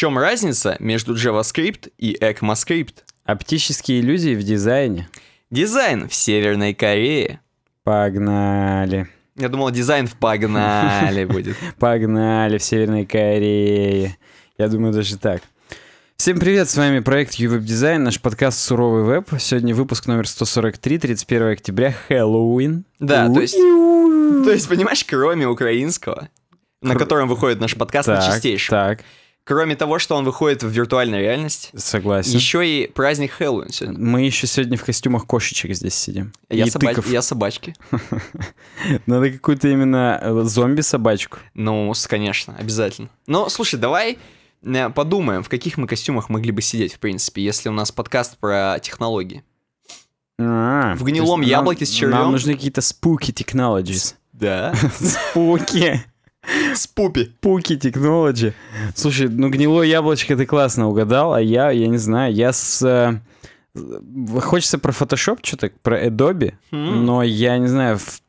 чем разница между JavaScript и ECMAScript? Оптические иллюзии в дизайне. Дизайн в Северной Корее. Погнали. Я думал, дизайн в погнали будет. Погнали в Северной Корее. Я думаю, даже так. Всем привет, с вами проект Ювеб Дизайн, наш подкаст «Суровый веб». Сегодня выпуск номер 143, 31 октября, Хэллоуин. Да, то есть, то есть, понимаешь, кроме украинского, на котором выходит наш подкаст, так, на чистейшем. Так. Кроме того, что он выходит в виртуальную реальность. Согласен. Еще и праздник Хэллоуин сегодня. Мы еще сегодня в костюмах кошечек здесь сидим. Я, и собач... Я собачки. Надо какую-то именно э, зомби-собачку. Ну, конечно, обязательно. Но, слушай, давай э, подумаем, в каких мы костюмах могли бы сидеть, в принципе, если у нас подкаст про технологии. А, в гнилом яблоке с червем. Нам нужны какие-то спуки technologies. Да. Спуки. С Пупи. Пуки Technology. Слушай, ну гнилое яблочко ты классно угадал, а я, я не знаю, я с... Э, хочется про фотошоп что-то, про Adobe, mm. но я не знаю, в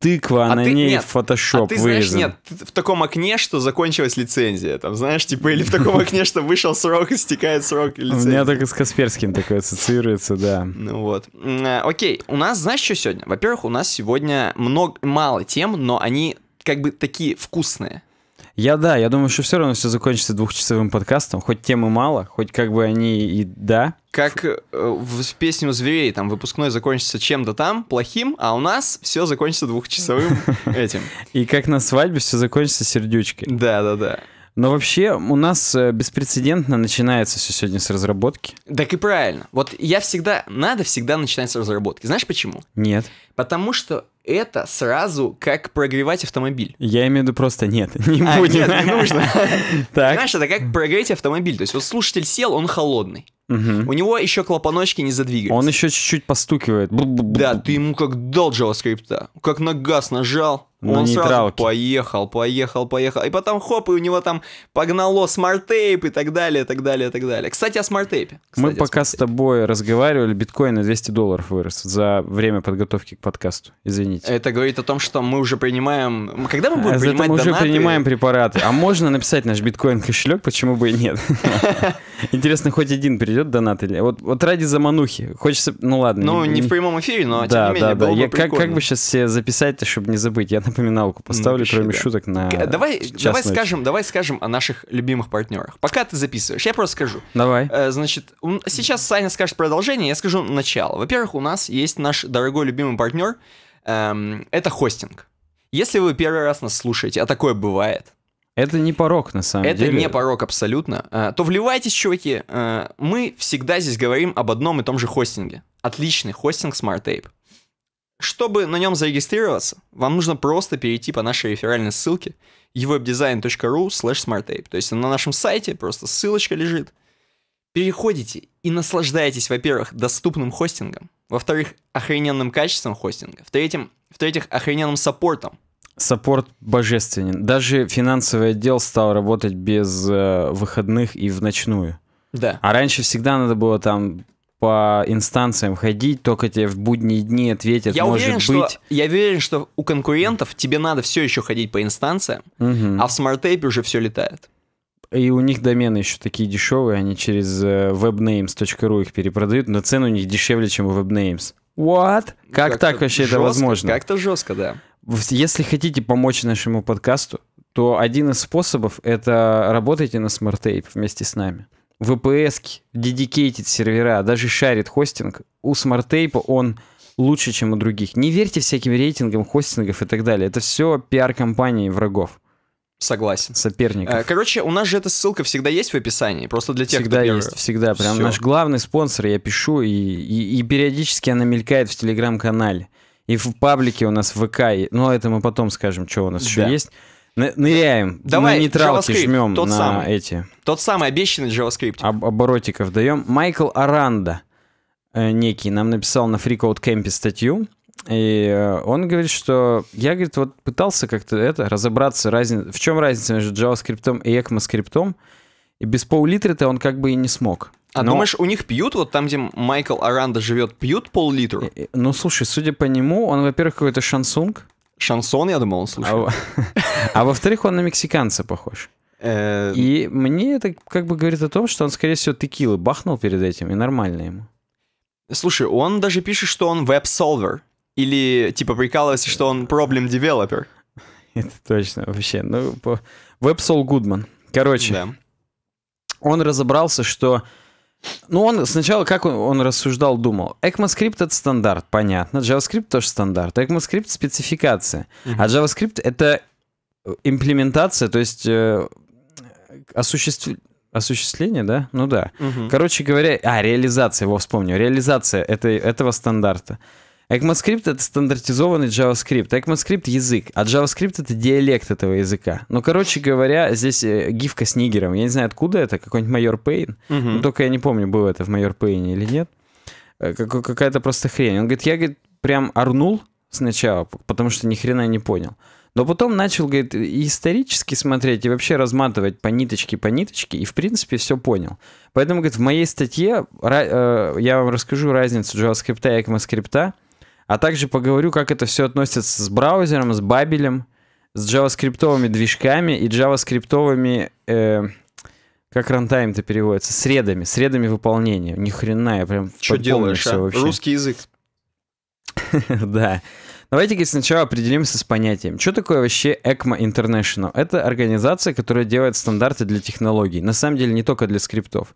тыква, а на ты, ней нет, фотошоп а ты знаешь, вырезан. нет, в таком окне, что закончилась лицензия, там, знаешь, типа, или в таком окне, что вышел срок, истекает срок лицензии. У меня только с Касперским такое ассоциируется, да. Ну вот. Э, окей, у нас, знаешь, что сегодня? Во-первых, у нас сегодня много, мало тем, но они как бы такие вкусные. Я да, я думаю, что все равно все закончится двухчасовым подкастом. Хоть темы мало, хоть как бы они и да. Как э, в, в песне у зверей, там выпускной закончится чем-то там, плохим, а у нас все закончится двухчасовым этим. И как на свадьбе все закончится сердючкой. Да, да, да. Но вообще у нас э, беспрецедентно начинается все сегодня с разработки. Так и правильно. Вот я всегда, надо всегда начинать с разработки. Знаешь почему? Нет. Потому что это сразу как прогревать автомобиль. Я имею в виду просто нет, не а, будем. Нет, не нужно. так. Понимаешь, это как прогреть автомобиль. То есть вот слушатель сел, он холодный. Угу. У него еще клапаночки не задвигаются. Он еще чуть-чуть постукивает. Да, ты ему как дал JavaScript, как на газ нажал. На он нейтралке. сразу поехал, поехал, поехал. И потом хоп, и у него там погнало смарт-тейп и так далее, так далее, так далее. Кстати, о смарт-тейпе. Кстати, Мы пока с тобой разговаривали, биткоин на 200 долларов вырос за время подготовки к подкасту. Извините. Это говорит о том, что мы уже принимаем... Когда мы будем а принимать мы донаты? уже принимаем препараты. А можно написать наш биткоин-кошелек, почему бы и нет? Интересно, хоть один придет донат или... Вот, вот ради заманухи. Хочется... Ну ладно. Ну, не, в прямом эфире, но тем не менее, было бы прикольно. Как как бы сейчас все записать чтобы не забыть? Я, напоминалку поставлю, Напиши, кроме да. шуток на. Давай, давай ночи. скажем, давай скажем о наших любимых партнерах. Пока ты записываешь, я просто скажу. Давай. Э, значит, сейчас Саня скажет продолжение, я скажу начало. Во-первых, у нас есть наш дорогой любимый партнер. Эм, это хостинг. Если вы первый раз нас слушаете, а такое бывает, это не порог, на самом это деле. Это не порог абсолютно. Э, то вливайтесь, чуваки. Э, мы всегда здесь говорим об одном и том же хостинге. Отличный хостинг SmartApe. Чтобы на нем зарегистрироваться, вам нужно просто перейти по нашей реферальной ссылке ewebdesign.ru slash smarttape. То есть на нашем сайте просто ссылочка лежит. Переходите и наслаждайтесь, во-первых, доступным хостингом, во-вторых, охрененным качеством хостинга, в-третьих, в-третьих охрененным саппортом. Саппорт божественен. Даже финансовый отдел стал работать без э, выходных и в ночную. Да. А раньше всегда надо было там по инстанциям ходить, только тебе в будние дни ответят, я может уверен, быть. Что, я уверен, что у конкурентов тебе надо все еще ходить по инстанциям, угу. а в смарт-тейпе уже все летает. И у них домены еще такие дешевые, они через э, webnames.ru их перепродают, но цены у них дешевле, чем у webnames. What? Как, как так вообще жестко, это возможно? Как-то жестко, да. Если хотите помочь нашему подкасту, то один из способов — это работайте на смарт-тейп вместе с нами. VPS, dedicated сервера, даже шарит хостинг, у смарттейпа он лучше, чем у других. Не верьте всяким рейтингам хостингов и так далее. Это все пиар-компании врагов. Согласен. Соперников. Э, короче, у нас же эта ссылка всегда есть в описании, просто для тех, всегда кто первый. есть, всегда. Прям Все. наш главный спонсор, я пишу, и, и, и периодически она мелькает в телеграм-канале. И в паблике у нас в ВК, но ну, это мы потом скажем, что у нас да. еще есть. Ныряем. Давай, на нейтралки жмем тот на самый, эти. Тот самый обещанный JavaScript. Об оборотиков даем. Майкл Аранда э, некий нам написал на FreeCodeCamp статью. И э, он говорит, что я, говорит, вот пытался как-то это разобраться, разни... в чем разница между JavaScript и ECMAScript. И без пол-литра-то он как бы и не смог. А Но... думаешь, у них пьют, вот там, где Майкл Аранда живет, пьют пол-литра? Э, э, ну, слушай, судя по нему, он, во-первых, какой-то шансунг. Шансон, я думал, он а слушал. А во-вторых, он на мексиканца похож. Э, и мне это как бы говорит о том, что он, скорее всего, текилы бахнул перед этим, и нормально ему. Слушай, он даже пишет, что он веб-солвер. Или, типа, прикалывается, что он проблем-девелопер. Это точно, вообще. Ну, по... веб-сол Гудман. Короче, он разобрался, что ну, он сначала, как он, он рассуждал, думал, ECMAScript — это стандарт, понятно, JavaScript тоже стандарт, ECMAScript а — спецификация, mm-hmm. а JavaScript — это э, имплементация, то есть э, осуществ... осуществление, да? Ну да. Угу. Короче говоря, а, реализация, его вспомню, реализация этой, этого стандарта. ECMAScript — это стандартизованный JavaScript. ECMAScript — язык, а JavaScript — это диалект этого языка. Ну, короче говоря, здесь э, гифка с нигером. Я не знаю, откуда это, какой-нибудь майор Пейн. Угу. Ну, только я не помню, было это в майор Пейне или нет. Э, какая-то просто хрень. Он говорит, я говорит, прям орнул сначала, потому что ни хрена не понял. Но потом начал, говорит, исторически смотреть и вообще разматывать по ниточке, по ниточке, и в принципе все понял. Поэтому, говорит, в моей статье э, я вам расскажу разницу JavaScript и ECMAScript, а также поговорю, как это все относится с браузером, с бабелем, с джаваскриптовыми движками и джаваскриптовыми... Э, как рантайм-то переводится? Средами, средами выполнения. Ни хрена, я прям Что делаешь, а? вообще. Русский язык. Да. Давайте сначала определимся с понятием. Что такое вообще ECMA International? Это организация, которая делает стандарты для технологий. На самом деле не только для скриптов.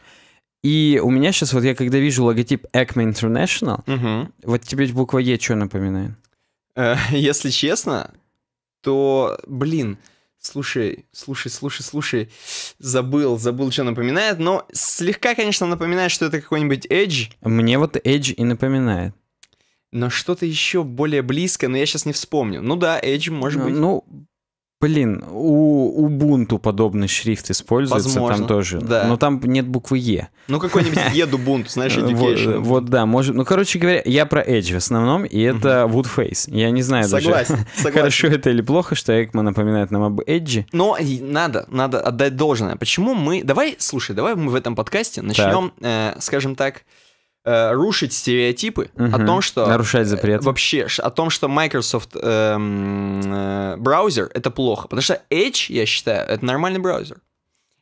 И у меня сейчас, вот я когда вижу логотип ECMA International, угу. вот тебе буква Е что напоминает? Э, если честно, то, блин, слушай, слушай, слушай, слушай, забыл, забыл, что напоминает, но слегка, конечно, напоминает, что это какой-нибудь Edge. Мне вот Edge и напоминает. Но что-то еще более близкое, но я сейчас не вспомню. Ну да, Edge, может ну, быть. Ну, Блин, у Ubuntu подобный шрифт используется Возможно, там тоже. Да. Но там нет буквы Е. Ну, какой-нибудь еду бунт, знаешь, education. Вот, да, может. Ну, короче говоря, я про Edge в основном, и это Woodface. Я не знаю даже, хорошо это или плохо, что Экман напоминает нам об Edge. Но надо, надо отдать должное. Почему мы... Давай, слушай, давай мы в этом подкасте начнем, э, скажем так, Э, рушить стереотипы угу. о том, что... Нарушать э, запрет. вообще, о том, что Microsoft эм, э, браузер — это плохо. Потому что Edge, я считаю, это нормальный браузер.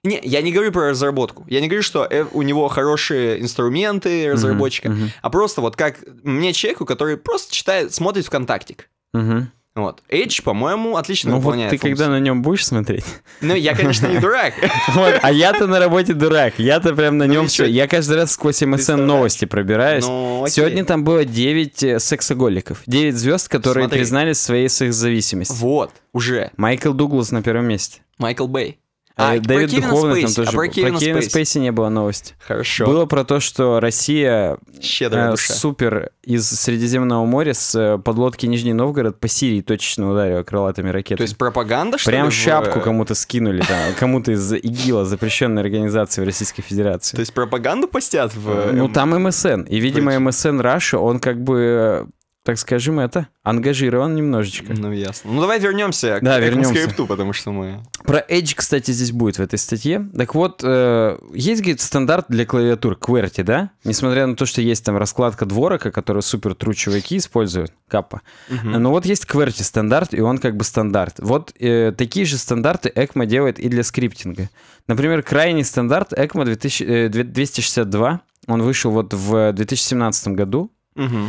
Не, я не говорю про разработку. Я не говорю, что э, у него хорошие инструменты разработчика, uh-huh, а просто вот как мне человеку, который просто читает, смотрит ВКонтактик. uh вот. Эдж, по-моему, отлично ну, выполняет вот ты функцию. когда на нем будешь смотреть? Ну, я, конечно, не дурак. Вот, а я-то на работе дурак. Я-то прям на нем ну, все. Я каждый раз сквозь МСН новости пробираюсь. Ну, Сегодня там было 9 э, сексоголиков. 9 звезд, которые признались своей секс-зависимости. Вот, уже. Майкл Дуглас на первом месте. Майкл Бэй. Э, а, Дэвид про Духовный Спейси. там тоже... А про Кевина, про Кевина Спейси. Спейси не было новости. Хорошо. Было про то, что Россия э, супер из Средиземного моря с э, подлодки Нижний Новгород по Сирии точечно ударила крылатыми ракетами. То есть пропаганда, что Прям ли, э, шапку в... кому-то скинули, да, кому-то из ИГИЛа, запрещенной организации в Российской Федерации. То есть пропаганду постят в... Ну, там МСН. И, видимо, МСН Раша, он как бы так скажем, это ангажирован немножечко. Ну, ясно. Ну, давай вернемся да, к, вернемся. скрипту, потому что мы... Про Edge, кстати, здесь будет в этой статье. Так вот, э, есть, говорит, стандарт для клавиатур QWERTY, да? Несмотря на то, что есть там раскладка дворока, которую супер тру чуваки используют, капа. Угу. Но вот есть QWERTY стандарт, и он как бы стандарт. Вот э, такие же стандарты ECMA делает и для скриптинга. Например, крайний стандарт ECMA 2000, э, 262, он вышел вот в 2017 году, Угу.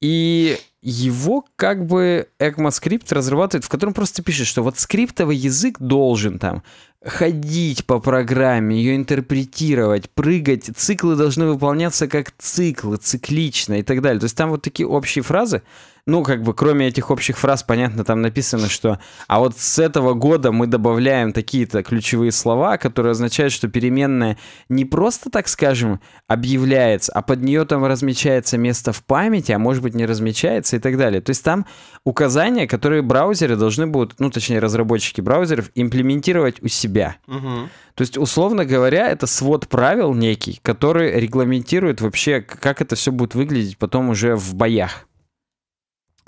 И его как бы ECMAScript разрабатывает, в котором просто пишет, что вот скриптовый язык должен там ходить по программе, ее интерпретировать, прыгать, циклы должны выполняться как циклы, циклично и так далее. То есть там вот такие общие фразы, ну, как бы, кроме этих общих фраз, понятно, там написано, что а вот с этого года мы добавляем такие-то ключевые слова, которые означают, что переменная не просто, так скажем, объявляется, а под нее там размечается место в памяти, а может быть не размечается и так далее. То есть там указания, которые браузеры должны будут, ну, точнее, разработчики браузеров, имплементировать у себя. Угу. То есть, условно говоря, это свод правил некий, который регламентирует вообще, как это все будет выглядеть потом уже в боях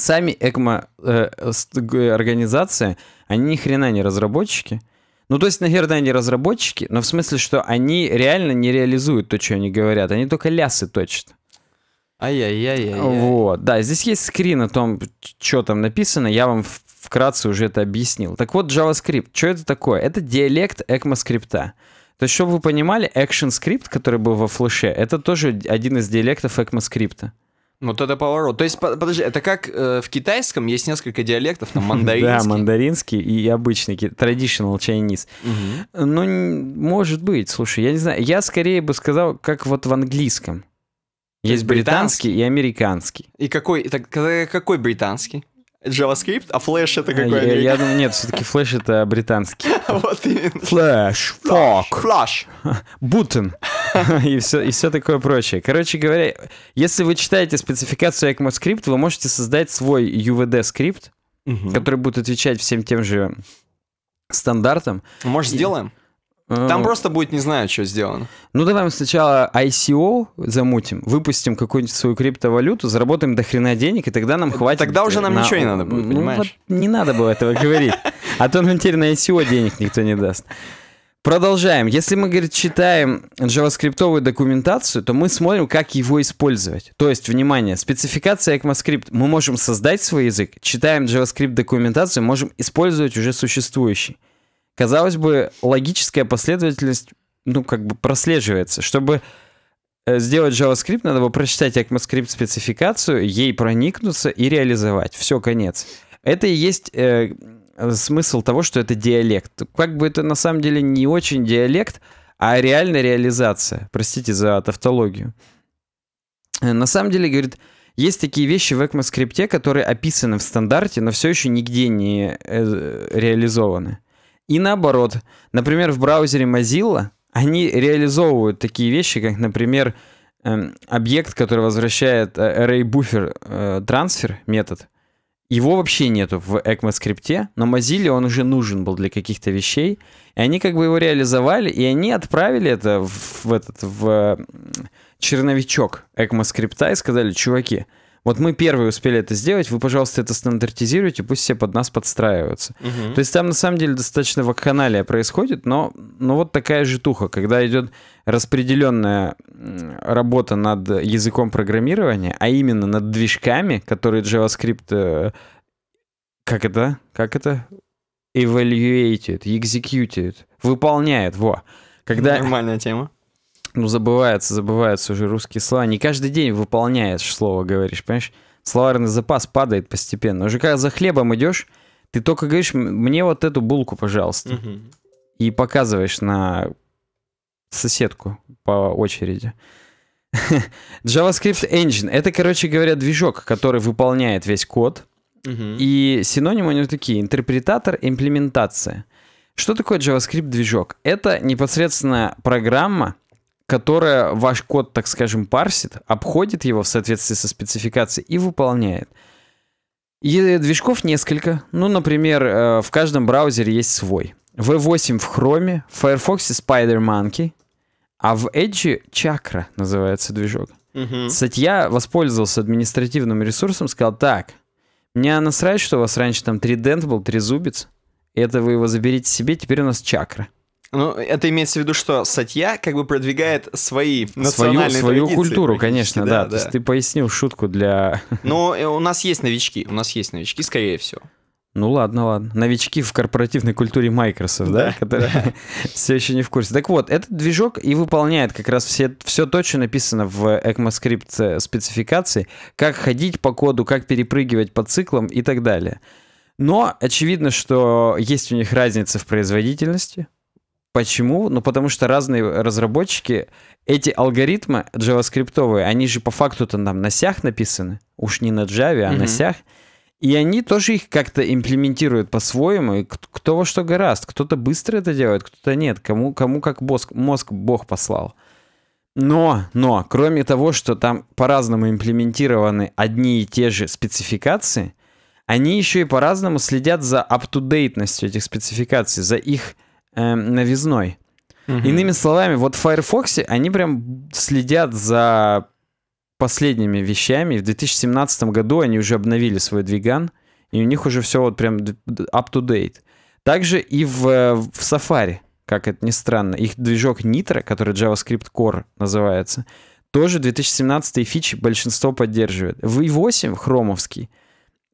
сами экмо-организации, э, они ни хрена не разработчики. Ну, то есть, наверное, они разработчики, но в смысле, что они реально не реализуют то, что они говорят. Они только лясы точат. Ай-яй-яй-яй. Вот, да, здесь есть скрин о том, что там написано, я вам вкратце уже это объяснил. Так вот, JavaScript, что это такое? Это диалект ECMAScript. То есть, чтобы вы понимали, ActionScript, который был во флеше, это тоже один из диалектов ECMAScript. Вот это поворот. То есть, подожди, это как э, в китайском есть несколько диалектов, там мандаринский. Да, мандаринский и обычный, traditional Chinese. Угу. Ну, может быть, слушай, я не знаю. Я скорее бы сказал, как вот в английском. Есть британский, и американский. И какой, так, э, какой британский? JavaScript, а Flash это какой? А, я, я думаю, нет, все-таки Flash это британский. Вот именно. flash, фок. Флэш. Бутен. И все, и все такое прочее. Короче говоря, если вы читаете спецификацию ECMAScript, вы можете создать свой UVD-скрипт, угу. который будет отвечать всем тем же стандартам. Может, и... сделаем? Э, Там просто будет не знаю, что сделано. Ну, давай мы сначала ICO замутим, выпустим какую-нибудь свою криптовалюту, заработаем до хрена денег, и тогда нам э, хватит... Тогда уже нам на... ничего не надо будет, ну, понимаешь? Ну, вот не надо было этого говорить. А то нам теперь на ICO денег никто не даст. Продолжаем. Если мы, говорит, читаем джаваскриптовую документацию, то мы смотрим, как его использовать. То есть, внимание, спецификация ECMAScript. Мы можем создать свой язык, читаем JavaScript документацию, можем использовать уже существующий. Казалось бы, логическая последовательность, ну, как бы прослеживается. Чтобы э, сделать JavaScript, надо бы прочитать ECMAScript спецификацию, ей проникнуться и реализовать. Все, конец. Это и есть э, смысл того, что это диалект. Как бы это на самом деле не очень диалект, а реальная реализация. Простите за тавтологию. Э, на самом деле, говорит, есть такие вещи в ECMAScript, которые описаны в стандарте, но все еще нигде не э, реализованы. И наоборот, например, в браузере Mozilla они реализовывают такие вещи, как, например, эм, объект, который возвращает э, array buffer transfer метод, его вообще нету в ECMAScript, но Mozilla он уже нужен был для каких-то вещей. И они как бы его реализовали, и они отправили это в, в этот в черновичок ECMAScript и сказали, чуваки, вот мы первые успели это сделать, вы, пожалуйста, это стандартизируйте, пусть все под нас подстраиваются. Угу. То есть там на самом деле достаточно вакханалия происходит, но, но вот такая житуха, когда идет распределенная работа над языком программирования, а именно над движками, которые JavaScript... Э, как это? Как это? Evaluated, executed, выполняет, во. Когда... Нормальная тема ну, забывается, забывается уже русские слова. Не каждый день выполняешь слово, говоришь, понимаешь? Словарный запас падает постепенно. Уже когда за хлебом идешь, ты только говоришь, мне вот эту булку, пожалуйста. Угу. И показываешь на соседку по очереди. JavaScript Engine. Это, короче говоря, движок, который выполняет весь код. Угу. И синонимы у него такие. Интерпретатор, имплементация. Что такое JavaScript движок? Это непосредственно программа, которая ваш код, так скажем, парсит, обходит его в соответствии со спецификацией и выполняет. И движков несколько. Ну, например, э, в каждом браузере есть свой. V8 в Chrome, в Firefox Spider Monkey, а в Edge Chakra называется движок. Угу. Кстати, я воспользовался административным ресурсом, сказал, так, меня насрать, что у вас раньше там 3 дент был, 3 зубец, это вы его заберите себе, теперь у нас чакра. Ну, это имеется в виду, что статья как бы продвигает свои свою, национальные Свою традиции, культуру, конечно, да. да. То есть ты пояснил шутку для... Ну, э, у нас есть новички, у нас есть новички, скорее всего. Ну ладно, ладно. Новички в корпоративной культуре Microsoft, да, да которые да. все еще не в курсе. Так вот, этот движок и выполняет как раз все, все то, что написано в ECMAScript спецификации, как ходить по коду, как перепрыгивать по циклам и так далее. Но очевидно, что есть у них разница в производительности, Почему? Ну, потому что разные разработчики, эти алгоритмы джаваскриптовые, они же по факту-то там на сях написаны, уж не на Java, а mm-hmm. на сях. И они тоже их как-то имплементируют по-своему, и кто во что гораст. Кто-то быстро это делает, кто-то нет, кому, кому как мозг, мозг Бог послал. Но, но, кроме того, что там по-разному имплементированы одни и те же спецификации, они еще и по-разному следят за up этих спецификаций, за их э, новизной. Угу. Иными словами, вот в Firefox они прям следят за последними вещами. В 2017 году они уже обновили свой двиган, и у них уже все вот прям up to date. Также и в, в Safari, как это ни странно, их движок Nitro, который JavaScript Core называется, тоже 2017 фичи большинство поддерживает. V8 хромовский —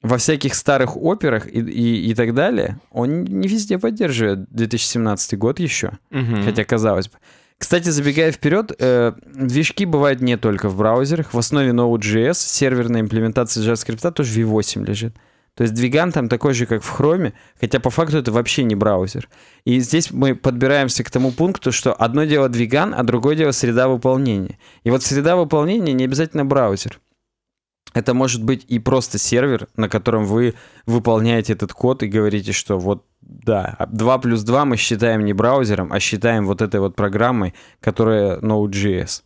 во всяких старых операх и, и, и так далее, он не везде поддерживает 2017 год еще, угу. хотя казалось бы. Кстати, забегая вперед, э, движки бывают не только в браузерах. В основе Node.js серверная имплементация JavaScript тоже в V8 лежит. То есть двиган там такой же, как в Chrome, хотя по факту это вообще не браузер. И здесь мы подбираемся к тому пункту, что одно дело двиган, а другое дело среда выполнения. И вот среда выполнения не обязательно браузер. Это может быть и просто сервер, на котором вы выполняете этот код и говорите, что вот да, 2 плюс 2 мы считаем не браузером, а считаем вот этой вот программой, которая Node.js.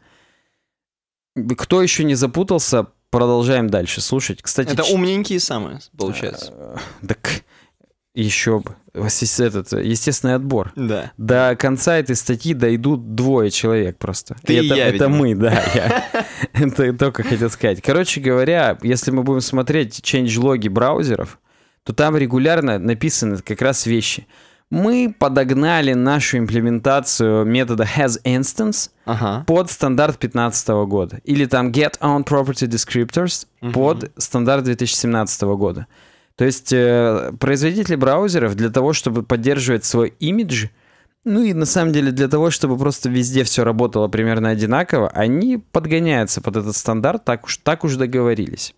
Кто еще не запутался, продолжаем дальше слушать. Кстати, это умненькие самые, получается. А, так еще бы этот естественный отбор. Да. До конца этой статьи дойдут двое человек просто. Ты и это, и я, это видимо. мы, да. Я. это только хотел сказать. Короче говоря, если мы будем смотреть change логи браузеров, то там регулярно написаны как раз вещи. Мы подогнали нашу имплементацию метода has instance ага. под стандарт 2015 года. Или там get on property descriptors угу. под стандарт 2017 года. То есть э, производители браузеров для того, чтобы поддерживать свой имидж, ну и на самом деле для того, чтобы просто везде все работало примерно одинаково, они подгоняются под этот стандарт, так уж, так уж договорились.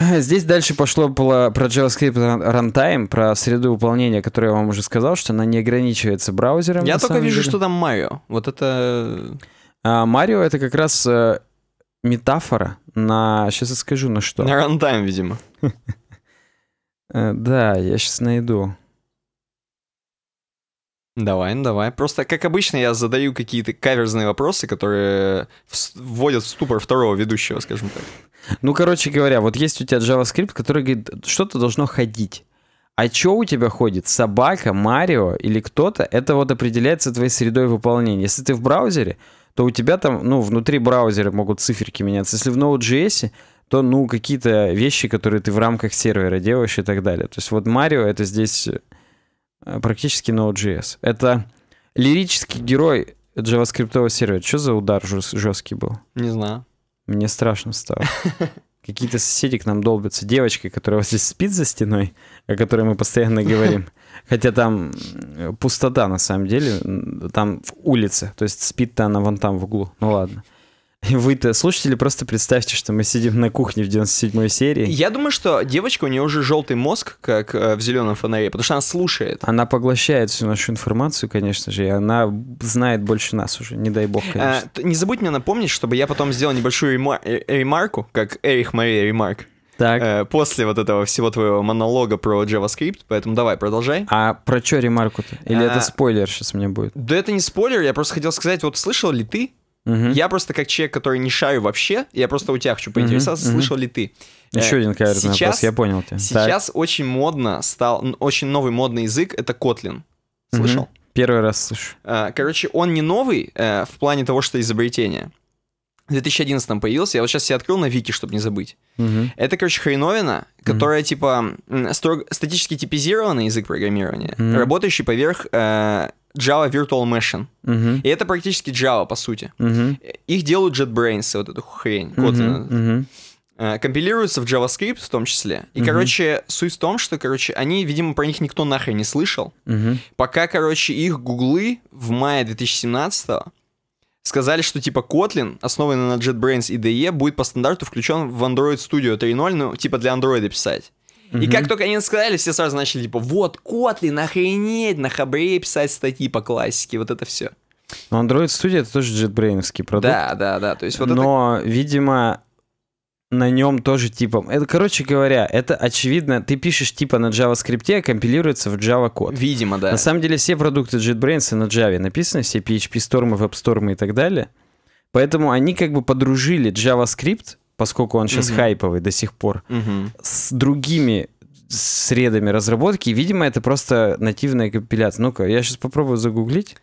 Здесь дальше пошло было про JavaScript runtime, про среду выполнения, которую я вам уже сказал, что она не ограничивается браузером. Я только вижу, деле. что там Mario. Вот это... А, Марио это как раз э, метафора на... Сейчас я скажу, на что. На рантайм, видимо. Э, да, я сейчас найду. Давай, ну давай. Просто, как обычно, я задаю какие-то каверзные вопросы, которые вводят в ступор второго ведущего, скажем так. Ну, короче говоря, вот есть у тебя JavaScript, который говорит, что-то должно ходить. А что у тебя ходит? Собака, Марио или кто-то? Это вот определяется твоей средой выполнения. Если ты в браузере, то у тебя там, ну, внутри браузера могут циферки меняться. Если в Node.js, то, ну, какие-то вещи, которые ты в рамках сервера делаешь и так далее. То есть вот Марио — это здесь э, практически Node.js. Это лирический герой JavaScript сервера. Что за удар жесткий был? Не знаю. Мне страшно стало. Какие-то соседи к нам долбятся. Девочка, которая вот здесь спит за стеной, о которой мы постоянно говорим. Хотя там э, пустота на самом деле, там в улице. То есть спит-то она вон там в углу. Ну ладно вы-то, слушатели, просто представьте, что мы сидим на кухне в 97-й серии. Я думаю, что девочка, у нее уже желтый мозг, как э, в зеленом фонаре, потому что она слушает. Она поглощает всю нашу информацию, конечно же, и она знает больше нас уже, не дай бог, э, конечно. А, не забудь мне напомнить, чтобы я потом сделал небольшую ремар- э, ремарку, как Эрих Мария Ремарк. Так. Э, после вот этого всего твоего монолога про JavaScript, поэтому давай, продолжай. А про что ремарку-то? Или а, это спойлер сейчас мне будет? Да это не спойлер, я просто хотел сказать, вот слышал ли ты, Угу. Я просто как человек, который не шаю вообще, я просто у тебя хочу поинтересоваться, угу, слышал ли ты. Э, Еще один каверзный вопрос, я понял тебя. Сейчас так. очень модно стал, очень новый модный язык — это Kotlin. Слышал? Угу. Первый раз слышу. Э, короче, он не новый э, в плане того, что изобретение. В 2011 появился, я вот сейчас себе открыл на Вики, чтобы не забыть. Угу. Это, короче, хреновина, которая, угу. типа, строго, статически типизированный язык программирования, угу. работающий поверх Java Virtual Machine. Uh-huh. И это практически Java, по сути. Uh-huh. Их делают JetBrains, вот эту хрень, Kotlin. Uh-huh. Uh-huh. Компилируются в JavaScript в том числе. И, uh-huh. короче, суть в том, что, короче, они, видимо, про них никто нахрен не слышал. Uh-huh. Пока, короче, их гуглы в мае 2017 сказали, что типа Kotlin, основанный на JetBrains IDE, будет по стандарту включен в Android Studio 3.0, ну, типа для Android писать. И как только они сказали, все сразу начали, типа, вот, Котлин, охренеть, на хабре писать статьи по классике, вот это все. Но Android Studio это тоже JetBrains продукт. Да, да, да. То есть вот Но, это... видимо, на нем тоже типа... Это, короче говоря, это очевидно. Ты пишешь типа на JavaScript, а компилируется в Java код. Видимо, да. На самом деле все продукты JetBrains на Java написаны, все PHP Storm, Web Storm и так далее. Поэтому они как бы подружили JavaScript поскольку он сейчас угу. хайповый до сих пор, угу. с другими средами разработки. Видимо, это просто нативная компиляция. Ну-ка, я сейчас попробую загуглить.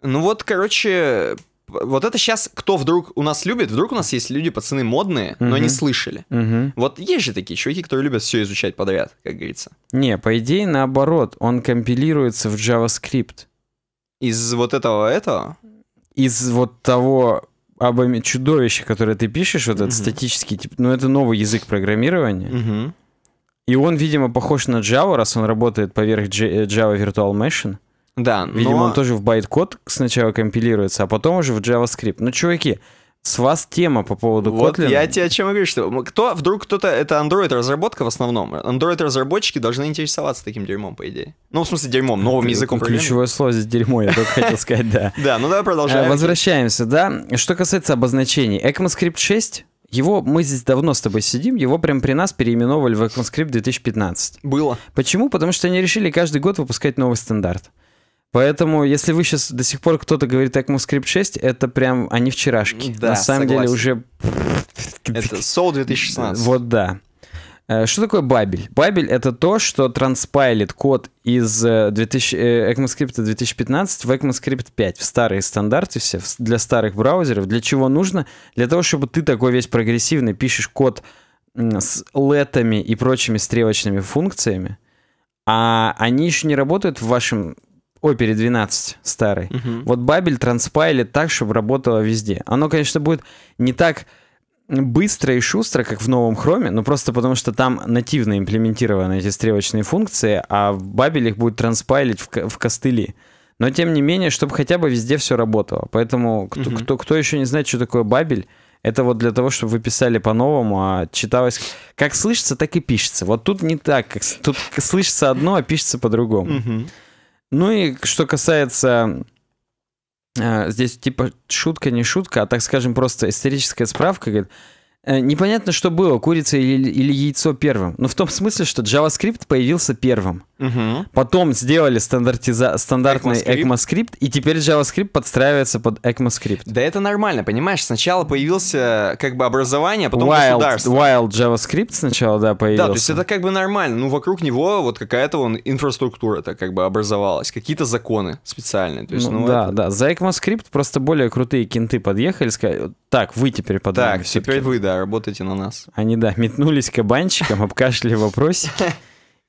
Ну вот, короче, вот это сейчас кто вдруг у нас любит, вдруг у нас есть люди, пацаны модные, но угу. не слышали. Угу. Вот есть же такие чуваки, которые любят все изучать подряд, как говорится. Не, по идее, наоборот, он компилируется в JavaScript. Из вот этого этого? Из вот того об эм, чудовище, которое ты пишешь, вот этот mm статический тип, ну это новый язык программирования. mm И он, видимо, похож на Java, раз он работает поверх э, Java Virtual Machine. Да, Видимо, но... он тоже в байт-код сначала компилируется, а потом уже в JavaScript. Ну, чуваки, с вас тема по поводу вот Kotlin. я тебе о чем говорю, что кто, вдруг кто-то, это Android разработка в основном. Android разработчики должны интересоваться таким дерьмом, по идее. Ну, в смысле, дерьмом, новым языком. Ключевое слово здесь дерьмо, я только хотел сказать, да. Да, ну давай продолжаем. Э, возвращаемся, да. Что касается обозначений. ECMAScript 6 его, мы здесь давно с тобой сидим, его прям при нас переименовывали в ECMAScript 2015. Было. Почему? Потому что они решили каждый год выпускать новый стандарт. Поэтому, если вы сейчас до сих пор кто-то говорит ECMAScript 6, это прям они вчерашки. Да, На самом согласен. деле уже... Это SOL 2016. Вот да. Э, что такое бабель? Бабель — это то, что транспайлит код из 2000, ECMAScript 2015 в ECMAScript 5, в старые стандарты все, для старых браузеров. Для чего нужно? Для того, чтобы ты такой весь прогрессивный пишешь код с летами и прочими стрелочными функциями, а они еще не работают в вашем опере 12 старый. Угу. Вот Бабель транспайлит так, чтобы работало везде. Оно, конечно, будет не так быстро и шустро, как в новом хроме, но просто потому что там нативно имплементированы эти стрелочные функции, а в Бабель их будет транспайлить в, в костыли. Но тем не менее, чтобы хотя бы везде все работало. Поэтому кто, угу. кто, кто еще не знает, что такое Бабель, это вот для того, чтобы вы писали по-новому, а читалось как слышится, так и пишется. Вот тут не так, как, тут слышится одно, а пишется по-другому. Угу. Ну и что касается э, здесь типа шутка не шутка, а так скажем просто историческая справка, говорит, «Э, непонятно, что было, курица или, яйцо первым. но ну, в том смысле, что JavaScript появился первым. Угу. Потом сделали стандартиза... стандартный ECMAScript, и теперь JavaScript подстраивается под ECMAScript. Да это нормально, понимаешь? Сначала появился как бы образование, а потом wild, государство. Wild JavaScript сначала, да, появился. Да, то есть это как бы нормально. Ну, вокруг него вот какая-то он инфраструктура так как бы образовалась, какие-то законы специальные. То есть, ну, ну, да, это... да. За ECMAScript просто более крутые кенты подъехали, сказали, так, вы теперь под Так, теперь вы, да, работаете на нас. Они, да, метнулись кабанчиком, обкашляли вопросики.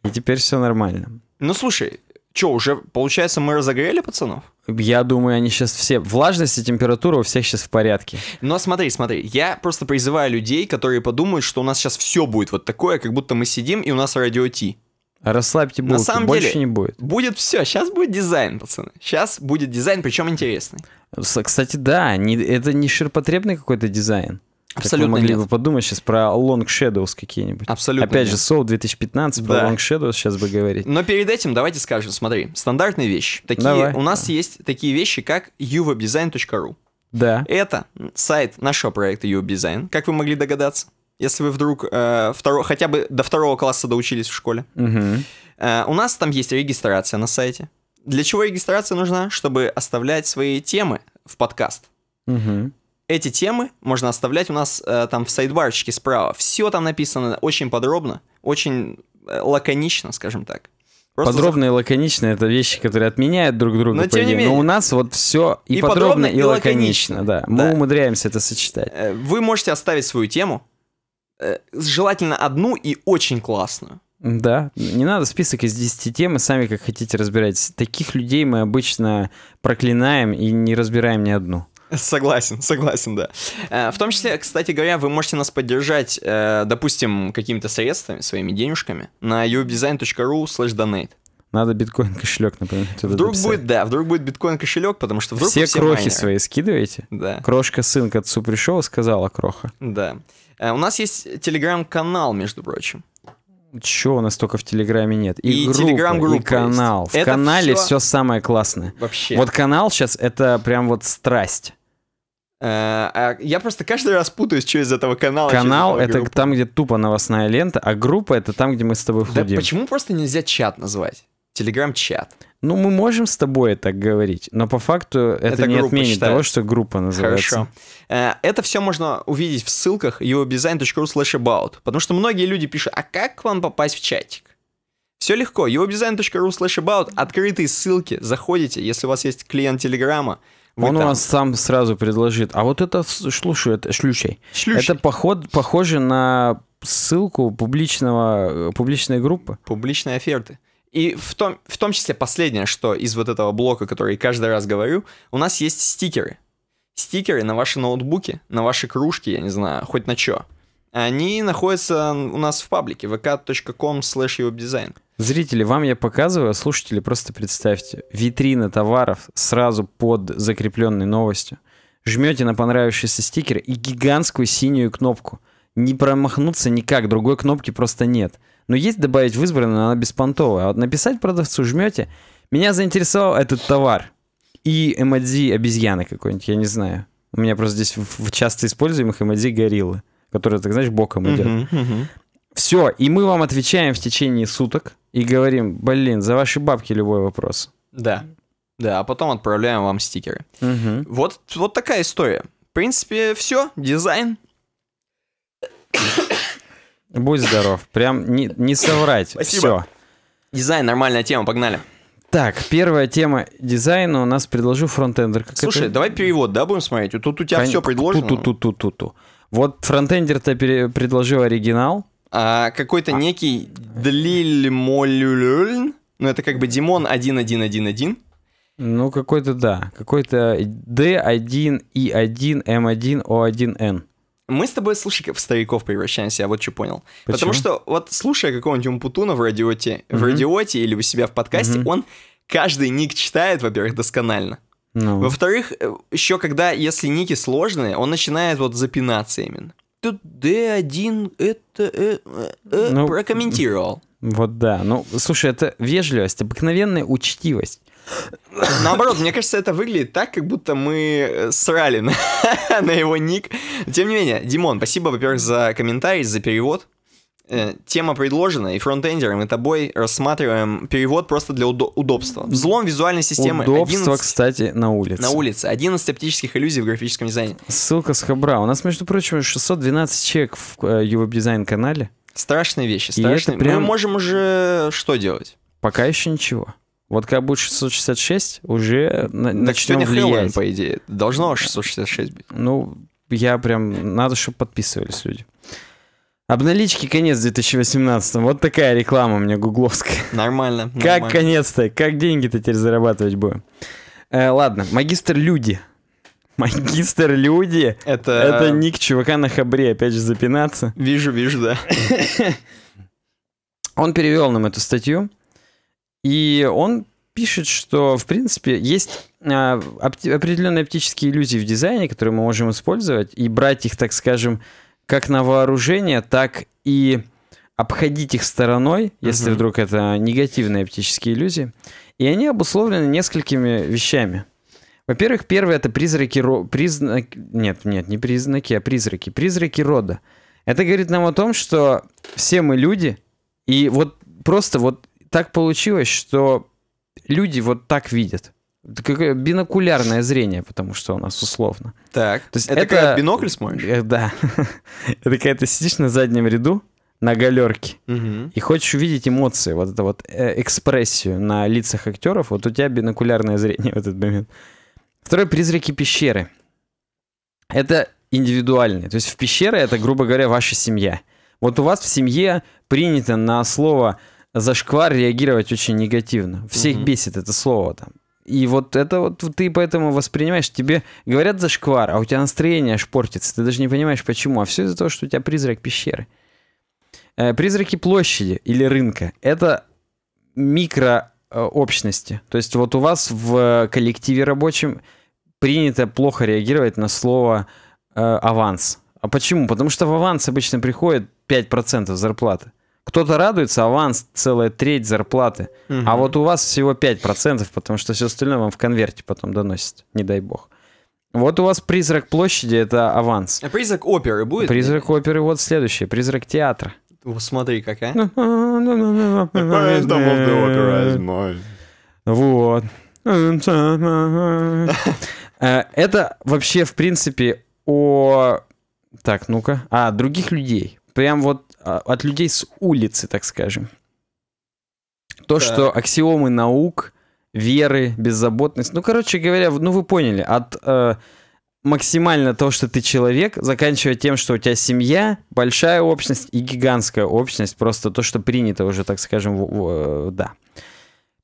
И теперь все нормально. Ну слушай, что, уже, получается, мы разогрели пацанов? Я думаю, они сейчас все... Влажность и температура у всех сейчас в порядке. Но ну, а смотри, смотри, я просто призываю людей, которые подумают, что у нас сейчас все будет вот такое, как будто мы сидим и у нас радио Ти. Расслабьте булки, На самом больше деле, не будет. Будет все, сейчас будет дизайн, пацаны. Сейчас будет дизайн, причем интересный. Кстати, да, не, это не ширпотребный какой-то дизайн. Абсолютно как мы могли нет. бы подумать сейчас про Long Shadows какие-нибудь. Абсолютно Опять нет. же, Soul 2015, да. про Long Shadows сейчас бы говорить. Но перед этим давайте скажем, смотри, стандартные вещи. Такие, Давай. У нас да. есть такие вещи, как uwebdesign.ru. Да. Это сайт нашего проекта uwebdesign, как вы могли догадаться. Если вы вдруг э, второ, хотя бы до второго класса доучились в школе. Угу. Э, у нас там есть регистрация на сайте. Для чего регистрация нужна? Чтобы оставлять свои темы в подкаст. Угу эти темы можно оставлять у нас э, там в сайдбарчике справа. Все там написано очень подробно, очень э, лаконично, скажем так. Просто подробно зах... и лаконично это вещи, которые отменяют друг друга. Но, тем не менее. Но у нас вот все и, и подробно, подробно, и, лаконично. лаконично да. да. Мы умудряемся это сочетать. Э, вы можете оставить свою тему, э, желательно одну и очень классную. Да, не надо список из 10 тем, и сами как хотите разбирайтесь. Таких людей мы обычно проклинаем и не разбираем ни одну. Согласен, согласен, да. Э, в том числе, кстати говоря, вы можете нас поддержать, э, допустим, какими-то средствами, своими денежками на udesign.ru slash donate. Надо биткоин кошелек, например. Вдруг дописать. будет, да, вдруг будет биткоин кошелек, потому что вдруг все, все крохи майнеры. свои скидываете. Да. Крошка сын к отцу пришел сказала кроха. Да. Э, у нас есть телеграм-канал, между прочим. Чего у нас только в Телеграме нет? И, и группа, телеграм и канал. Есть. В это канале все... все самое классное. Вообще. Вот канал сейчас это прям вот страсть. Э, а я просто каждый раз путаюсь, что из этого канала. Канал — это группы. там, где тупо новостная лента, а группа — это там, где мы с тобой худим. Да почему просто нельзя чат назвать? Телеграм-чат. Ну, мы можем с тобой так говорить, но по факту это, это не отменит считаю. того, что группа называется. Хорошо. Э, это все можно увидеть в ссылках yourdesign.ru slash about, потому что многие люди пишут, а как к вам попасть в чатик? Все легко, yourdesign.ru slash about, открытые ссылки, заходите, если у вас есть клиент Телеграма, вы Он там. вас сам сразу предложит. А вот это, слушай, это шлющий. шлющий. Это поход, похоже на ссылку публичного, э, публичной группы. Публичные оферты. И в том, в том числе последнее, что из вот этого блока, который каждый раз говорю, у нас есть стикеры. Стикеры на ваши ноутбуки, на ваши кружки, я не знаю, хоть на чё. Они находятся у нас в паблике vk.com slash webdesign. Зрители, вам я показываю, а слушатели просто представьте. Витрина товаров сразу под закрепленной новостью. Жмете на понравившийся стикер и гигантскую синюю кнопку. Не промахнуться никак, другой кнопки просто нет. Но есть добавить в избранное, она беспонтовая. А вот написать продавцу жмете, меня заинтересовал этот товар. И эмодзи обезьяны какой-нибудь, я не знаю. У меня просто здесь в часто используемых эмодзи гориллы, которые, так знаешь, боком идет. Uh-huh, uh-huh. Все, и мы вам отвечаем в течение суток и говорим, блин, за ваши бабки любой вопрос. Да. Да, а потом отправляем вам стикеры. Угу. Вот, вот такая история. В принципе, все. Дизайн. Будь здоров. Прям не, не соврать. Спасибо. Все. Дизайн нормальная тема, погнали. Так, первая тема дизайна у нас предложил фронтендер. Как Слушай, это... давай перевод, да, будем смотреть? Тут у тебя Кон... все предложено. Ту-ту-ту-ту-ту. Вот фронтендер-то пере... предложил оригинал а, какой-то а. некий Длильмолюлюльн, ну это как бы Димон 1111. Ну какой-то, да, какой-то D1, I1, M1, O1N. Мы с тобой, слушай, в стариков превращаемся, я вот что понял. Почему? Потому что вот слушая какого-нибудь Умпутуна в радиоте, mm-hmm. в радиоте или у себя в подкасте, mm-hmm. он каждый ник читает, во-первых, досконально. No. Ну. Во-вторых, э, еще когда, если ники сложные, он начинает вот запинаться именно тут D1 это э, э, э, ну, прокомментировал. Вот да. Ну, слушай, это вежливость, обыкновенная учтивость. Наоборот, мне кажется, это выглядит так, как будто мы э, срали на, на его ник. Тем не менее, Димон, спасибо, во-первых, за комментарий, за перевод. Э, тема предложена, и фронтендером, и тобой рассматриваем перевод просто для удо- удобства. Взлом визуальной системы. Удобство, 11... кстати, на улице. На улице. 11 оптических иллюзий в графическом дизайне. Ссылка с Хабра. У нас, между прочим, 612 человек в UWeb э, дизайн канале. Страшные вещи, страшные. Ну, прям... Мы можем уже что делать? Пока еще ничего. Вот когда будет 666, уже на- так начнем сегодня влиять. Хэллоуин, по идее. Должно 666 быть. Ну, я прям... Надо, чтобы подписывались люди. Обналички конец 2018. Вот такая реклама у меня гугловская. Нормально. Как конец-то? Как деньги-то теперь зарабатывать будем? Э, ладно, магистр люди. Магистр люди. Это... Это ник чувака на хабре, опять же запинаться. Вижу, вижу, да. Он перевел нам эту статью. И он пишет, что, в принципе, есть а, опти- определенные оптические иллюзии в дизайне, которые мы можем использовать, и брать их, так скажем, как на вооружение, так и обходить их стороной, если угу. вдруг это негативные оптические иллюзии. И они обусловлены несколькими вещами. Во-первых, первое это призраки ро... признаки нет нет не признаки, а призраки призраки рода. Это говорит нам о том, что все мы люди, и вот просто вот так получилось, что люди вот так видят какое бинокулярное зрение, потому что у нас условно. Так. То есть это, это... как бинокль смотришь? Э, да. это когда ты сидишь на заднем ряду на галерке угу. и хочешь увидеть эмоции, вот это вот э, экспрессию на лицах актеров, вот у тебя бинокулярное зрение в этот момент. Второе призраки пещеры. Это индивидуальные. То есть в пещере это, грубо говоря, ваша семья. Вот у вас в семье принято на слово зашквар реагировать очень негативно. Всех угу. бесит это слово там. И вот это вот ты поэтому воспринимаешь, тебе говорят зашквар, а у тебя настроение аж портится, ты даже не понимаешь почему, а все из-за того, что у тебя призрак пещеры. Э, призраки площади или рынка – это микрообщности. Э, То есть вот у вас в э, коллективе рабочем принято плохо реагировать на слово «аванс». А почему? Потому что в аванс обычно приходит 5% зарплаты кто-то радуется, аванс целая треть зарплаты, угу. а вот у вас всего 5%, потому что все остальное вам в конверте потом доносит, не дай бог. Вот у вас «Призрак площади» — это аванс. А «Призрак оперы» будет? «Призрак оперы» — вот следующее. «Призрак театра». Смотри, какая. Вот. Э, это вообще, в принципе, о... Так, ну-ка. А, других людей. Прям вот а, от людей с улицы, так скажем. То, так. что аксиомы наук, веры, беззаботность, ну, короче говоря, ну вы поняли, от э, максимально того, что ты человек, заканчивая тем, что у тебя семья, большая общность и гигантская общность, просто то, что принято уже, так скажем, в, в, э, да.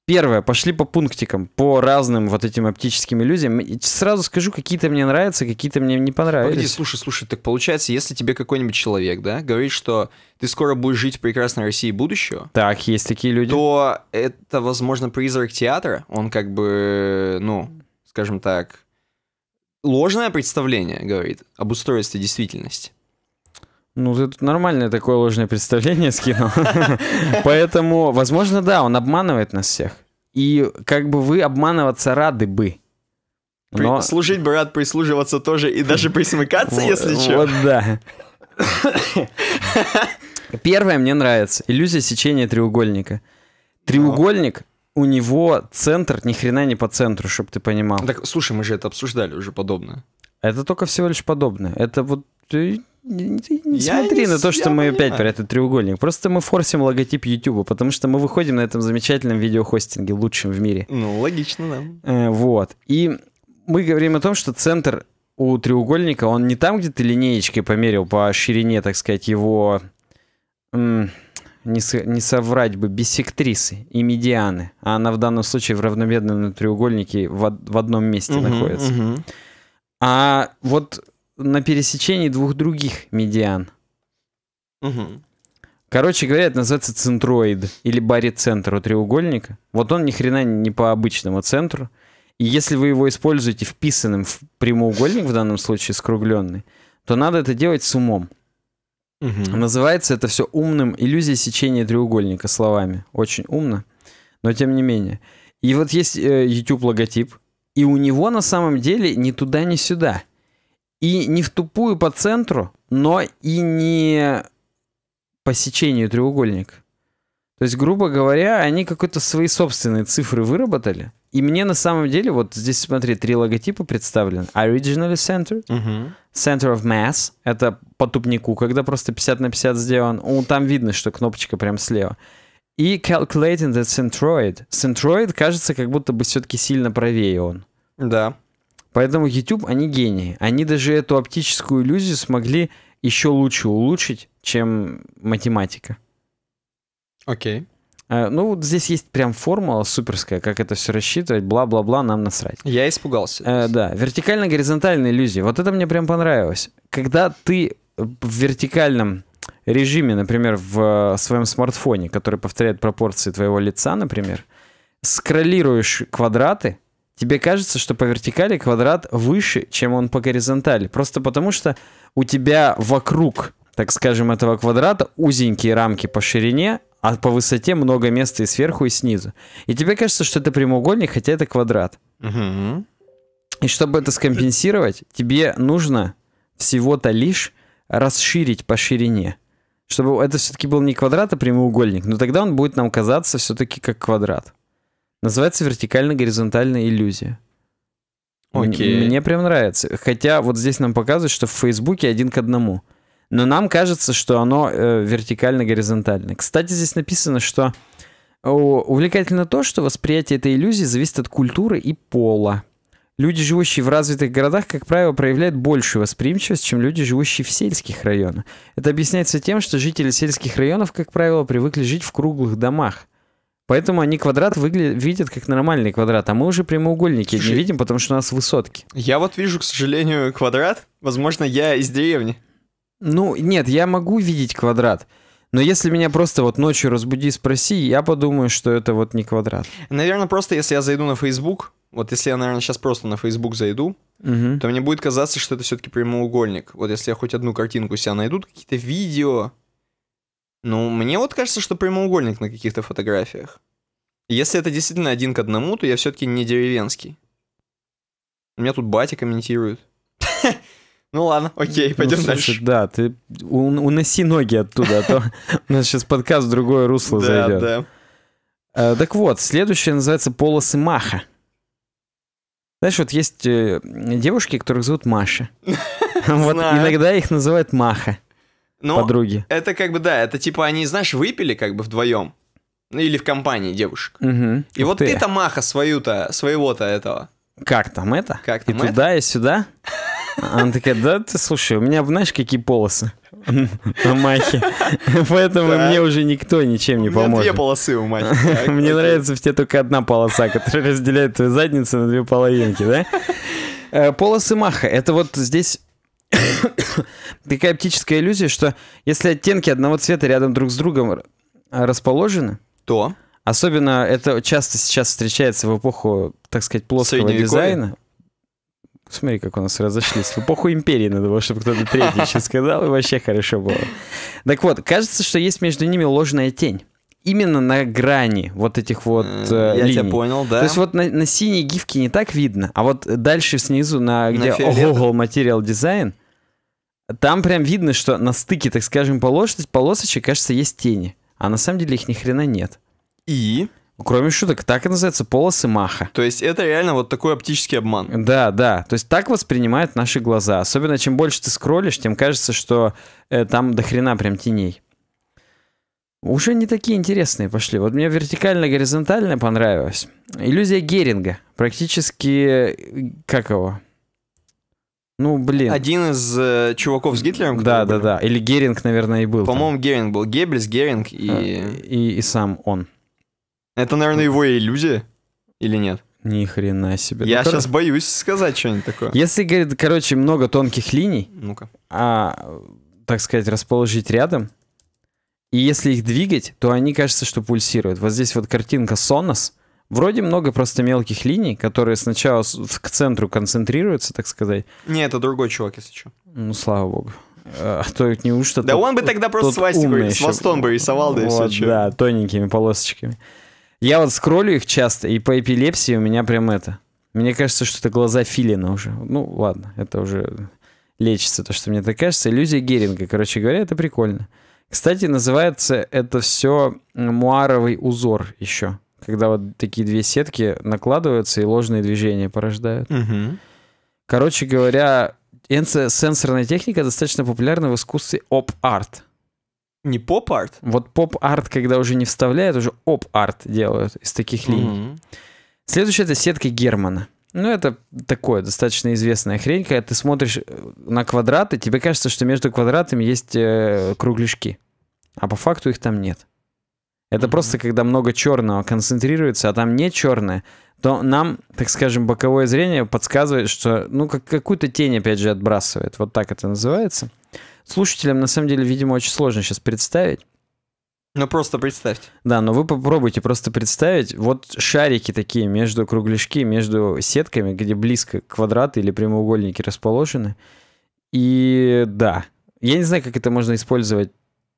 Первое, пошли по пунктикам, по разным вот этим оптическим иллюзиям. И сразу скажу, какие-то мне нравятся, какие-то мне не понравились. Погоди, слушай, слушай, так получается, если тебе какой-нибудь человек, да, говорит, что ты скоро будешь жить в прекрасной России будущего. Так, есть такие люди. То это, возможно, призрак театра. Он как бы, ну, скажем так, ложное представление говорит об устройстве действительности. Ну, ты тут нормальное такое ложное представление скинул. Поэтому, возможно, да, он обманывает нас всех. И как бы вы обманываться рады бы. Но... Служить бы рад, прислуживаться тоже и даже присмыкаться, если что. Вот да. Первое мне нравится. Иллюзия сечения треугольника. Треугольник у него центр ни хрена не по центру, чтобы ты понимал. Так, слушай, мы же это обсуждали уже подобное. Это только всего лишь подобное. Это вот э, не, не я смотри не, на то, что мы понимаю. опять про этот треугольник. Просто мы форсим логотип YouTube, потому что мы выходим на этом замечательном видеохостинге, лучшем в мире. Ну, логично, да. Э, вот. И мы говорим о том, что центр у треугольника, он не там, где ты линеечкой померил по ширине, так сказать, его... М- не, со- не соврать бы, биссектрисы и медианы. А она в данном случае в равномерном треугольнике в, в одном месте угу, находится. Угу. А вот на пересечении двух других медиан. Угу. Короче говоря, это называется центроид или барицентр у треугольника. Вот он ни хрена не по обычному центру. И если вы его используете вписанным в прямоугольник, в данном случае скругленный, то надо это делать с умом. Угу. Называется это все умным иллюзия сечения треугольника словами. Очень умно, но тем не менее. И вот есть э, YouTube логотип, и у него на самом деле ни туда, ни сюда – и не в тупую по центру, но и не по сечению треугольник. То есть, грубо говоря, они какие-то свои собственные цифры выработали. И мне на самом деле, вот здесь, смотри, три логотипа представлены. Originally Center, Center of Mass, это по тупнику, когда просто 50 на 50 сделан. О, там видно, что кнопочка прям слева. И Calculating the Centroid. Centroid кажется, как будто бы все-таки сильно правее он. Да. Поэтому YouTube, они гении. Они даже эту оптическую иллюзию смогли еще лучше улучшить, чем математика. Окей. Okay. Э, ну, вот здесь есть прям формула суперская, как это все рассчитывать, бла-бла-бла, нам насрать. Я испугался. Э, да, вертикально-горизонтальная иллюзия. Вот это мне прям понравилось. Когда ты в вертикальном режиме, например, в э, своем смартфоне, который повторяет пропорции твоего лица, например, скроллируешь квадраты, тебе кажется, что по вертикали квадрат выше, чем он по горизонтали. Просто потому, что у тебя вокруг, так скажем, этого квадрата узенькие рамки по ширине, а по высоте много места и сверху, и снизу. И тебе кажется, что это прямоугольник, хотя это квадрат. Угу. И чтобы это скомпенсировать, тебе нужно всего-то лишь расширить по ширине. Чтобы это все-таки был не квадрат, а прямоугольник. Но тогда он будет нам казаться все-таки как квадрат. Называется вертикально-горизонтальная иллюзия. Окей. Мне прям нравится. Хотя вот здесь нам показывают, что в Фейсбуке один к одному. Но нам кажется, что оно э, вертикально-горизонтально. Кстати, здесь написано, что увлекательно то, что восприятие этой иллюзии зависит от культуры и пола. Люди, живущие в развитых городах, как правило, проявляют большую восприимчивость, чем люди, живущие в сельских районах. Это объясняется тем, что жители сельских районов, как правило, привыкли жить в круглых домах – Поэтому они квадрат выгля... видят как нормальный квадрат, а мы уже прямоугольники Слушай, не видим, потому что у нас высотки. Я вот вижу, к сожалению, квадрат. Возможно, я из деревни. Ну, нет, я могу видеть квадрат. Но если меня просто вот ночью разбуди, и спроси, я подумаю, что это вот не квадрат. Наверное, просто если я зайду на Facebook, вот если я, наверное, сейчас просто на Facebook зайду, угу. то мне будет казаться, что это все-таки прямоугольник. Вот если я хоть одну картинку себя найду, какие-то видео, ну, мне вот кажется, что прямоугольник на каких-то фотографиях. Если это действительно один к одному, то я все-таки не деревенский. У Меня тут батя комментирует. Ну ладно, окей, пойдем ну, дальше. Да, ты уноси ноги оттуда, а то у нас сейчас подкаст в другое русло зайдет. Да, да. Э, так вот, следующее называется полосы Маха. Знаешь, вот есть э, девушки, которых зовут Маша. Вот иногда их называют Маха. Но ну, подруги. Это как бы, да, это типа они, знаешь, выпили как бы вдвоем. Ну, или в компании девушек. Угу. И Ух вот ты. ты-то, Маха, свою-то, своего-то этого. Как там это? Как там и это? туда, и сюда? Она такая, да ты, слушай, у меня, знаешь, какие полосы на махе. Поэтому мне уже никто ничем не поможет. У две полосы у махи. мне нравится в тебе только одна полоса, которая разделяет твою задницу на две половинки, да? Э, полосы маха. Это вот здесь такая оптическая иллюзия, что если оттенки одного цвета рядом друг с другом расположены, то особенно это часто сейчас встречается в эпоху, так сказать, плоского дизайна. Смотри, как у нас разошлись. В эпоху империи надо было, чтобы кто-то третий еще сказал, и вообще хорошо было. Так вот, кажется, что есть между ними ложная тень именно на грани вот этих вот э, Я линий. тебя понял, да. То есть вот на, на синей гифке не так видно, а вот дальше снизу, на где Google Material Design, там прям видно, что на стыке, так скажем, полос... полосочек, кажется, есть тени. А на самом деле их ни хрена нет. И? Кроме шуток, так и называется полосы маха. То есть это реально вот такой оптический обман. Да, да. То есть так воспринимают наши глаза. Особенно чем больше ты скроллишь, тем кажется, что э, там до хрена прям теней. Уже не такие интересные пошли. Вот мне вертикально-горизонтально понравилось. Иллюзия Геринга. Практически, э, как его, ну, блин. Один из э, чуваков с Гитлером. Да, да, были. да. Или Геринг, наверное, и был. По-моему, Геринг был. Геббельс, Геринг и... Э, и... И сам он. Это, наверное, его иллюзия? Или нет? Ни хрена себе. Я ну, сейчас кор... боюсь сказать что-нибудь такое. Если, говорит, короче, много тонких линий, ну-ка. А, так сказать, расположить рядом, и если их двигать, то они, кажется, что пульсируют. Вот здесь вот картинка Сонос, Вроде много просто мелких линий, которые сначала к центру концентрируются, так сказать. Не, это другой чувак, если что. Ну, слава богу. А, а то неужто... Да он бы тогда просто свастику с Востон бы рисовал, да и все. Да, тоненькими полосочками. Я вот скроллю их часто, и по эпилепсии у меня прям это... Мне кажется, что это глаза филина уже. Ну, ладно, это уже лечится, то, что мне так кажется. Иллюзия Геринга, короче говоря, это прикольно. Кстати, называется это все муаровый узор еще когда вот такие две сетки накладываются и ложные движения порождают. Угу. Короче говоря, сенсорная техника достаточно популярна в искусстве оп-арт. Не поп-арт? Вот поп-арт, когда уже не вставляют, уже оп-арт делают из таких линий. Угу. Следующая это сетка Германа. Ну, это такое, достаточно известная хрень, когда ты смотришь э, на квадраты, тебе кажется, что между квадратами есть э, кругляшки, а по факту их там нет. Это mm-hmm. просто когда много черного концентрируется, а там не черное, то нам, так скажем, боковое зрение подсказывает, что ну как какую-то тень опять же отбрасывает. Вот так это называется. Слушателям на самом деле, видимо, очень сложно сейчас представить. Ну просто представьте. Да, но вы попробуйте просто представить. Вот шарики такие между кругляшки, между сетками, где близко квадраты или прямоугольники расположены. И да, я не знаю, как это можно использовать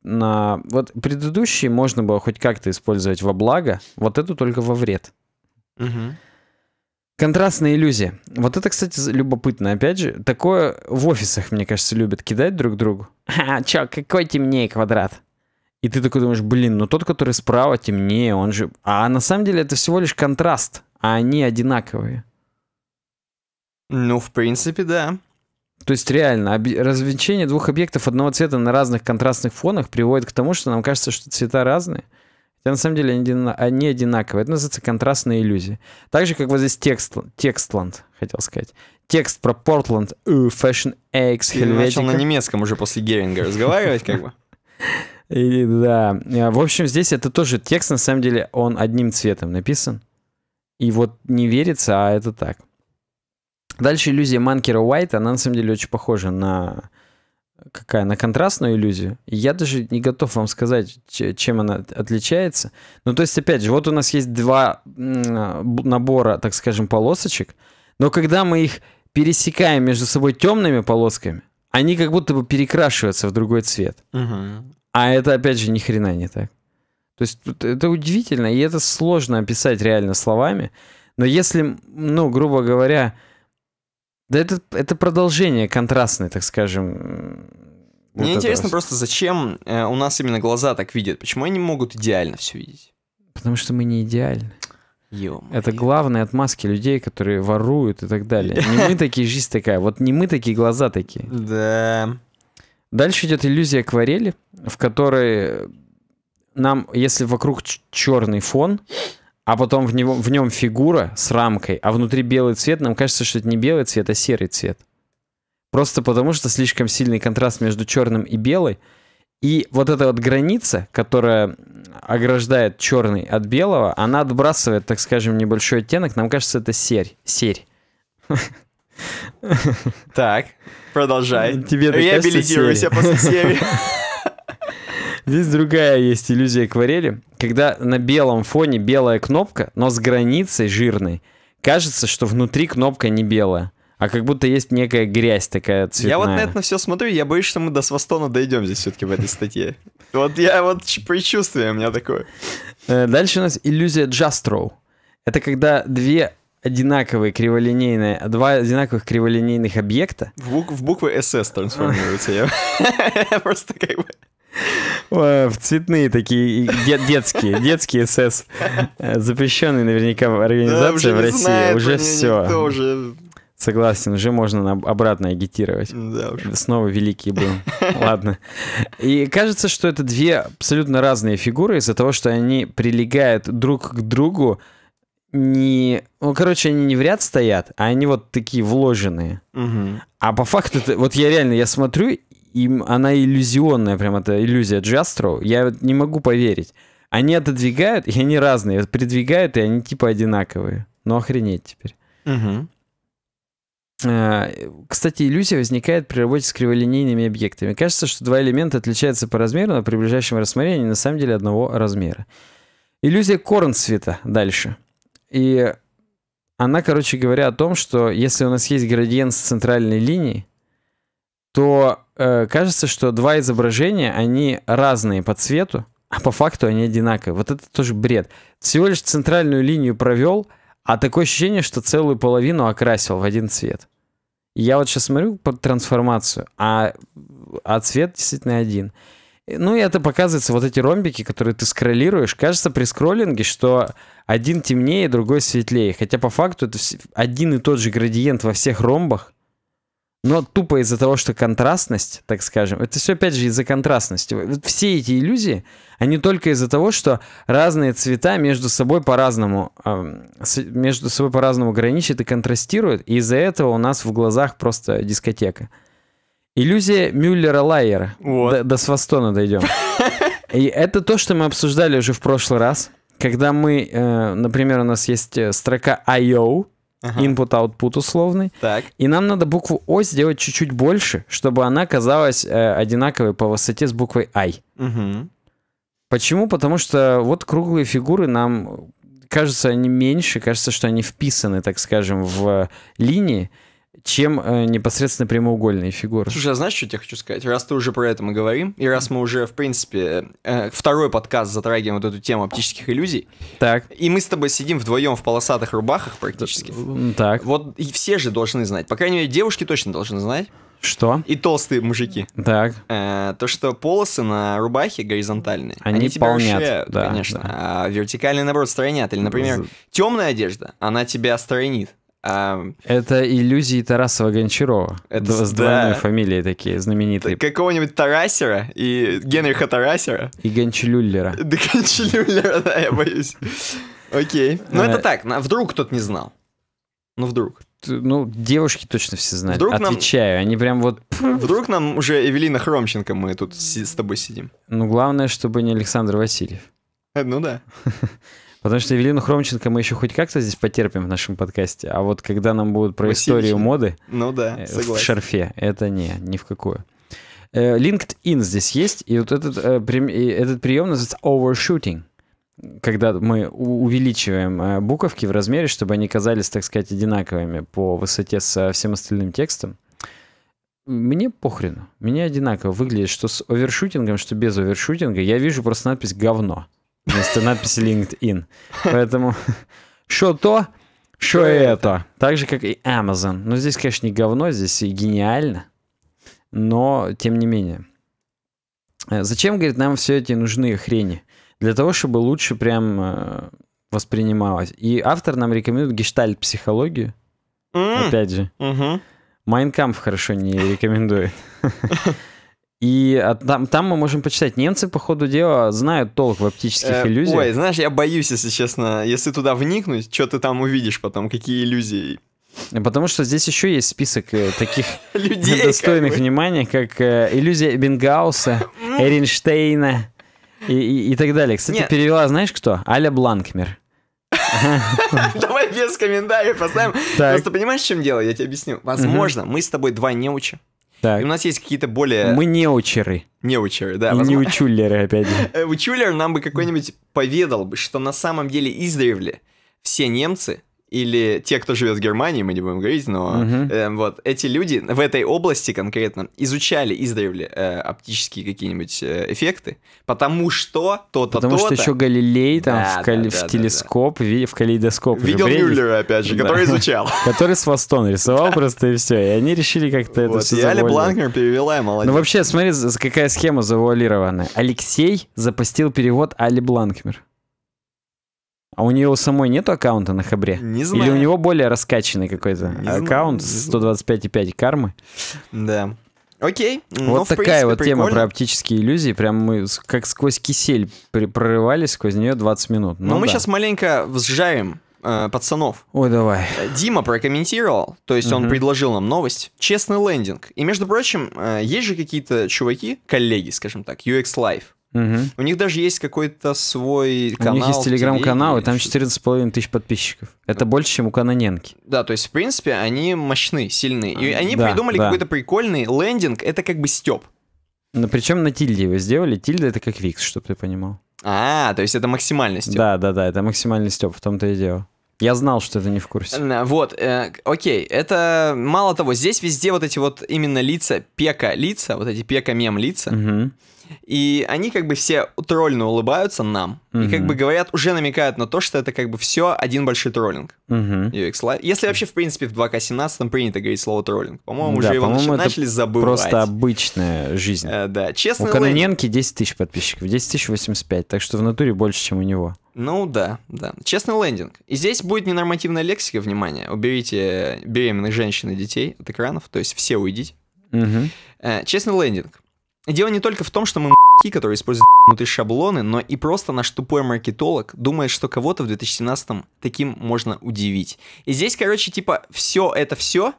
на... Вот предыдущие можно было хоть как-то использовать во благо, вот эту только во вред. Угу. Контрастная иллюзия. Вот это, кстати, любопытно. Опять же, такое в офисах, мне кажется, любят кидать друг другу. А, чё, какой темнее квадрат? И ты такой думаешь, блин, ну тот, который справа темнее, он же... А на самом деле это всего лишь контраст, а они одинаковые. Ну, в принципе, да. То есть реально, об... развлечение двух объектов одного цвета на разных контрастных фонах приводит к тому, что нам кажется, что цвета разные. Хотя на самом деле они одинаковые. Это называется контрастная иллюзия. Так же, как вот здесь текст, текстланд, хотел сказать. Текст про Портланд, э, Fashion X, Ты начал на немецком уже после Геринга разговаривать, как бы. И, да. Э, в общем, здесь это тоже текст, на самом деле, он одним цветом написан. И вот не верится, а это так. Дальше иллюзия Манкера Уайта, она на самом деле очень похожа на какая на контрастную иллюзию. Я даже не готов вам сказать, чем она отличается. Ну, то есть, опять же, вот у нас есть два набора, так скажем, полосочек, но когда мы их пересекаем между собой темными полосками, они как будто бы перекрашиваются в другой цвет. Угу. А это, опять же, ни хрена не так. То есть это удивительно, и это сложно описать реально словами. Но если, ну, грубо говоря, да это, это продолжение контрастное, так скажем. Вот Мне интересно раз. просто, зачем э, у нас именно глаза так видят? Почему они могут идеально все видеть? Потому что мы не идеальны. ё Это главные отмазки людей, которые воруют и так далее. Не мы такие, жизнь такая. Вот не мы такие, глаза такие. Да. Дальше идет иллюзия акварели, в которой нам, если вокруг черный фон, а потом в, него, в нем фигура с рамкой, а внутри белый цвет, нам кажется, что это не белый цвет, а серый цвет. Просто потому, что слишком сильный контраст между черным и белой. И вот эта вот граница, которая ограждает черный от белого, она отбрасывает, так скажем, небольшой оттенок. Нам кажется, это серь. Серь. Так, продолжай. Тебе Реабилитируйся после серии. Здесь другая есть иллюзия акварели, когда на белом фоне белая кнопка, но с границей жирной. Кажется, что внутри кнопка не белая. А как будто есть некая грязь такая цветная. Я вот на это на все смотрю, я боюсь, что мы до Свастона дойдем здесь все-таки в этой статье. Вот я вот предчувствие у меня такое. Э, дальше у нас иллюзия Джастроу. Это когда две одинаковые криволинейные, два одинаковых криволинейных объекта. В, бук, в буквы SS трансформируются. Я просто как бы... В цветные такие, детские, детские СС. Э, Запрещенные наверняка организация в России. Уже все. Согласен, уже можно обратно агитировать. Да, уж. Снова великие был. Ладно. И кажется, что это две абсолютно разные фигуры из-за того, что они прилегают друг к другу не... Ну, короче, они не в ряд стоят, а они вот такие вложенные. Угу. А по факту, вот я реально, я смотрю, им, она иллюзионная, прям это иллюзия Джастро. Я не могу поверить. Они отодвигают, и они разные. предвигают и они типа одинаковые. Ну охренеть теперь. Угу. Кстати, иллюзия возникает при работе с криволинейными объектами. Кажется, что два элемента отличаются по размеру, но при ближайшем рассмотрении на самом деле одного размера. Иллюзия Корнсвита дальше. И она, короче говоря, о том, что если у нас есть градиент с центральной линией то э, кажется, что два изображения, они разные по цвету, а по факту они одинаковые. Вот это тоже бред. Всего лишь центральную линию провел, а такое ощущение, что целую половину окрасил в один цвет. Я вот сейчас смотрю под трансформацию, а, а цвет действительно один. Ну и это показывается, вот эти ромбики, которые ты скроллируешь. Кажется при скроллинге, что один темнее, другой светлее. Хотя по факту это один и тот же градиент во всех ромбах. Но тупо из-за того, что контрастность, так скажем, это все опять же из-за контрастности. Вот все эти иллюзии, они только из-за того, что разные цвета между собой по-разному, между собой по-разному граничат и контрастируют, и из-за этого у нас в глазах просто дискотека. Иллюзия Мюллера-Лайера. Вот. До, до Свастона дойдем. И это то, что мы обсуждали уже в прошлый раз, когда мы, э, например, у нас есть э, строка I.O., Ага. Input-output условный. Так. И нам надо букву О сделать чуть-чуть больше, чтобы она казалась э, одинаковой по высоте с буквой I. Угу. Почему? Потому что вот круглые фигуры нам кажется, они меньше, кажется, что они вписаны, так скажем, в линии чем э, непосредственно прямоугольные фигуры. Слушай, а знаешь, что я хочу сказать? Раз ты уже про это мы говорим, и раз мы уже, в принципе, э, второй подкаст затрагиваем вот эту тему оптических иллюзий, так. и мы с тобой сидим вдвоем в полосатых рубахах практически, так. вот и все же должны знать, по крайней мере, девушки точно должны знать, что? И толстые мужики. Так. Э, то, что полосы на рубахе горизонтальные. Они, они тебя полнят, да, конечно. Да. А вертикальные, наоборот, стройнят. Или, например, темная одежда, она тебя стройнит. Это иллюзии Тарасова Гончарова. Это с двойной фамилией такие знаменитые. Какого-нибудь Тарасера и Генриха Тарасера. И Гончелюллера. Да Гончелюллера, да, я боюсь. Окей. Ну это э. так, вдруг кто-то не знал. Ну вдруг. Ну, девушки точно все знают. Вдруг Отвечаю, нам... они прям вот... Вдруг нам уже Эвелина Хромченко, мы тут с тобой сидим. Ну, главное, чтобы не Александр Васильев. Э, ну да. Потому что Евелину Хромченко мы еще хоть как-то здесь потерпим в нашем подкасте, а вот когда нам будут про Васильевич. историю моды ну да, э, в шарфе, это не, ни в какую. Э, LinkedIn здесь есть, и вот этот, э, этот прием называется overshooting когда мы увеличиваем буковки в размере, чтобы они казались, так сказать, одинаковыми по высоте со всем остальным текстом, мне похрену. Мне одинаково выглядит, что с овершутингом, что без овершутинга. Я вижу просто надпись «говно» вместо надписи LinkedIn. Поэтому что то, что это. Так же, как и Amazon. Но ну, здесь, конечно, не говно, здесь и гениально. Но, тем не менее. Э, зачем, говорит, нам все эти нужные хрени? Для того, чтобы лучше прям э, воспринималось. И автор нам рекомендует гештальт-психологию. Опять же. Майнкамп хорошо не рекомендует. И а, там, там мы можем почитать. Немцы, по ходу дела, знают толк в э, оптических э, иллюзиях. Ой, знаешь, я боюсь, если честно, если туда вникнуть, что ты там увидишь потом, какие иллюзии. Э, потому что здесь еще есть список э, таких людей, достойных как внимания, как иллюзия Бенгауса, ну. Эринштейна и, и, и так далее. Кстати, Нет. перевела, знаешь кто? Аля Бланкмер. Давай без комментариев поставим. Просто понимаешь, в чем дело? Я тебе объясню. Возможно, мы с тобой два неуча. Так. И у нас есть какие-то более... Мы неучеры. Неучеры, да. И возможно... неучулеры, опять же. Э, учулер нам бы какой-нибудь поведал бы, что на самом деле издревле все немцы или те, кто живет в Германии, мы не будем говорить, но uh-huh. э, вот эти люди в этой области конкретно изучали издревле э, оптические какие-нибудь э, эффекты, потому что то-то, Потому то-то... что еще Галилей там да, в, да, да, в да, телескоп, да, да. в калейдоскоп. Видел Мюллера, опять же, да. который изучал. Который свастон рисовал просто и все, и они решили как-то это все Яля Бланкер перевела, молодец. Ну вообще, смотри, какая схема завуалированная. Алексей запустил перевод Али Бланкмер. А у нее у самой нет аккаунта на Хабре? Не знаю. Или у него более раскачанный какой-то не аккаунт знаю. 125,5 кармы? Да. Окей. Ну, вот ну, такая принципе, вот прикольно. тема про оптические иллюзии. Прям мы как сквозь кисель прорывались сквозь нее 20 минут. Ну, Но ну да. мы сейчас маленько взжарим э, пацанов. Ой, давай. Э, Дима прокомментировал, то есть угу. он предложил нам новость. Честный лендинг. И, между прочим, э, есть же какие-то чуваки, коллеги, скажем так, UX Life, Угу. У них даже есть какой-то свой канал. У них есть телеграм-канал, и там 14,5 тысяч подписчиков. Это больше, чем у Каноненки. Да, то есть, в принципе, они мощны, сильны. И они да, придумали да. какой-то прикольный лендинг, это как бы степ. Но ну, причем на тильде его сделали. Тильда это как Викс, чтобы ты понимал. А, то есть это максимальный степ. Да, да, да, это максимальный степ, в том-то и дело. Я знал, что это не в курсе. Вот, э, окей, это мало того, здесь везде вот эти вот именно лица, пека лица, вот эти пека мем лица. Угу и они как бы все тролльно улыбаются нам. Угу. И как бы говорят, уже намекают на то, что это как бы все один большой троллинг. Угу. UX Live. Если вообще, в принципе, в 2К17 принято говорить слово троллинг. По-моему, да, уже по его нач- начали забывать. просто обычная жизнь. Э, да, честно. У Каноненки 10 тысяч подписчиков, 10 тысяч 85, так что в натуре больше, чем у него. Ну да, да. Честный лендинг. И здесь будет ненормативная лексика, внимание. Уберите беременных женщин и детей от экранов, то есть все уйдите. Угу. Честный лендинг. Дело не только в том, что мы мужики, которые используют внутри шаблоны, но и просто наш тупой маркетолог думает, что кого-то в 2017 таким можно удивить. И здесь, короче, типа, все это все,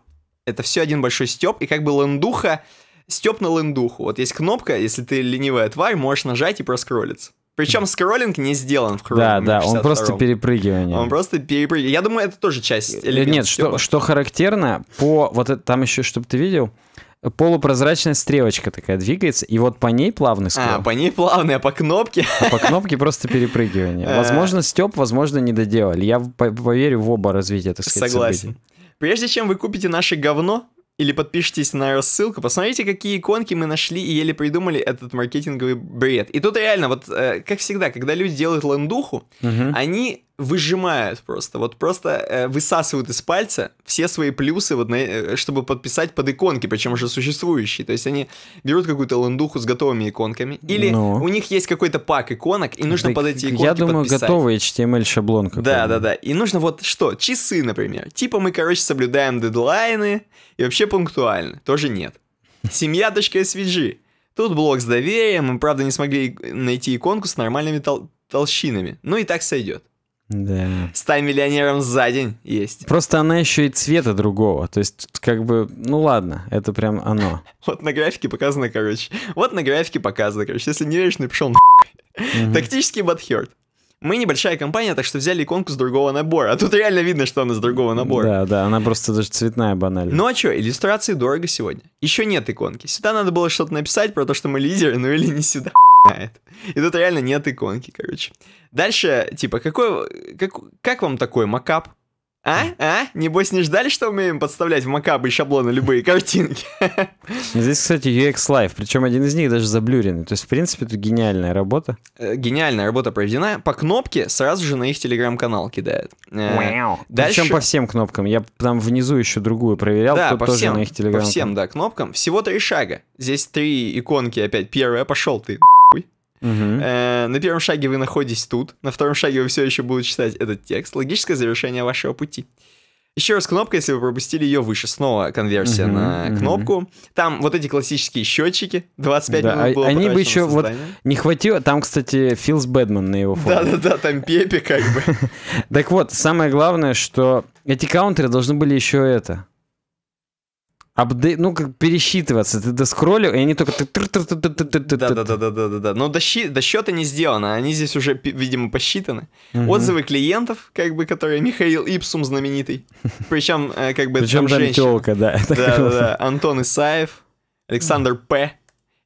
это все один большой степ, и как бы лендуха, степ на лендуху. Вот есть кнопка, если ты ленивая тварь, можешь нажать и проскролиться. Причем скроллинг не сделан в Да, да, он просто перепрыгивание. Он просто перепрыгивает. Я думаю, это тоже часть э, элемента. Нет, что, что характерно, по вот это, там еще, чтобы ты видел, полупрозрачная стрелочка такая двигается, и вот по ней плавный скролл. А, по ней плавный, а по кнопке? А по кнопке просто перепрыгивание. Э. Возможно, Степ, возможно, не доделали. Я поверю в оба развития, так сказать, Согласен. Событий. Прежде чем вы купите наше говно, или подпишитесь на рассылку, посмотрите, какие иконки мы нашли и еле придумали этот маркетинговый бред. И тут реально, вот э, как всегда, когда люди делают ландуху, угу. они выжимают просто, вот просто э, высасывают из пальца все свои плюсы, вот на, э, чтобы подписать под иконки, причем уже существующие. То есть они берут какую-то ландуху с готовыми иконками, или ну. у них есть какой-то пак иконок, и нужно так, под эти иконки Я думаю, подписать. готовый HTML-шаблон какой-то. Да-да-да, и нужно вот что, часы, например. Типа мы, короче, соблюдаем дедлайны и вообще пунктуально. Тоже нет. Семья.svg. Тут блок с доверием, мы, правда, не смогли найти иконку с нормальными тол толщинами. Ну и так сойдет. Да. Стань миллионером за день есть. Просто она еще и цвета другого. То есть, тут как бы, ну ладно, это прям оно. Вот на графике показано, короче. Вот на графике показано, короче. Если не веришь, напиши на Тактический бадхерт. Мы небольшая компания, так что взяли иконку с другого набора. А тут реально видно, что она с другого набора. Да, да, она просто даже цветная банально. Ну а что, иллюстрации дорого сегодня. Еще нет иконки. Сюда надо было что-то написать про то, что мы лидеры, ну или не сюда. И тут реально нет иконки, короче. Дальше, типа, какой, как, как вам такой макап? А? А? Небось не ждали, что умеем подставлять в макабы и шаблоны любые картинки? Здесь, кстати, UX Live, причем один из них даже заблюренный. То есть, в принципе, тут гениальная работа. Э, гениальная работа проведена. По кнопке сразу же на их телеграм-канал кидает. Э, дальше... Причем по всем кнопкам. Я там внизу еще другую проверял, да, по тоже всем, на их телеграм-канал. по всем, да, кнопкам. Всего три шага. Здесь три иконки опять. Первая, пошел ты, Угу. Э, на первом шаге вы находитесь тут, на втором шаге вы все еще будете читать этот текст. Логическое завершение вашего пути. Еще раз кнопка, если вы пропустили ее выше. Снова конверсия угу, на угу. кнопку. Там вот эти классические счетчики. 25 да, минут а было Они бы еще вот не хватило. Там, кстати, Филс Бэдман на его фоне. Да-да-да, там Пепе как бы. Так вот, самое главное, что эти каунтеры должны были еще это апдей, ну, как пересчитываться. Ты доскроллил, и они только... Да-да-да-да-да-да. Но до, щи... до счета не сделано. Они здесь уже, видимо, посчитаны. Угу. Отзывы клиентов, как бы, которые Михаил Ипсум знаменитый. Причем, э, как бы, Причем там, женщина тёлка, да. Да-да-да. Антон Исаев, Александр П.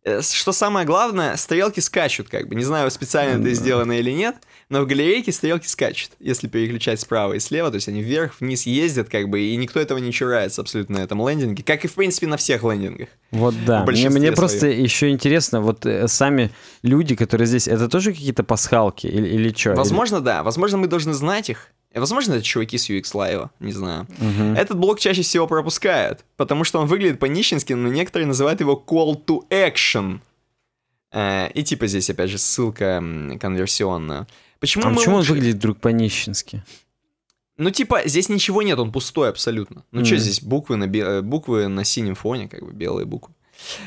Э, что самое главное, стрелки скачут, как бы. Не знаю, специально это сделано или нет. Но в галерейке стрелки скачут, если переключать справа и слева, то есть они вверх, вниз ездят, как бы, и никто этого не чурается абсолютно на этом лендинге, как и, в принципе, на всех лендингах. Вот да. Мне, мне просто еще интересно, вот э, сами люди, которые здесь, это тоже какие-то пасхалки или, или что? Возможно, или... да. Возможно, мы должны знать их, Возможно, это чуваки с UX Live, не знаю. Угу. Этот блок чаще всего пропускают, потому что он выглядит по-нищенски, но некоторые называют его call to action. Э, и типа здесь, опять же, ссылка конверсионная. Почему а мы почему лучше... он выглядит вдруг по-нищенски? Ну, типа, здесь ничего нет, он пустой абсолютно. Ну, mm. что здесь, буквы на, бе... Э, буквы на синем фоне, как бы белые буквы.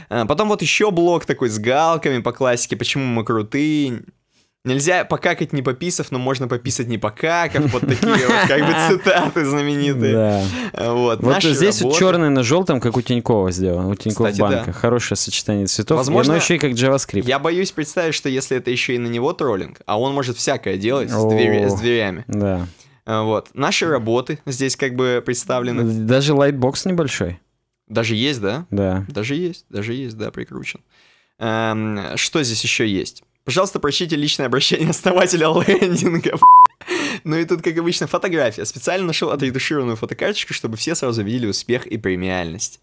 А, потом вот еще блок такой с галками по классике, почему мы крутые. Нельзя покакать не пописав, но можно пописать не покакав. Вот такие вот как бы цитаты знаменитые. Да. Э, вот, вот здесь работы... вот черный на желтом, как у Тинькова сделано, у Тинькова Кстати, банка. Да. Хорошее сочетание цветов. Возможно, и оно еще и как JavaScript. Я боюсь представить, что если это еще и на него троллинг, а он может всякое делать с, дверь, с дверями. Да. Э, вот. Наши работы здесь как бы представлены. Даже лайтбокс небольшой. Даже есть, да? Да. Даже есть, даже есть, да, прикручен. Эм, что здесь еще есть? Пожалуйста, прощите личное обращение основателя лендинга. Ну и тут, как обычно, фотография. Специально нашел отретушированную фотокарточку, чтобы все сразу видели успех и премиальность.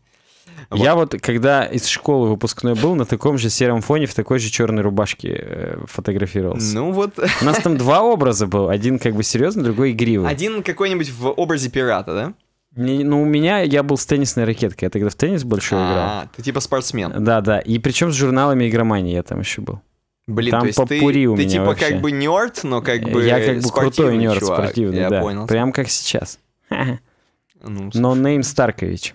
Вот. Я вот, когда из школы выпускной был, на таком же сером фоне, в такой же черной рубашке э, фотографировался. Ну вот. У нас там два образа был. Один как бы серьезный, другой игривый. Один какой-нибудь в образе пирата, да? Не, ну, у меня я был с теннисной ракеткой. Я тогда в теннис большой а -а -а, играл. А, ты типа спортсмен. Да, да. И причем с журналами игромании я там еще был. Блин, там то есть попури ты, у ты меня типа вообще. как бы нерд, но как бы Я как бы крутой нерд чувак, спортивный, я да. Понял. Прям как сейчас. Ну, но нейм Старкович.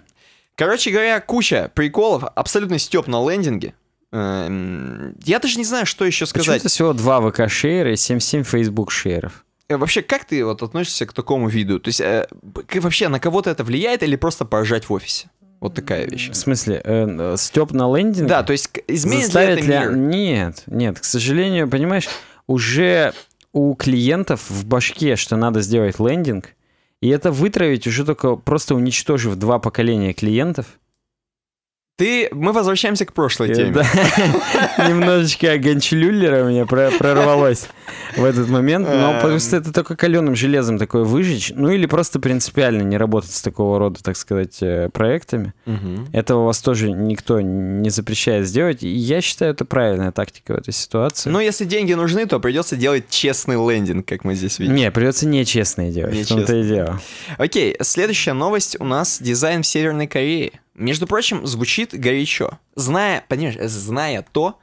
Короче говоря, куча приколов, абсолютно степ на лендинге. Эм, я даже не знаю, что еще сказать. Почему-то всего два ВК-шейера и 7-7 Facebook-шейеров. Э, вообще, как ты вот относишься к такому виду? То есть, э, вообще, на кого-то это влияет или просто поражать в офисе? Вот такая вещь. В смысле, э, степ на лендинге? Да, то есть изменит ли это мир? Ли... Нет, нет, к сожалению, понимаешь, уже у клиентов в башке, что надо сделать лендинг, и это вытравить уже только просто уничтожив два поколения клиентов – ты... Мы возвращаемся к прошлой э, теме. Немножечко гончелюллера у меня прорвалось в этот момент. Но эм. просто это только каленым железом такое выжечь. Ну или просто принципиально не работать с такого рода, так сказать, э, проектами. Этого вас тоже никто не запрещает сделать. И я считаю, это правильная тактика в этой ситуации. Но ну, если деньги нужны, то придется делать честный лендинг, как мы здесь видим. Не, придется нечестные делать. В том Окей, следующая новость у нас дизайн в Северной Корее. Между прочим, звучит горячо. Зная, понимаешь, э, зная то,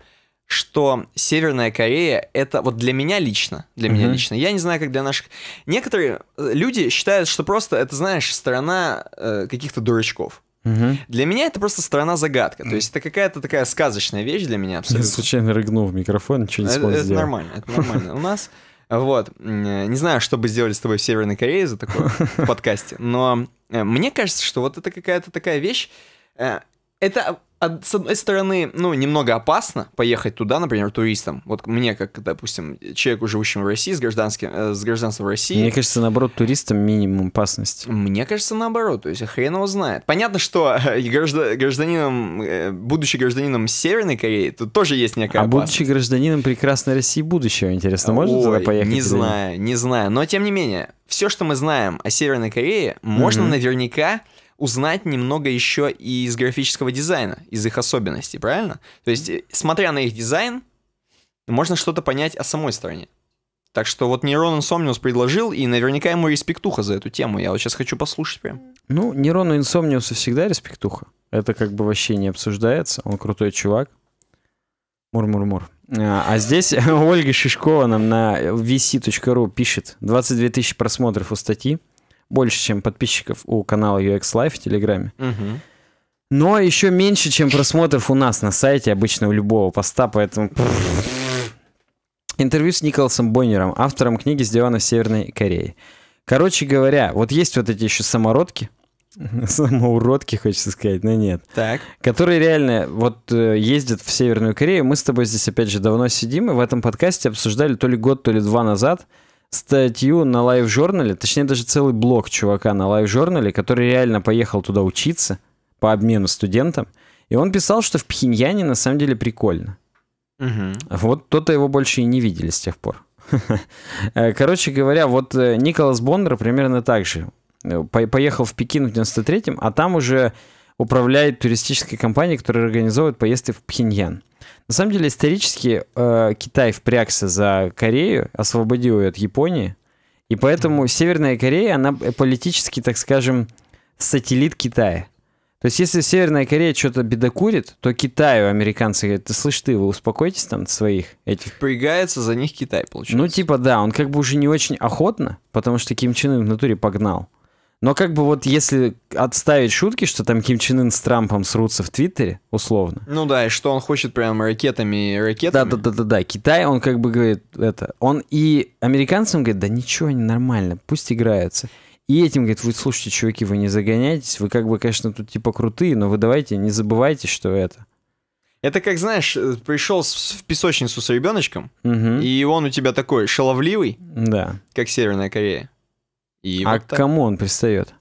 что Северная Корея это вот для меня лично, для mm-hmm. меня лично. Я не знаю, как для наших. Некоторые э, люди считают, что просто это, знаешь, страна э, каких-то дурачков. Угу. Для меня это просто страна-загадка. То есть это какая-то такая сказочная вещь для меня абсолютно. Я случайно рыгнул в микрофон, ничего не смог Это, это нормально, это нормально. У нас вот. Не знаю, что бы сделали с тобой в Северной Корее за такое в подкасте, но э, мне кажется, что вот это какая-то такая вещь. Э, это а с одной стороны, ну, немного опасно поехать туда, например, туристам. Вот мне, как, допустим, человеку, живущему в России, с, гражданским, э, с гражданством России... Мне кажется, наоборот, туристам минимум опасность. Мне кажется, наоборот, то есть а хрен его знает. Понятно, что э, гражда, гражданином, э, будучи гражданином Северной Кореи, тут тоже есть некая а опасность. А будучи гражданином прекрасной России будущего, интересно, можно туда поехать? не знаю, не знаю. Но, тем не менее, все, что мы знаем о Северной Корее, можно mm-hmm. наверняка узнать немного еще и из графического дизайна, из их особенностей, правильно? То есть, э, смотря на их дизайн, можно что-то понять о самой стране. Так что вот Нейрон Инсомниус предложил, и наверняка ему респектуха за эту тему. Я вот сейчас хочу послушать прям. Ну, Нейрону Инсомниусу всегда респектуха. Это как бы вообще не обсуждается. Он крутой чувак. Мур-мур-мур. А, а здесь Ольга Шишкова нам на vc.ru пишет. 22 тысячи просмотров у статьи больше, чем подписчиков у канала UX Life в Телеграме. Угу. Но еще меньше, чем просмотров у нас на сайте, обычно у любого поста, поэтому... Интервью с Николасом Бойнером, автором книги, сделано в Северной Корее. Короче говоря, вот есть вот эти еще самородки, самоуродки, хочется сказать, но нет. Так. Которые реально вот э, ездят в Северную Корею. Мы с тобой здесь, опять же, давно сидим, и в этом подкасте обсуждали то ли год, то ли два назад – статью на Live Journal, точнее даже целый блок чувака на Live Journal, который реально поехал туда учиться по обмену студентам, и он писал, что в Пхеньяне на самом деле прикольно. Угу. Вот кто то его больше и не видели с тех пор. Э, короче говоря, вот э, Николас Бондар примерно так же. Э, поехал в Пекин в 93-м, а там уже управляет туристической компанией, которая организовывает поездки в Пхеньян. На самом деле, исторически э, Китай впрягся за Корею, освободил ее от Японии. И поэтому Северная Корея, она политически, так скажем, сателлит Китая. То есть, если Северная Корея что-то бедокурит, то Китаю американцы говорят, ты слышь ты, вы успокойтесь там своих этих. Впрягается за них Китай, получается. Ну, типа, да, он как бы уже не очень охотно, потому что Ким Чен Ын в натуре погнал. Но как бы вот если отставить шутки, что там Ким Чен Ын с Трампом срутся в Твиттере, условно. Ну да, и что он хочет прям ракетами и ракетами. Да-да-да-да, Китай, он как бы говорит это. Он и американцам говорит, да ничего, не нормально, пусть играются. И этим говорит, вы слушайте, чуваки, вы не загоняйтесь, вы как бы, конечно, тут типа крутые, но вы давайте не забывайте, что это. Это как, знаешь, э, пришел в песочницу с ребеночком, угу. и он у тебя такой шаловливый, да. как Северная Корея. И а вот так. кому он пристает?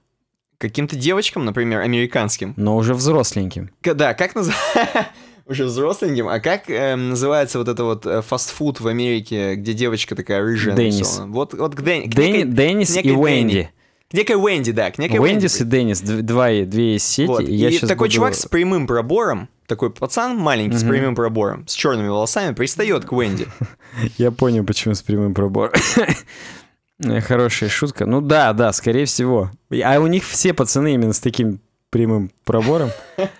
Каким-то девочкам, например, американским. Но уже взросленьким. К- да, как называется? уже взросленьким. А как э, называется вот это вот э, фастфуд в Америке, где девочка такая рыжая Деннис. Вот, вот к Дэн... Дэн... Деннис и Уэнди. К некой Уэнди, да. К некой Уэндис Уэнди. и Деннис, два, две сети. Вот. Я и такой буду... чувак с прямым пробором, такой пацан маленький mm-hmm. с прямым пробором, с черными волосами, пристает к Уэнди. Я понял, почему с прямым пробором. Э, хорошая шутка. Ну да, да, скорее всего. А у них все пацаны именно с таким прямым пробором.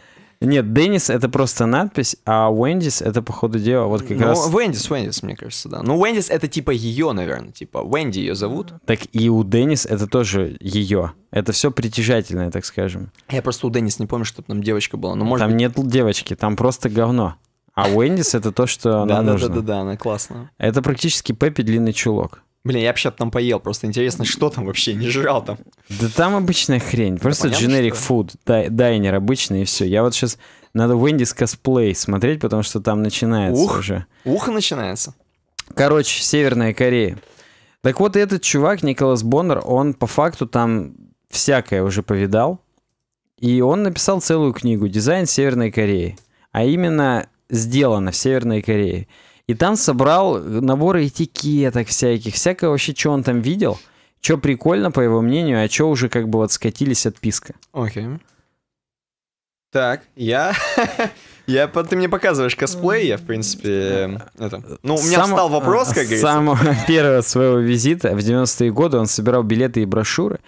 Нет, Деннис это просто надпись, а Уэндис это, по ходу дела, вот как ну, раз... Уэндис, Уэндис, мне кажется, да. Ну, Уэндис это типа ее, наверное, типа Уэнди ее зовут. Так и у Деннис это тоже ее. Это все притяжательное, так скажем. Я просто у Деннис не помню, чтобы там девочка была. но может там быть... нет девочки, там просто говно. А Уэндис это то, что нам нужно. Да-да-да, она классная. Это практически Пеппи длинный чулок. Блин, я вообще там поел, просто интересно, что там вообще, не жрал там. Да там обычная хрень, просто да, generic food, дайнер обычный и все. Я вот сейчас, надо Wendy's косплей смотреть, потому что там начинается ух, уже. Ух, начинается. Короче, Северная Корея. Так вот, этот чувак, Николас Боннер, он по факту там всякое уже повидал. И он написал целую книгу «Дизайн Северной Кореи». А именно сделано в Северной Корее – и там собрал наборы этикеток всяких, всякого вообще, что он там видел, что прикольно, по его мнению, а что уже как бы вот скатились от писка. Окей. Okay. Так, я... Я, ты мне показываешь косплей, я, в принципе, это... Ну, у меня Сам, встал вопрос, как говорится. С самого первого своего визита в 90-е годы он собирал билеты и брошюры.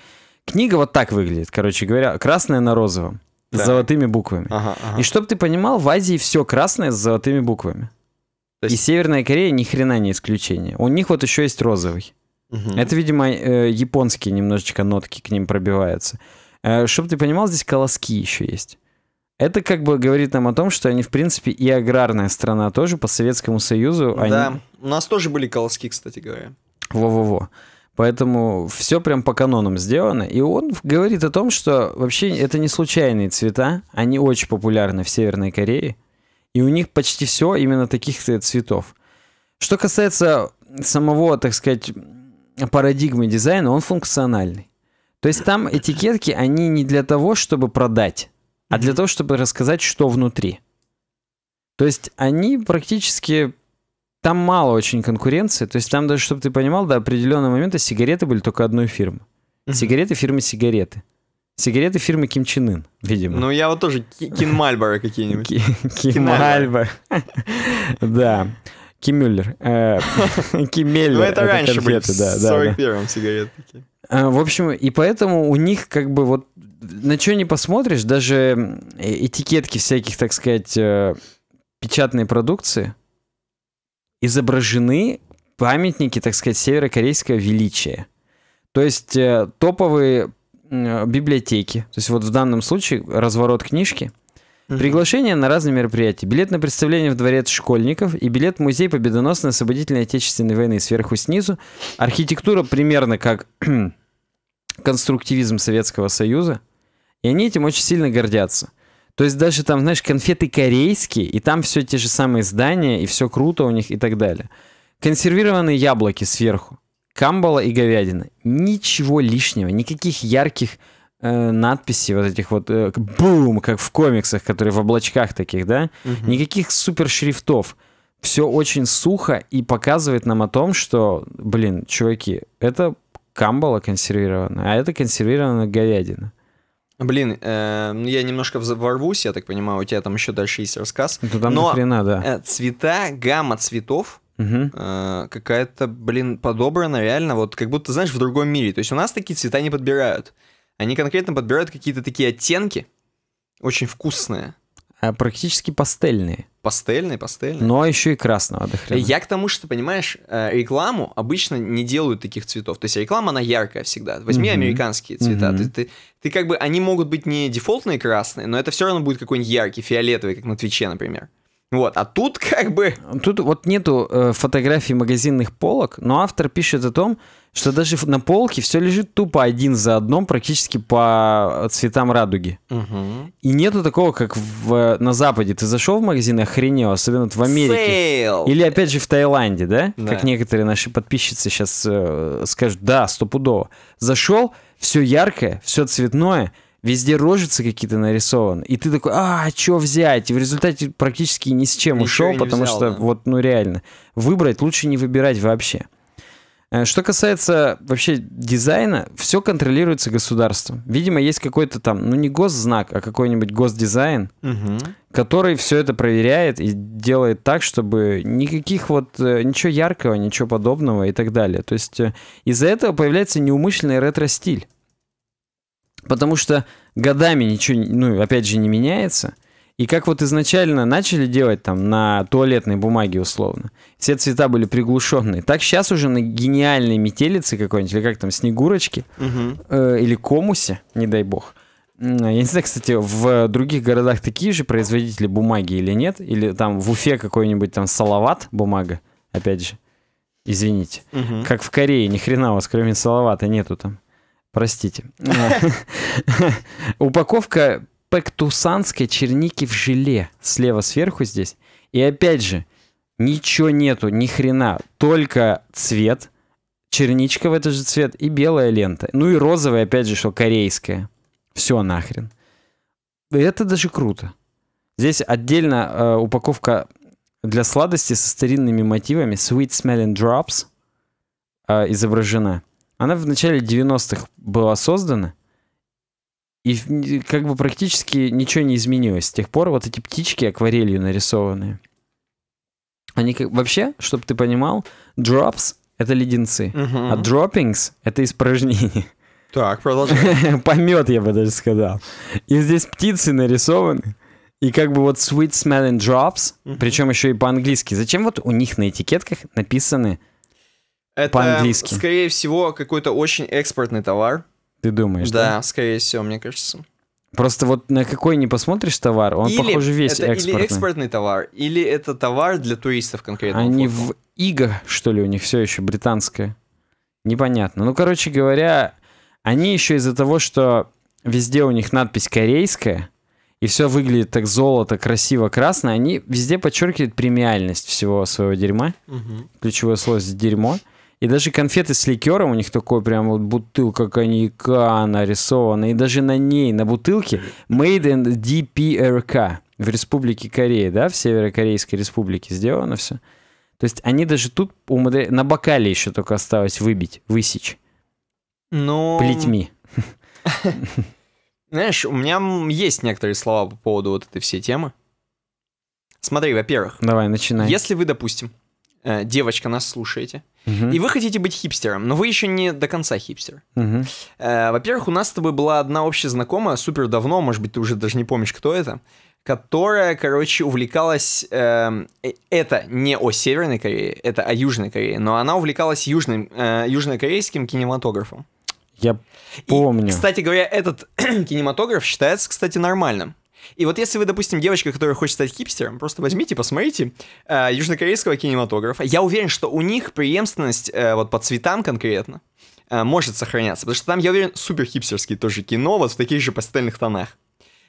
Книга вот так выглядит, короче говоря, красная на розовом, да. с золотыми буквами. Ага, ага. И чтобы ты понимал, в Азии все красное с золотыми буквами есть... И Северная Корея ни хрена не исключение. У них вот еще есть розовый. Угу. Это, видимо, э, японские немножечко нотки к ним пробиваются. Э, Чтобы ты понимал, здесь колоски еще есть. Это как бы говорит нам о том, что они, в принципе, и аграрная страна тоже по Советскому Союзу. Да, они... у нас тоже были колоски, кстати говоря. Во-во-во. Поэтому все прям по канонам сделано. И он говорит о том, что вообще это не случайные цвета. Они очень популярны в Северной Корее. И у них почти все именно таких цветов. Что касается самого, так сказать, парадигмы дизайна, он функциональный. То есть там этикетки, они не для того, чтобы продать, а для того, чтобы рассказать, что внутри. То есть они практически... Там мало очень конкуренции. То есть там даже, чтобы ты понимал, до определенного момента сигареты были только одной фирмы. Сигареты фирмы сигареты. Сигареты фирмы Ким Чен Ын, видимо. Ну, я вот тоже Кин Мальборо какие-нибудь. Кин Мальборо. Да. Ким Мюллер. Э, Ким Меллер. Ну, это раньше были, в 41-м сигареты. А, в общем, и поэтому у них как бы вот на что не посмотришь, даже э, этикетки всяких, так сказать, э, печатной продукции изображены памятники, так сказать, северокорейского величия. То есть топовые Э, библиотеки, то есть вот в данном случае разворот книжки, Угу. Приглашение на разные мероприятия. Билет на представление в дворец школьников и билет в музей победоносной освободительной Отечественной войны сверху снизу. Архитектура примерно как конструктивизм Советского Союза. И они этим очень сильно гордятся. То есть даже там, знаешь, конфеты корейские, и там все те же самые здания, и все круто у них и так далее. Консервированные яблоки сверху камбала и говядина. Ничего лишнего, никаких ярких э, надписей вот этих вот э, бум, как в комиксах, которые в облачках таких, да? Угу. Никаких супер шрифтов. Все очень сухо и показывает нам о том, что, блин, чуваки, это камбала консервированная, а это консервированная говядина. Блин, э, я немножко взорвусь, я так понимаю, у тебя там еще дальше есть рассказ. Это ну, там Но хрена, да. Э, цвета, гамма цветов Угу. А, какая-то, блин, подобрана реально, вот как будто, знаешь, в другом мире. То есть у нас такие цвета не подбирают. Они конкретно подбирают какие-то такие оттенки, очень вкусные. А практически пастельные. Пастельные, пастельные. Но еще и красного до хрена. Я к тому, что, понимаешь, э, рекламу обычно не делают таких цветов. То есть реклама, она яркая всегда. Возьми mm американские цвета. mm Ты, ты, ты как бы, они могут быть не дефолтные красные, но это все равно будет какой-нибудь яркий, фиолетовый, как на Твиче, например. Вот, а тут как бы... Тут вот нету э, фотографий магазинных полок, но автор пишет о том, что даже на полке все лежит тупо один за одном, практически по цветам радуги. Угу. И нету такого, как в, на Западе. Ты зашел в магазин и охренел, особенно в Америке. Fail. Или опять же в Таиланде, да? да? Как некоторые наши подписчицы сейчас э, скажут, да, стопудово. Зашел, все яркое, все цветное, Везде рожицы какие-то нарисованы. И ты такой, а, что взять? И в результате практически ни с чем ушел, потому взял, что да. вот, ну реально, выбрать лучше не выбирать вообще. Э, что касается вообще дизайна, все контролируется государством. Видимо, есть какой-то там, ну не госзнак, а какой-нибудь госдизайн, угу. который все это проверяет и делает так, чтобы никаких вот э, ничего яркого, ничего подобного и так далее. То есть э, из-за этого появляется неумышленный ретро-стиль. Потому что годами ничего, ну, опять же, не меняется. И как вот изначально начали делать там на туалетной бумаге условно, все цвета были приглушенные. Так сейчас уже на гениальной метелице какой-нибудь, или как там, снегурочки, угу. э, или комусе, не дай бог. Я не знаю, кстати, в других городах такие же производители бумаги или нет, или там в Уфе какой-нибудь там салават бумага, опять же, извините. Угу. Как в Корее, ни хрена у вас кроме салавата нету там. Простите. Упаковка пектусанской черники в желе. Слева сверху здесь. И опять же, ничего нету, ни хрена. Только цвет. Черничка в этот же цвет и белая лента. Ну и розовая, опять же, что корейская. Все нахрен. это даже круто. Здесь отдельно э, упаковка для сладости со старинными мотивами Sweet Smelling Drops э, изображена. Она в начале 90-х была создана, и как бы практически ничего не изменилось. С тех пор вот эти птички акварелью нарисованные. Они как... Вообще, чтобы ты понимал, drops — это леденцы, угу. а droppings — это испражнение. Так, продолжай. Помет, я бы даже сказал. И здесь птицы нарисованы. И как бы вот sweet smelling drops, угу. причем еще и по-английски. Зачем вот у них на этикетках написаны это, По-английски. скорее всего, какой-то очень экспортный товар. Ты думаешь, да? Да, скорее всего, мне кажется. Просто вот на какой не посмотришь товар, он, или похоже, весь это экспортный. Или экспортный товар, или это товар для туристов конкретно. Они в игр, что ли, у них все еще британское? Непонятно. Ну, короче говоря, они еще из-за того, что везде у них надпись корейская, и все выглядит так золото, красиво, красно, они везде подчеркивают премиальность всего своего дерьма. Угу. Ключевое слово здесь дерьмо. — и даже конфеты с ликером, у них такой прям вот бутылка коньяка нарисована. И даже на ней, на бутылке Made in DPRK в Республике Корея, да, в Северокорейской Республике сделано все. То есть они даже тут умудря... на бокале еще только осталось выбить, высечь. Ну... Но... Плетьми. Знаешь, у меня есть некоторые слова по поводу вот этой всей темы. Смотри, во-первых. Давай, начинай. Если вы, допустим, Э, девочка, нас слушаете, угу. и вы хотите быть хипстером, но вы еще не до конца хипстер. Угу. Э, во-первых, у нас с тобой была одна общая знакомая, супер давно, может быть, ты уже даже не помнишь, кто это, которая, короче, увлекалась... Эм, э, это не о Северной Корее, это о Южной Корее, но она увлекалась южным, э, южнокорейским кинематографом. Я помню. И, кстати говоря, этот кинематограф считается, кстати, нормальным. И вот если вы, допустим, девочка, которая хочет стать хипстером, просто возьмите, посмотрите э, южнокорейского кинематографа. Я уверен, что у них преемственность э, вот по цветам конкретно э, может сохраняться, потому что там, я уверен, супер хипстерские тоже кино, вот в таких же пастельных тонах.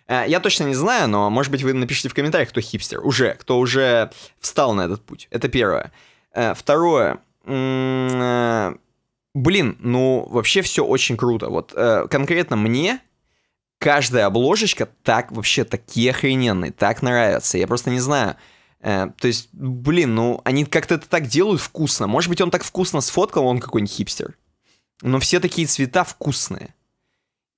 Э, я точно не знаю, но, может быть, вы напишите в комментариях, кто хипстер уже, кто уже встал на этот путь. Это первое. Э, второе. Э, блин, ну вообще все очень круто. Вот э, конкретно мне каждая обложечка так вообще такие охрененные, так нравятся. Я просто не знаю. Э, то есть, блин, ну они как-то это так делают вкусно. Может быть, он так вкусно сфоткал, он какой-нибудь хипстер. Но все такие цвета вкусные.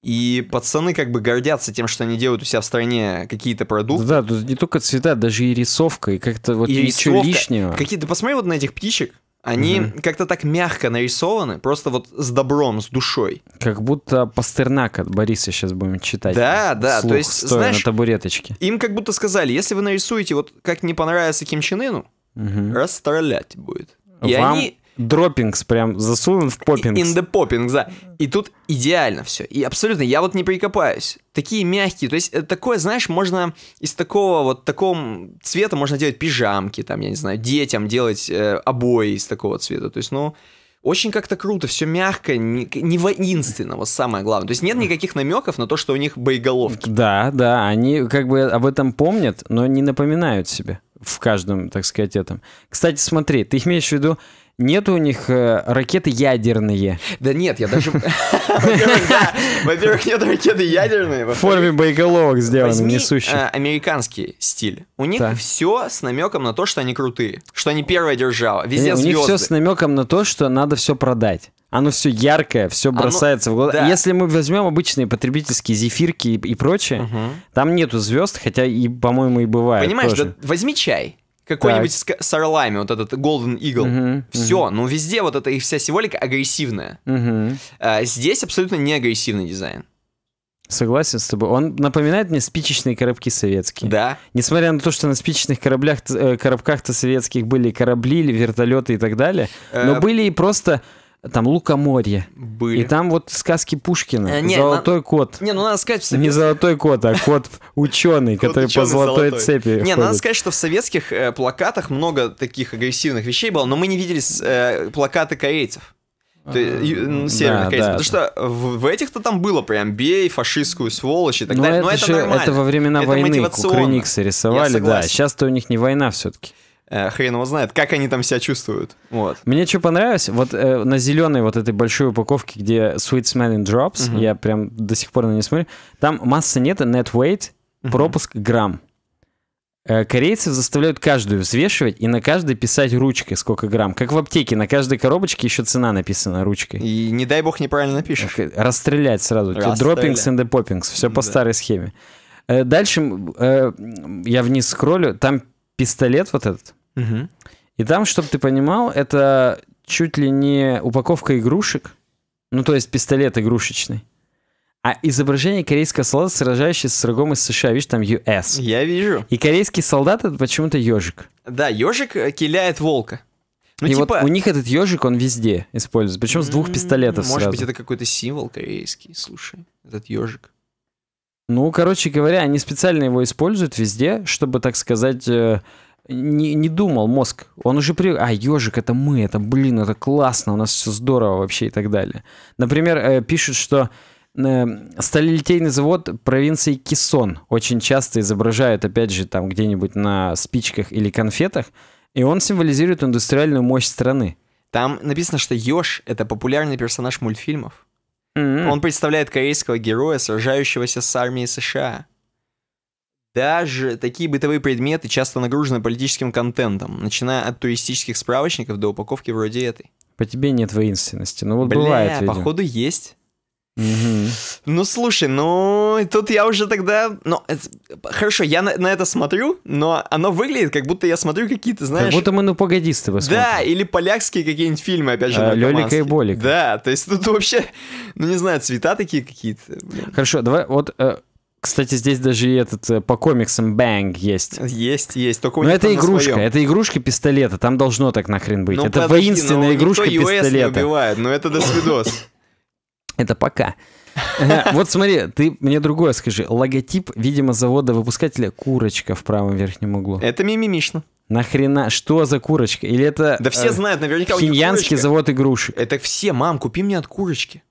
И пацаны как бы гордятся тем, что они делают у себя в стране какие-то продукты. Да, тут не только цвета, даже и рисовка, и как-то вот и ничего рисовка. лишнего. Какие-то, посмотри вот на этих птичек, они угу. как-то так мягко нарисованы, просто вот с добром, с душой. Как будто Пастернак от Бориса сейчас будем читать. Да, да, Слух, то есть, стоя знаешь, на табуреточке. Им как будто сказали, если вы нарисуете вот как не понравится Ким Чен Ыну, угу. расстрелять будет. И Вам... они дроппингс прям засунут в поппингс. In the poppings, да. И тут идеально все. И абсолютно, я вот не прикопаюсь. Такие мягкие, то есть э, такое, знаешь, можно из такого вот такого цвета можно делать пижамки, там, я не знаю, детям делать э, обои из такого цвета. То есть, ну, очень как-то круто, все мягко, не, не воинственно, вот самое главное. То есть нет никаких намеков на то, что у них боеголовки. Да, да, они как бы об этом помнят, но не напоминают себе в каждом, так сказать, этом. Кстати, смотри, ты имеешь в виду нет у них э, ракеты ядерные. Да нет, я даже... Во-первых, нет ракеты ядерные. В форме боеголовок сделаны, несущие. Э, американский стиль. У них все с намеком на то, что они крутые, что они первая держава, везде звезды. У них все с намеком на то, что надо все продать. Оно все яркое, все бросается Оно... в глаза. Да. Если мы возьмем обычные потребительские зефирки и, и прочее, угу. там нету звезд, хотя и, по-моему, и бывает. Понимаешь, тоже. да возьми чай какой-нибудь с, с орлами, вот этот Golden Eagle. Угу, Все, угу. ну везде вот эта их вся символика агрессивная. Угу. А, здесь абсолютно не агрессивный дизайн. Согласен с тобой. Он напоминает мне спичечные коробки советские. Да. Несмотря на то, что на спичечных кораблях, э, коробках-то советских были корабли или вертолеты и так далее, но э, были и просто там Лукоморье. Были. И там вот сказки Пушкина. Э, не, золотой на... кот. Не, ну надо сказать, в Не золотой кот, а кот ученый, который по золотой, цепи. Не, ходит. надо сказать, что в советских э, плакатах много таких агрессивных вещей было, но мы не видели э, плакаты корейцев. То, э, ну, северных корейцев. Потому что в, этих-то там было прям бей, фашистскую сволочь и так ну, далее. Но это, нормально. Это во времена войны кукрыниксы рисовали, да. Сейчас-то у них не война все-таки. Э, хрен его знает, как они там себя чувствуют. Вот. Мне что понравилось, вот э, на зеленой вот этой большой упаковке, где Sweet Smelling Drops, uh-huh. я прям до сих пор на нее смотрю, там масса нет, net weight, uh-huh. пропуск грамм. Э, корейцев заставляют каждую взвешивать и на каждой писать ручкой, сколько грамм. Как в аптеке, на каждой коробочке еще цена написана ручкой. И не дай бог неправильно напишешь. Э, расстрелять сразу. Дроппингс типа, and the poppings. Все да. по старой схеме. Э, дальше э, я вниз скроллю, там пистолет вот этот, Угу. И там, чтобы ты понимал, это чуть ли не упаковка игрушек, ну то есть пистолет игрушечный, а изображение корейского солдата, сражающегося с врагом из США. Видишь, там US. Я вижу. И корейский солдат это почему-то ежик. Да, ежик э, киляет волка. Ну, и типа... вот у них этот ежик, он везде используется. Причем с двух пистолетов Может сразу. быть, это какой-то символ корейский, слушай, этот ежик. Ну, короче говоря, они специально его используют везде, чтобы, так сказать, э, не, не думал мозг. Он уже привык, а, ежик, это мы, это, блин, это классно, у нас все здорово вообще и так далее. Например, э, пишут, что э, сталелитейный завод провинции Кисон очень часто изображают, опять же, там где-нибудь на спичках или конфетах, и он символизирует индустриальную мощь страны. Там написано, что Ёж — это популярный персонаж мультфильмов. Mm-hmm. Он представляет корейского героя, сражающегося с армией США. Даже такие бытовые предметы часто нагружены политическим контентом, начиная от туристических справочников до упаковки вроде этой. По тебе нет воинственности. Ну вот Бля, бывает. Видимо. походу есть. Угу. Ну слушай, ну тут я уже тогда, ну это... хорошо, я на, на это смотрю, но оно выглядит как будто я смотрю какие-то, знаешь, как будто мы ну погодисты с Да, или полякские какие-нибудь фильмы, опять же, а, Лёлика и Болик. Да, то есть тут вообще, ну не знаю, цвета такие какие-то. Хорошо, давай вот э, кстати, здесь даже и этот э, по комиксам Бэнг есть. Есть, есть. Только Но это игрушка, своем. это игрушка пистолета, там должно так нахрен быть. Ну, это подожди, воинственная ну, игрушка пистолета. Не убивает, но ну, это до свидос. Это пока. Вот смотри, ты мне другое скажи. Логотип, видимо, завода-выпускателя курочка в правом верхнем углу. Это мимимишно. Нахрена? Что за курочка? Или это... Да все э, знают, наверняка Хиньянский завод игрушек. Это все, мам, купи мне от курочки.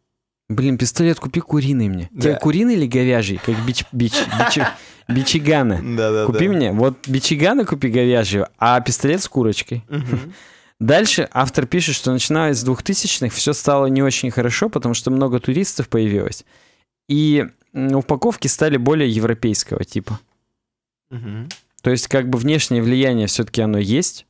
Блин, пистолет купи куриный мне. Да. Тебе куриный или говяжий? Как бич, бич, бич, бичигана. Да, да, купи да. мне. Вот бичигана купи говяжьего, а пистолет с курочкой. Угу. Дальше автор пишет, что начиная с 2000-х все стало не очень хорошо, потому что много туристов появилось. И упаковки стали более европейского типа. Угу. То есть как бы внешнее влияние все-таки оно есть,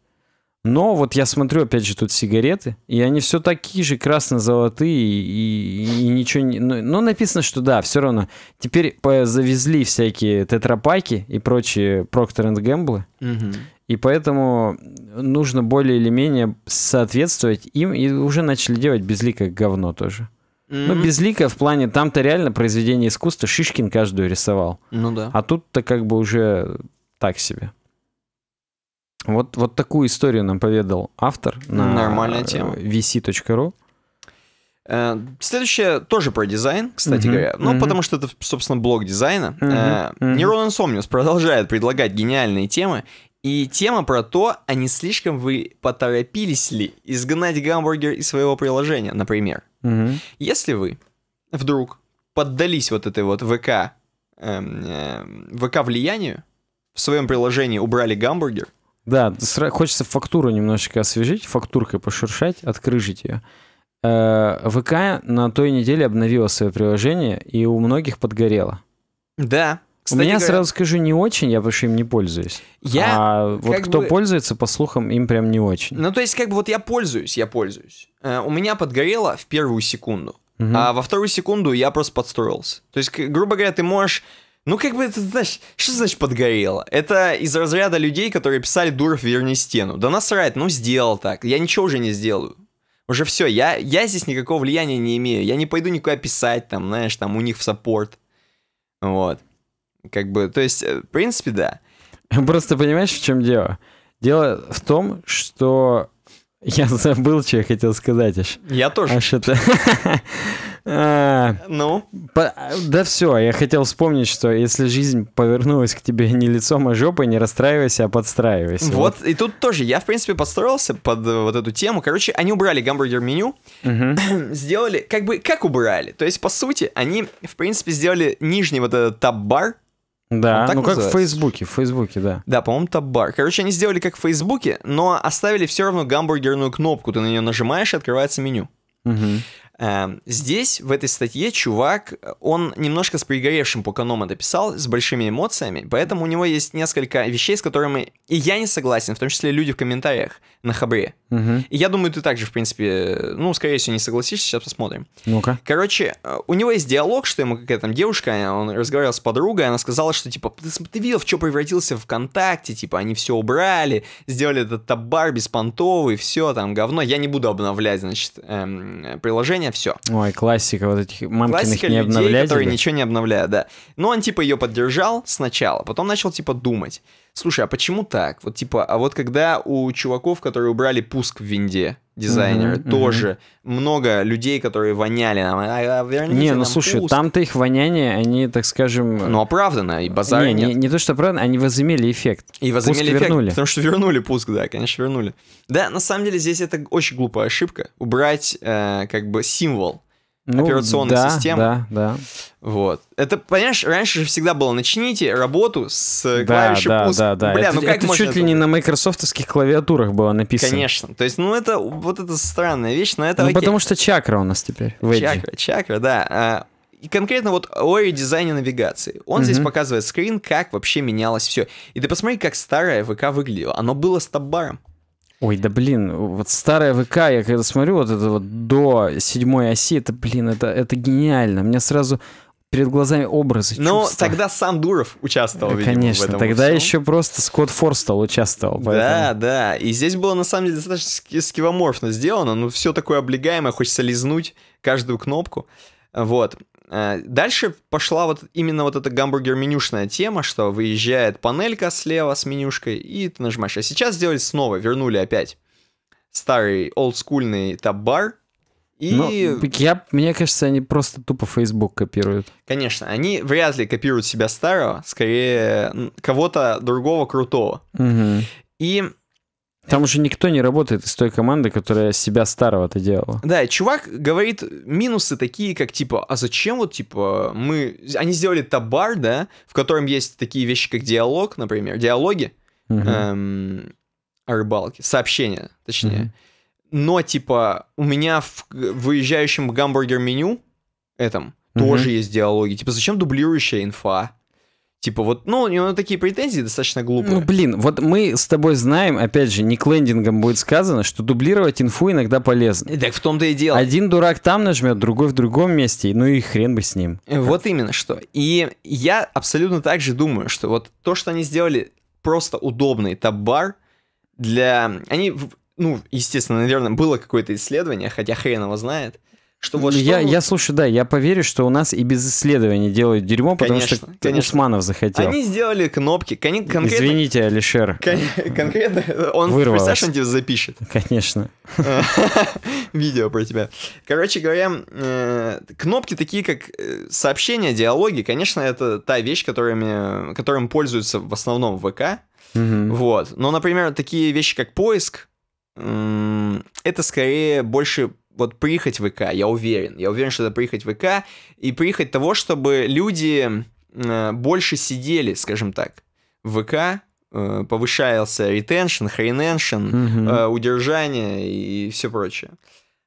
но вот я смотрю, опять же, тут сигареты, и они все такие же красно-золотые, и, и, и ничего не... Но, ну, но ну, написано, что да, все равно. Теперь завезли всякие тетрапаки и прочие Procter Gamble, угу. и поэтому нужно более или менее соответствовать им, и уже начали делать безликое говно тоже. Mm-hmm. Ну, безликая в плане, там-то реально произведение искусства Шишкин каждую рисовал. Ну да. А тут-то как бы уже так себе. Вот, вот такую историю нам поведал автор на Нормальная тема. vc.ru. Э, следующее тоже про дизайн, кстати uh-huh, говоря. Ну, uh-huh. потому что это, собственно, блог дизайна. Uh-huh, uh-huh. Neuron Insomnius продолжает предлагать гениальные темы. И тема про то, а не слишком вы поторопились ли изгнать гамбургер из своего приложения, например. Uh-huh. Если вы вдруг поддались вот этой вот ВК, эм, э, ВК влиянию, в своем приложении убрали гамбургер, да, хочется фактуру немножечко освежить, фактуркой пошуршать, открыжить ее. Э, ВК на той неделе обновила свое приложение, и у многих подгорело. Да. Кстати, у меня, говоря... сразу скажу, не очень, я вообще им не пользуюсь. Я а вот кто бы... пользуется, по слухам, им прям не очень. Ну, то есть, как бы вот я пользуюсь, я пользуюсь. Э, у меня подгорело в первую секунду. Угу. А во вторую секунду я просто подстроился. То есть, грубо говоря, ты можешь ну, как бы это, знаешь, что значит подгорело? Это из разряда людей, которые писали «Дуров, верни стену». Да насрать, ну сделал так. Я ничего уже не сделаю. Уже все, я, я здесь никакого влияния не имею. Я не пойду никуда писать, там, знаешь, там, у них в саппорт. Вот. Как бы, то есть, э, в принципе, да. Просто понимаешь, в чем дело? Дело в том, что я забыл, что я хотел сказать аж. Я тоже. Аж это... А, ну? да все, я хотел вспомнить, что если жизнь повернулась к тебе не лицом, а жопой, не расстраивайся, а подстраивайся. Вот, и тут тоже я, в принципе, подстроился под э, вот эту тему. Короче, они убрали гамбургер-меню, сделали, как бы, как убрали? То есть, по сути, они, в принципе, сделали нижний вот этот таб-бар, да, ну называется? как в Фейсбуке, в Фейсбуке, да. Да, по-моему, табар. Короче, они сделали как в Фейсбуке, но оставили все равно гамбургерную кнопку. Ты на нее нажимаешь и открывается меню. Угу. Эм, здесь, в этой статье, чувак, он немножко с пригоревшим пуканом это писал, с большими эмоциями, поэтому у него есть несколько вещей, с которыми и я не согласен, в том числе люди в комментариях на хабре Угу. И я думаю, ты также, в принципе, э, ну, скорее всего, не согласишься, сейчас посмотрим. Ну-ка. Короче, э, у него есть диалог, что ему какая-то там девушка, э, он разговаривал с подругой, она сказала, что, типа, ты, ты видел, в что превратился ВКонтакте, типа, они все убрали, сделали этот табар беспонтовый, все там, говно, я не буду обновлять, значит, эм, приложение, все. Ой, классика вот этих мамкиных классика не людей, которые да? ничего не обновляют, да. Но ну, он, типа, ее поддержал сначала, потом начал, типа, думать. Слушай, а почему так? Вот типа, а вот когда у чуваков, которые убрали пуск в винде, дизайнеры mm-hmm, тоже mm-hmm. много людей, которые воняли нам. А, не, ну нам слушай, пуск. там-то их воняние, они, так скажем. Ну оправданно и базар не, нет. Не, не то что оправданно, они возымели эффект. И возымели пуск эффект, вернули. потому что вернули пуск, да, конечно вернули. Да, на самом деле здесь это очень глупая ошибка убрать э, как бы символ ну, операционной да, системы. Да, да. Вот. Это, понимаешь, раньше же всегда было начните работу с клавиши да, пуск. Да, да, Бля, это, ну как это чуть это... ли не на майкрософтовских клавиатурах было написано. Конечно. То есть, ну это вот это странная вещь, но это Ну окей. потому что чакра у нас теперь. Чакра, чакра, да. А, и конкретно вот о дизайне навигации. Он mm-hmm. здесь показывает скрин, как вообще менялось все. И ты посмотри, как старая ВК выглядела. Оно было с табаром. Ой, да блин, вот старая ВК, я когда смотрю, вот это вот до седьмой оси, это, блин, это, это гениально. Мне сразу перед глазами образы. Но чувства. тогда сам Дуров участвовал, видимо, Конечно, в этом тогда всем. еще просто Скотт Форстал участвовал. Поэтому... Да, да. И здесь было на самом деле достаточно скивоморфно сделано, но все такое облегаемое, хочется лизнуть каждую кнопку. Вот. Э, дальше пошла вот именно вот эта гамбургер-менюшная тема, что выезжает панелька слева с менюшкой, и ты нажимаешь. А сейчас сделали снова, вернули опять старый олдскульный таб-бар. И... Ну, я, мне кажется, они просто тупо Facebook копируют. Конечно, они вряд ли копируют себя старого, скорее кого-то другого крутого. Угу. И там уже никто не работает из той команды, которая себя старого-то делала. Да, чувак говорит минусы такие, как типа, а зачем вот, типа, мы... Они сделали табар, да, в котором есть такие вещи, как диалог, например, диалоги угу. эм, о рыбалке, сообщения, точнее. Но, типа, у меня в выезжающем гамбургер-меню этом тоже есть диалоги. Типа, зачем дублирующая инфа? Типа вот, ну, у него такие претензии достаточно глупые. Ну, блин, вот мы с тобой знаем, опять же, не клендингом будет сказано, что дублировать инфу иногда полезно. Так в том-то и дело. Один дурак там нажмет, другой в другом месте, ну и хрен бы с ним. Э, вот именно что. И я абсолютно так же думаю, что вот то, что они сделали просто удобный таб-бар для... Они, ну, естественно, наверное, было какое-то исследование, хотя хрен его знает, что, вот, ну, что... Я, я слушаю, да, я поверю, что у нас и без исследований делают дерьмо, потому что конечно. Усманов захотел. Они сделали кнопки. Кон- конкретно... Извините, Алишер. Кон- конкретно. Он Вырвалось. он тебе запишет. Конечно. Видео про тебя. Короче говоря, э, кнопки такие, как э, сообщения, диалоги, конечно, это та вещь, которыми, которым пользуются в основном ВК. Вот. Но, например, такие вещи, как поиск, это скорее больше вот приехать в ВК, я уверен. Я уверен, что это приехать в ВК и приехать того, чтобы люди э, больше сидели, скажем так, в ВК, э, повышался ретеншн, хрененшн, угу. э, удержание и все прочее.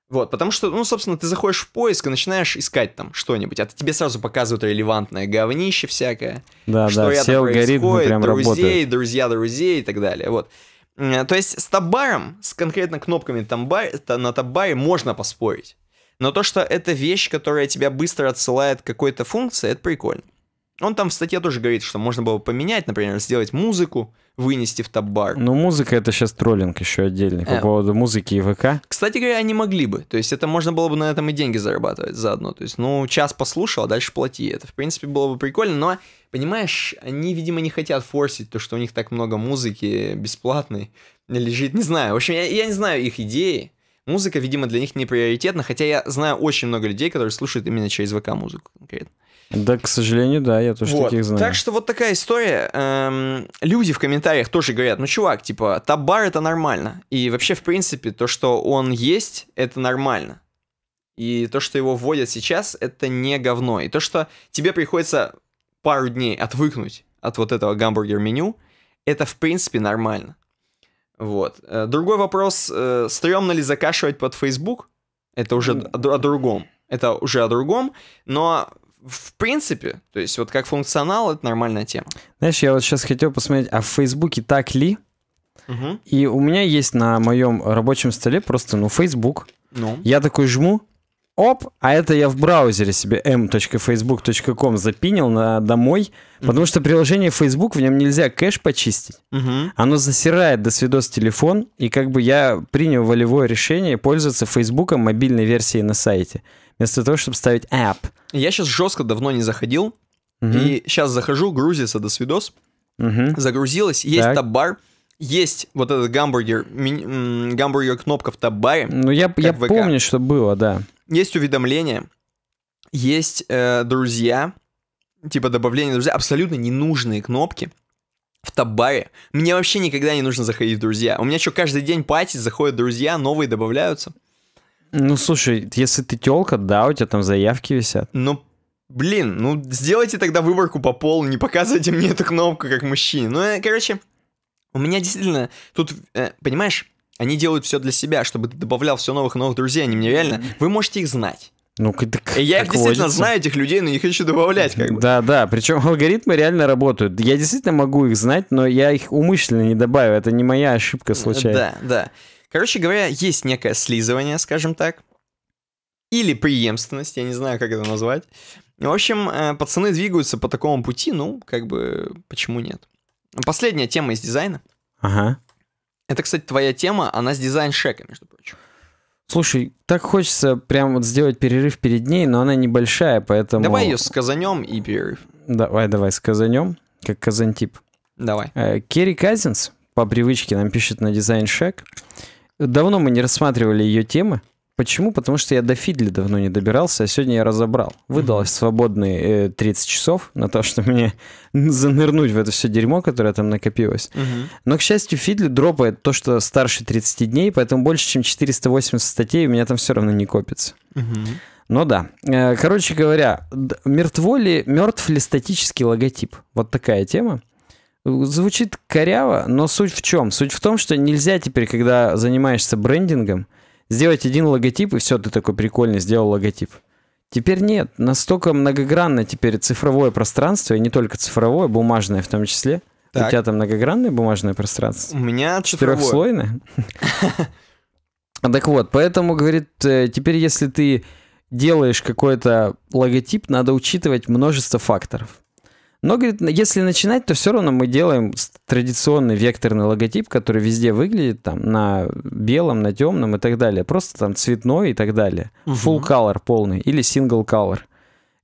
Вот, потому что, ну, собственно, ты заходишь в поиск и начинаешь искать там что-нибудь, а тебе сразу показывают релевантное говнище всякое, да, что да, рядом все происходит, прям друзей, работают. друзья друзей и так далее, вот. Э, то есть с табаром, с конкретно кнопками табар, на табаре можно поспорить. Но то, что это вещь, которая тебя быстро отсылает к какой-то функции, это прикольно. Он там в статье тоже говорит, что можно было поменять, например, сделать музыку, вынести в топ-бар. Ну, музыка это сейчас троллинг еще отдельный по э. поводу музыки и ВК. Кстати говоря, они могли бы. То есть это можно было бы на этом и деньги зарабатывать заодно. То есть, ну, час послушал, а дальше плати. Это, в принципе, было бы прикольно, но, понимаешь, они, видимо, не хотят форсить то, что у них так много музыки бесплатной лежит. Не знаю. В общем, я, я не знаю их идеи. Музыка, видимо, для них не приоритетна, хотя я знаю очень много людей, которые слушают именно через ВК музыку конкретно. Да, к сожалению, да, я тоже вот. таких знаю. Так что вот такая история. Эм, люди в комментариях тоже говорят, ну, чувак, типа, табар это нормально. И вообще, в принципе, то, что он есть, это нормально. И то, что его вводят сейчас, это не говно. И то, что тебе приходится пару дней отвыкнуть от вот этого гамбургер-меню, это, в принципе, нормально. Вот. Э, другой вопрос, э, стрёмно ли закашивать под Facebook? Это уже о, о другом. Это уже о другом, но в принципе, то есть вот как функционал, это нормальная тема. Знаешь, я вот сейчас хотел посмотреть, а в Фейсбуке так ли? Угу. И у меня есть на моем рабочем столе просто, ну, Facebook. Ну. Я такой жму, оп, а это я в браузере себе m.facebook.com запинил на домой, mm-hmm. потому что приложение Facebook, в нем нельзя кэш почистить. Mm-hmm. Оно засирает до свидос телефон, и как бы я принял волевое решение пользоваться Facebook мобильной версией на сайте, вместо того, чтобы ставить app. Я сейчас жестко давно не заходил, mm-hmm. и сейчас захожу, грузится до свидос, mm-hmm. загрузилось, есть так. таб-бар, есть вот этот гамбургер, ми, гамбургер кнопка в табаре. Ну, я, я помню, что было, да есть уведомления, есть э, друзья, типа добавление друзей, абсолютно ненужные кнопки в табаре. Мне вообще никогда не нужно заходить в друзья. У меня что, каждый день пати, заходят друзья, новые добавляются. Ну, слушай, если ты телка, да, у тебя там заявки висят. Ну, блин, ну сделайте тогда выборку по полу, не показывайте мне эту кнопку как мужчине. Ну, я, э, короче, у меня действительно тут, э, понимаешь, они делают все для себя, чтобы ты добавлял все новых и новых друзей. Они мне реально... Вы можете их знать. Ну, как, и я их действительно водится. знаю, этих людей, но не хочу добавлять. Как бы. Да, да, причем алгоритмы реально работают. Я действительно могу их знать, но я их умышленно не добавил. Это не моя ошибка случайно. Да, да. Короче говоря, есть некое слизывание, скажем так. Или преемственность, я не знаю, как это назвать. В общем, э, пацаны двигаются по такому пути, ну, как бы, почему нет. Последняя тема из дизайна. Ага. Это, кстати, твоя тема, она с дизайн-шека, между прочим. Слушай, так хочется прям вот сделать перерыв перед ней, но она небольшая, поэтому... Давай ее с казанем и перерыв. Давай, давай, с казанем, как казантип. Давай. Э, Керри Казинс по привычке нам пишет на дизайн-шек. Давно мы не рассматривали ее темы. Почему? Потому что я до Фидли давно не добирался, а сегодня я разобрал. Выдалось свободные э, 30 часов на то, что мне занырнуть в это все дерьмо, которое там накопилось. Угу. Но, к счастью, Фидли дропает то, что старше 30 дней, поэтому больше, чем 480 статей у меня там все равно не копится. Угу. Ну да. Э, короче говоря, мертво ли, мертв ли статический логотип? Вот такая тема. Э, звучит коряво, но суть в чем? Суть в том, что нельзя теперь, когда занимаешься брендингом, сделать один логотип, и все, ты такой прикольный, сделал логотип. Теперь нет, настолько многогранно теперь цифровое пространство, и не только цифровое, бумажное в том числе. Так. У тебя там многогранное бумажное пространство? У меня цифровое. Четырехслойное? Так вот, поэтому, говорит, э, теперь если ты делаешь какой-то логотип, надо учитывать множество факторов. Но, говорит, если начинать, то все равно мы делаем традиционный векторный логотип, который везде выглядит, там, на белом, на темном и так далее. Просто там цветной и так далее. Угу. Full color полный или single color.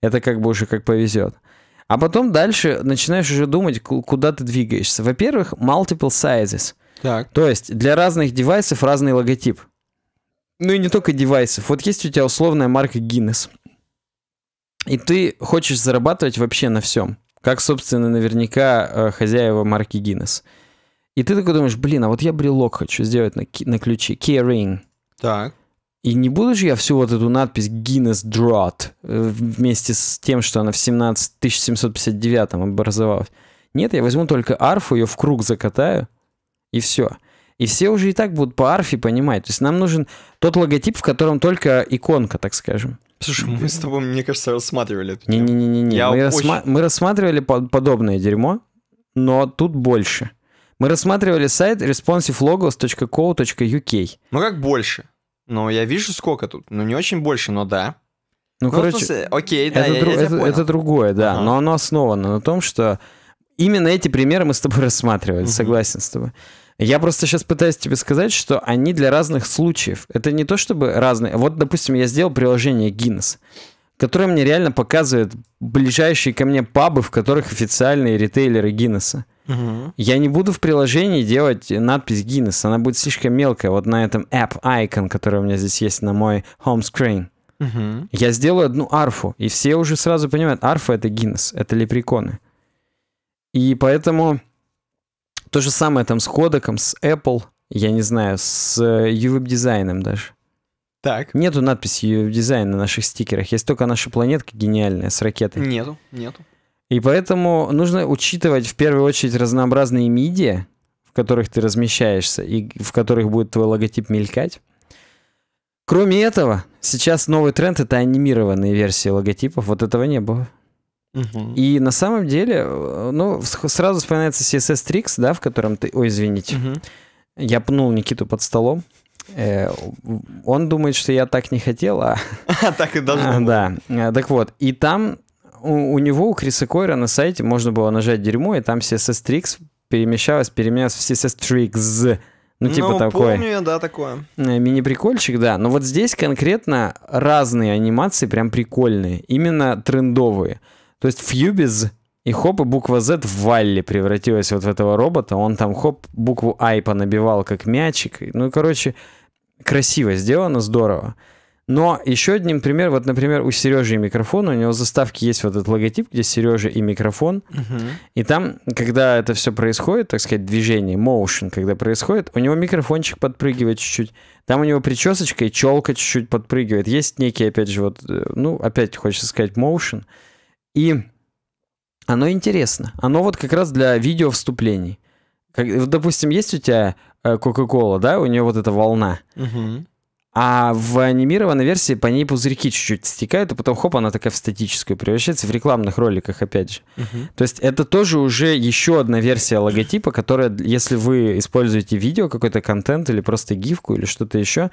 Это как бы уже как повезет. А потом дальше начинаешь уже думать, куда ты двигаешься. Во-первых, multiple sizes. Так. То есть для разных девайсов разный логотип. Ну и не только девайсов. Вот есть у тебя условная марка Guinness. И ты хочешь зарабатывать вообще на всем. Как, собственно, наверняка э, хозяева марки Гиннес. И ты такой думаешь, блин, а вот я брелок хочу сделать на, на ключе. Keyring. Так. И не буду же я всю вот эту надпись Guinness Drought э, вместе с тем, что она в 17, 1759 образовалась. Нет, я возьму только арфу, ее в круг закатаю, и все. И все уже и так будут по арфе понимать. То есть нам нужен тот логотип, в котором только иконка, так скажем. Слушай, мы с тобой, мне кажется, рассматривали это. Не-не-не, не, мы, очень... рассма... мы рассматривали под подобное дерьмо, но тут больше. Мы рассматривали сайт responsivelogos.co.uk. Ну как больше? Ну я вижу сколько тут. Ну не очень больше, но да. Ну, ну короче, смысле, окей, да, это, я, дру... я это, это другое, да, uh-huh. но оно основано на том, что именно эти примеры мы с тобой рассматривали, uh-huh. согласен с тобой. Я просто сейчас пытаюсь тебе сказать, что они для разных случаев. Это не то чтобы разные. Вот, допустим, я сделал приложение Guinness, которое мне реально показывает ближайшие ко мне пабы, в которых официальные ритейлеры Гиннесса. Угу. Я не буду в приложении делать надпись Guinness, она будет слишком мелкая, вот на этом app icon, который у меня здесь есть на мой home screen. Угу. Я сделаю одну арфу, и все уже сразу понимают, арфа это Гиннес, это лепреконы. И поэтому то же самое там с кодеком, с Apple, я не знаю, с э, UWeb-дизайном даже. Так. Нету надписи UWeb-дизайн на наших стикерах. Есть только наша планетка гениальная с ракетой. Нету, нету. И поэтому нужно учитывать в первую очередь разнообразные медиа, в которых ты размещаешься и в которых будет твой логотип мелькать. Кроме этого, сейчас новый тренд — это анимированные версии логотипов. Вот этого не было. И на самом деле, э, ну, сразу вспоминается CSS Tricks, да, в котором ты... Ой, извините. Угу. Я пнул Никиту под столом. Э, он думает, что я так не хотел, а... Так и должно а, Да. Э, так вот, и там у, у него, у Криса Койра на сайте можно было нажать дерьмо, и там CSS Tricks перемещалось, переменялось в CSS Tricks. Ну, типа ну, такой. помню, да, такое. Э, мини-прикольчик, да. Но вот здесь конкретно разные анимации прям прикольные. Именно трендовые. Uh то есть Фьюбиз и хоп, и буква Z в Валли превратилась вот в этого робота. Он там хоп, букву I понабивал как мячик. Ну, короче, красиво сделано, здорово. Но еще одним пример, вот, например, у Сережи и микрофон, у него заставки есть вот этот логотип, где Сережа и микрофон, uh-huh. и там, когда это все происходит, так сказать, движение, motion, когда происходит, у него микрофончик подпрыгивает чуть-чуть, там у него причесочка и челка чуть-чуть подпрыгивает, есть некий, опять же, вот, э, ну, опять хочется сказать motion, uh и оно интересно. Оно вот как раз для видео вступлений. Как, допустим, есть у тебя Кока-Кола, э, да, у нее вот эта волна. Угу. А в анимированной версии по ней пузырьки чуть-чуть стекают, а потом хоп, она такая в статическую превращается в рекламных роликах, опять же. Uh-huh. То есть это тоже уже еще одна версия логотипа, которая, если вы используете видео, какой-то контент или просто гифку или что-то еще,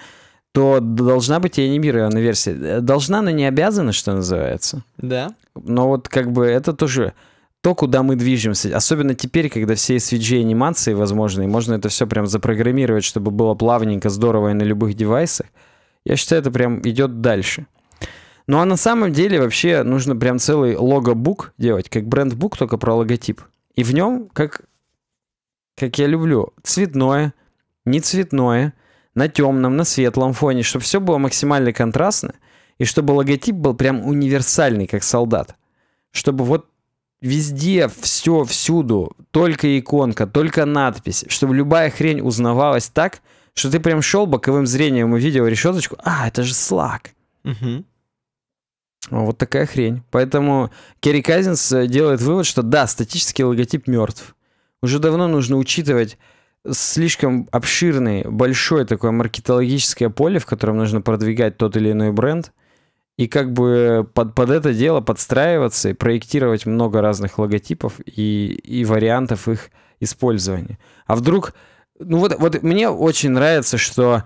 то должна быть и анимированная версия. Должна, но не обязана, что называется. Да. Но вот как бы это тоже то, куда мы движемся. Особенно теперь, когда все SVG-анимации возможны, и можно это все прям запрограммировать, чтобы было плавненько, здорово и на любых девайсах. Я считаю, это прям идет дальше. Ну а на самом деле вообще нужно прям целый логобук делать, как брендбук, только про логотип. И в нем, как, как я люблю, цветное, не цветное – на темном, на светлом фоне, чтобы все было максимально контрастно, и чтобы логотип был прям универсальный, как солдат. Чтобы вот везде, все, всюду, только иконка, только надпись, чтобы любая хрень узнавалась так, что ты прям шел боковым зрением и видел решеточку, а, это же Slack. Угу. Вот такая хрень. Поэтому Керри Казинс э, делает вывод, что да, статический логотип мертв. Уже давно нужно учитывать слишком обширный, большой такое маркетологическое поле, в котором нужно продвигать тот или иной бренд, и как бы под, под это дело подстраиваться и проектировать много разных логотипов и, и вариантов их использования. А вдруг... Ну вот, вот мне очень нравится, что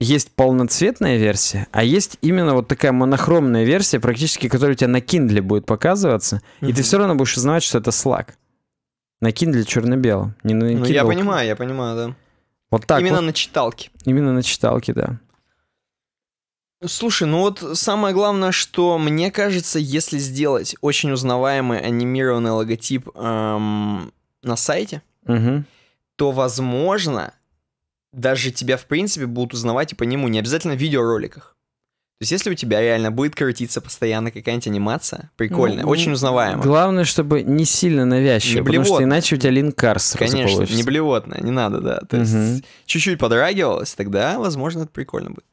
есть полноцветная версия, а есть именно вот такая монохромная версия, практически, которая у тебя на Kindle будет показываться, mm-hmm. и ты все равно будешь знать, что это Slack на Kindle черно-белом. Не на ну, я понимаю, я понимаю, да. Вот так Именно вот. на читалке. Именно на читалке, да. Слушай, ну вот самое главное, что мне кажется, если сделать очень узнаваемый анимированный логотип эм, на сайте, угу. то, возможно, даже тебя, в принципе, будут узнавать и по нему, не обязательно в видеороликах. То есть, если у тебя реально будет крутиться постоянно какая-нибудь анимация, прикольно, ну, очень узнаваемая. Главное, чтобы не сильно навязчиво, не потому что иначе у тебя линкарс Конечно, не блевотная, не надо, да. То угу. есть, чуть-чуть подрагивалось, тогда, возможно, это прикольно будет.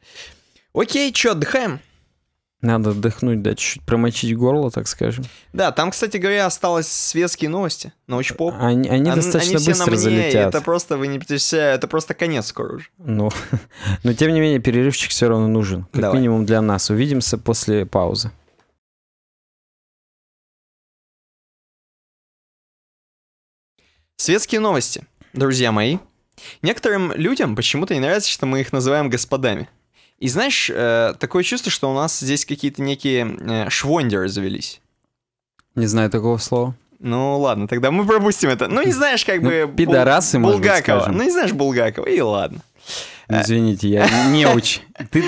Окей, чё, отдыхаем? Надо отдохнуть, да, чуть-чуть промочить горло, так скажем. Да, там, кстати говоря, осталось светские новости, научпоп. А, они, они, они достаточно они быстро все на мне, залетят. Это просто, вы не все, это просто конец скоро уже. Ну, но тем не менее, перерывчик все равно нужен. Как Давай. минимум для нас. Увидимся после паузы. Светские новости, друзья мои. Некоторым людям почему-то не нравится, что мы их называем господами. И знаешь, э, такое чувство, что у нас здесь какие-то некие э, швондеры завелись. Не знаю такого слова. Ну ладно, тогда мы пропустим это. Ну не знаешь, как ну, бы... Пидорасы, Булгакова. Ну не знаешь Булгакова, и ладно. Э, Извините, я не уч. Ты,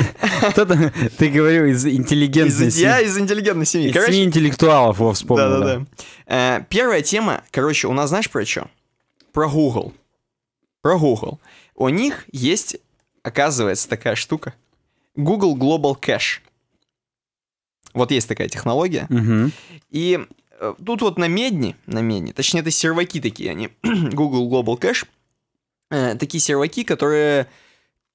кто -то, ты говорил из интеллигентной из, семьи. Я из интеллигентной семьи. Из короче, семьи интеллектуалов, во, вспомнил. да да Да. Первая тема, короче, у нас знаешь про что? Про Google. Про Google. У них есть, оказывается, такая штука, Google Global Cache. Вот есть такая технология. Угу. И э, тут вот на медне, на медне, точнее, это серваки такие, они, Google Global Cache, э, такие серваки, которые,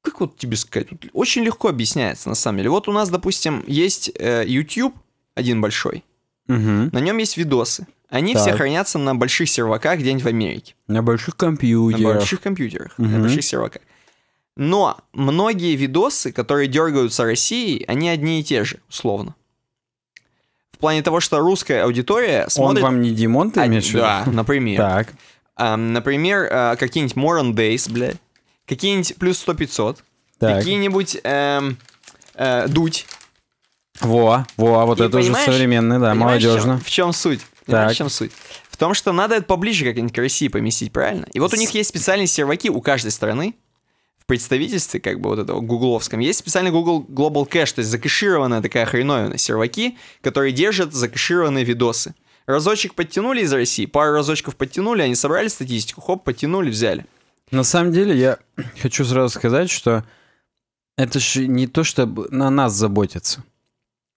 как вот тебе сказать, вот очень легко объясняется на самом деле. Вот у нас, допустим, есть э, YouTube, один большой, угу. на нем есть видосы. Они так. все хранятся на больших серваках где-нибудь в Америке. На больших компьютерах. На больших компьютерах, угу. на больших серваках. Но многие видосы, которые дергаются Россией, они одни и те же, условно. В плане того, что русская аудитория смотрит... Он вам не Димон, ты имеешь в виду? Да, например. Так. Um, например, uh, какие-нибудь Moron Days, блядь. Какие-нибудь плюс 100-500. Какие-нибудь эм, э, Дудь. Во, во, вот И это уже современный, да, молодежно. В чем, суть? Так. суть? В чем суть? В том, что надо это поближе как-нибудь к России поместить, правильно? И вот у них есть специальные серваки у каждой страны, представительстве, как бы вот этого гугловском, есть специальный Google Global Cache, то есть закэшированная такая хреновина, серваки, которые держат закэшированные видосы. Разочек подтянули из России, пару разочков подтянули, они собрали статистику, хоп, подтянули, взяли. На самом деле, я хочу сразу сказать, что это же не то, что на нас заботятся.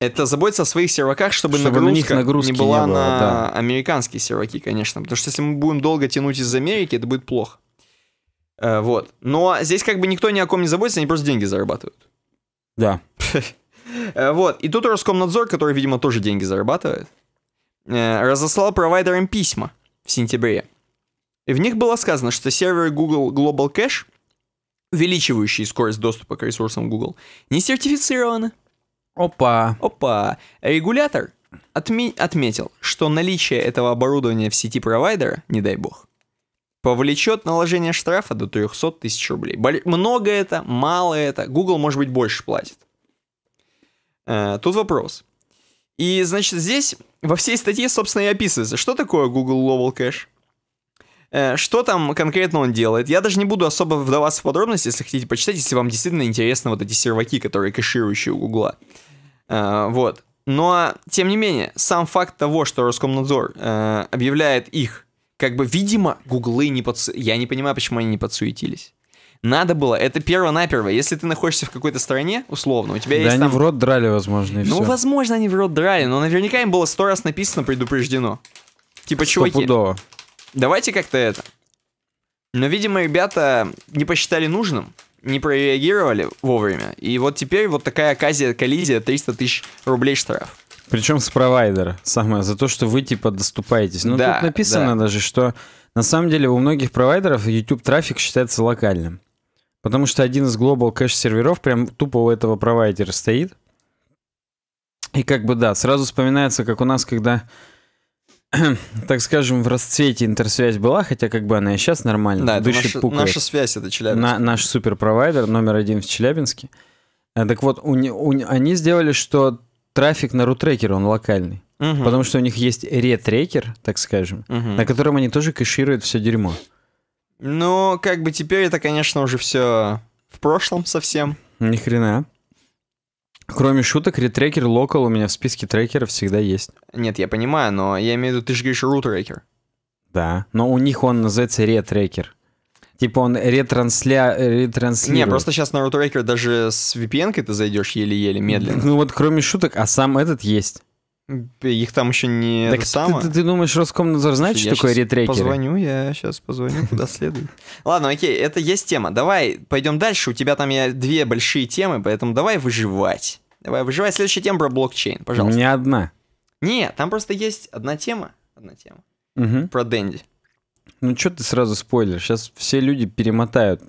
Это заботиться о своих серваках, чтобы, чтобы нагрузка на них нагрузки не была не было, на да. американские серваки, конечно. Потому что если мы будем долго тянуть из Америки, это будет плохо. Э, вот. Но здесь как бы никто ни о ком не заботится, они просто деньги зарабатывают. Да. Э, вот. И тут Роскомнадзор, который, видимо, тоже деньги зарабатывает, э, разослал провайдерам письма в сентябре. И в них было сказано, что серверы Google Global Cache, увеличивающие скорость доступа к ресурсам Google, не сертифицированы. Опа. Опа. Регулятор отме- отметил, что наличие этого оборудования в сети провайдера, не дай бог, повлечет наложение штрафа до 300 тысяч рублей. Много это, мало это, Google, может быть, больше платит. Э, тут вопрос. И, значит, здесь во всей статье, собственно, и описывается, что такое Google Global Cache э, что там конкретно он делает. Я даже не буду особо вдаваться в подробности, если хотите почитать, если вам действительно интересны вот эти серваки, которые кэширующие у Гугла. Э, вот. Но, тем не менее, сам факт того, что Роскомнадзор объявляет их как бы, видимо, гуглы не подсу... Я не понимаю, почему они не подсуетились. Надо было, это перво-наперво. Если ты находишься в какой-то стране, условно, у тебя да есть. Они там... в рот драли, возможно, и Ну, все. возможно, они в рот драли, но наверняка им было сто раз написано предупреждено. Типа, чуваки. Давайте как-то это. Но, видимо, ребята не посчитали нужным, не прореагировали вовремя. И вот теперь вот такая оказия, коллизия, 300 тысяч рублей штраф. Причем с провайдера самое, за то, что вы типа доступаетесь. Ну, да, тут написано да. даже, что на самом деле у многих провайдеров YouTube трафик считается локальным. Потому что один из глобал кэш серверов прям тупо у этого провайдера стоит. И как бы да, сразу вспоминается, как у нас, когда, так скажем, в расцвете интерсвязь была, хотя как бы она и сейчас нормально. Да, дышит, наша, наша связь, это Челябинск. На, наш провайдер номер один в Челябинске. Э, так вот, у, у, они сделали, что трафик на рутрекер, он локальный. Угу. Потому что у них есть ретрекер, так скажем, угу. на котором они тоже кэшируют все дерьмо. Ну, как бы теперь это, конечно, уже все в прошлом совсем. Ни хрена. Кроме шуток, ретрекер локал у меня в списке трекеров всегда есть. Нет, я понимаю, но я имею в виду, ты же говоришь рутрекер. Да, но у них он называется ретрекер. Типа он ретрансля, ретранслирует. Не, просто сейчас на Roadtracker даже с vpn ты зайдешь еле-еле, медленно. Ну вот кроме шуток, а сам этот есть. Их там еще не так это Ты, ты, ты думаешь, Роскомнадзор знает, что, что такое ретрекеры? Позвоню, я сейчас позвоню, куда следует. Ладно, окей, это есть тема. Давай пойдем дальше. У тебя там я две большие темы, поэтому давай выживать. Давай выживать. Следующая тема про блокчейн, пожалуйста. Не одна. Не, там просто есть одна тема. Одна тема. Угу. Про Дэнди. Ну что ты сразу спойлер? Сейчас все люди перемотают.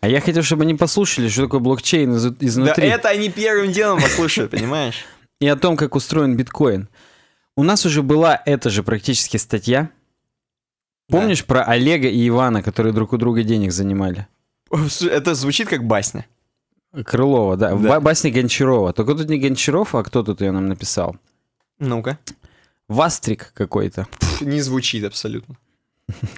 А я хотел, чтобы они послушали, что такое блокчейн из изнутри. Да это они первым делом послушают, понимаешь? И о том, как устроен биткоин. У нас уже была эта же практически статья. Помнишь про Олега и Ивана, которые друг у друга денег занимали? Это звучит как басня. Крылова, да. да. Басня Гончарова. Только тут не Гончаров, а кто тут ее нам написал? Ну-ка. Вастрик какой-то. Не звучит абсолютно.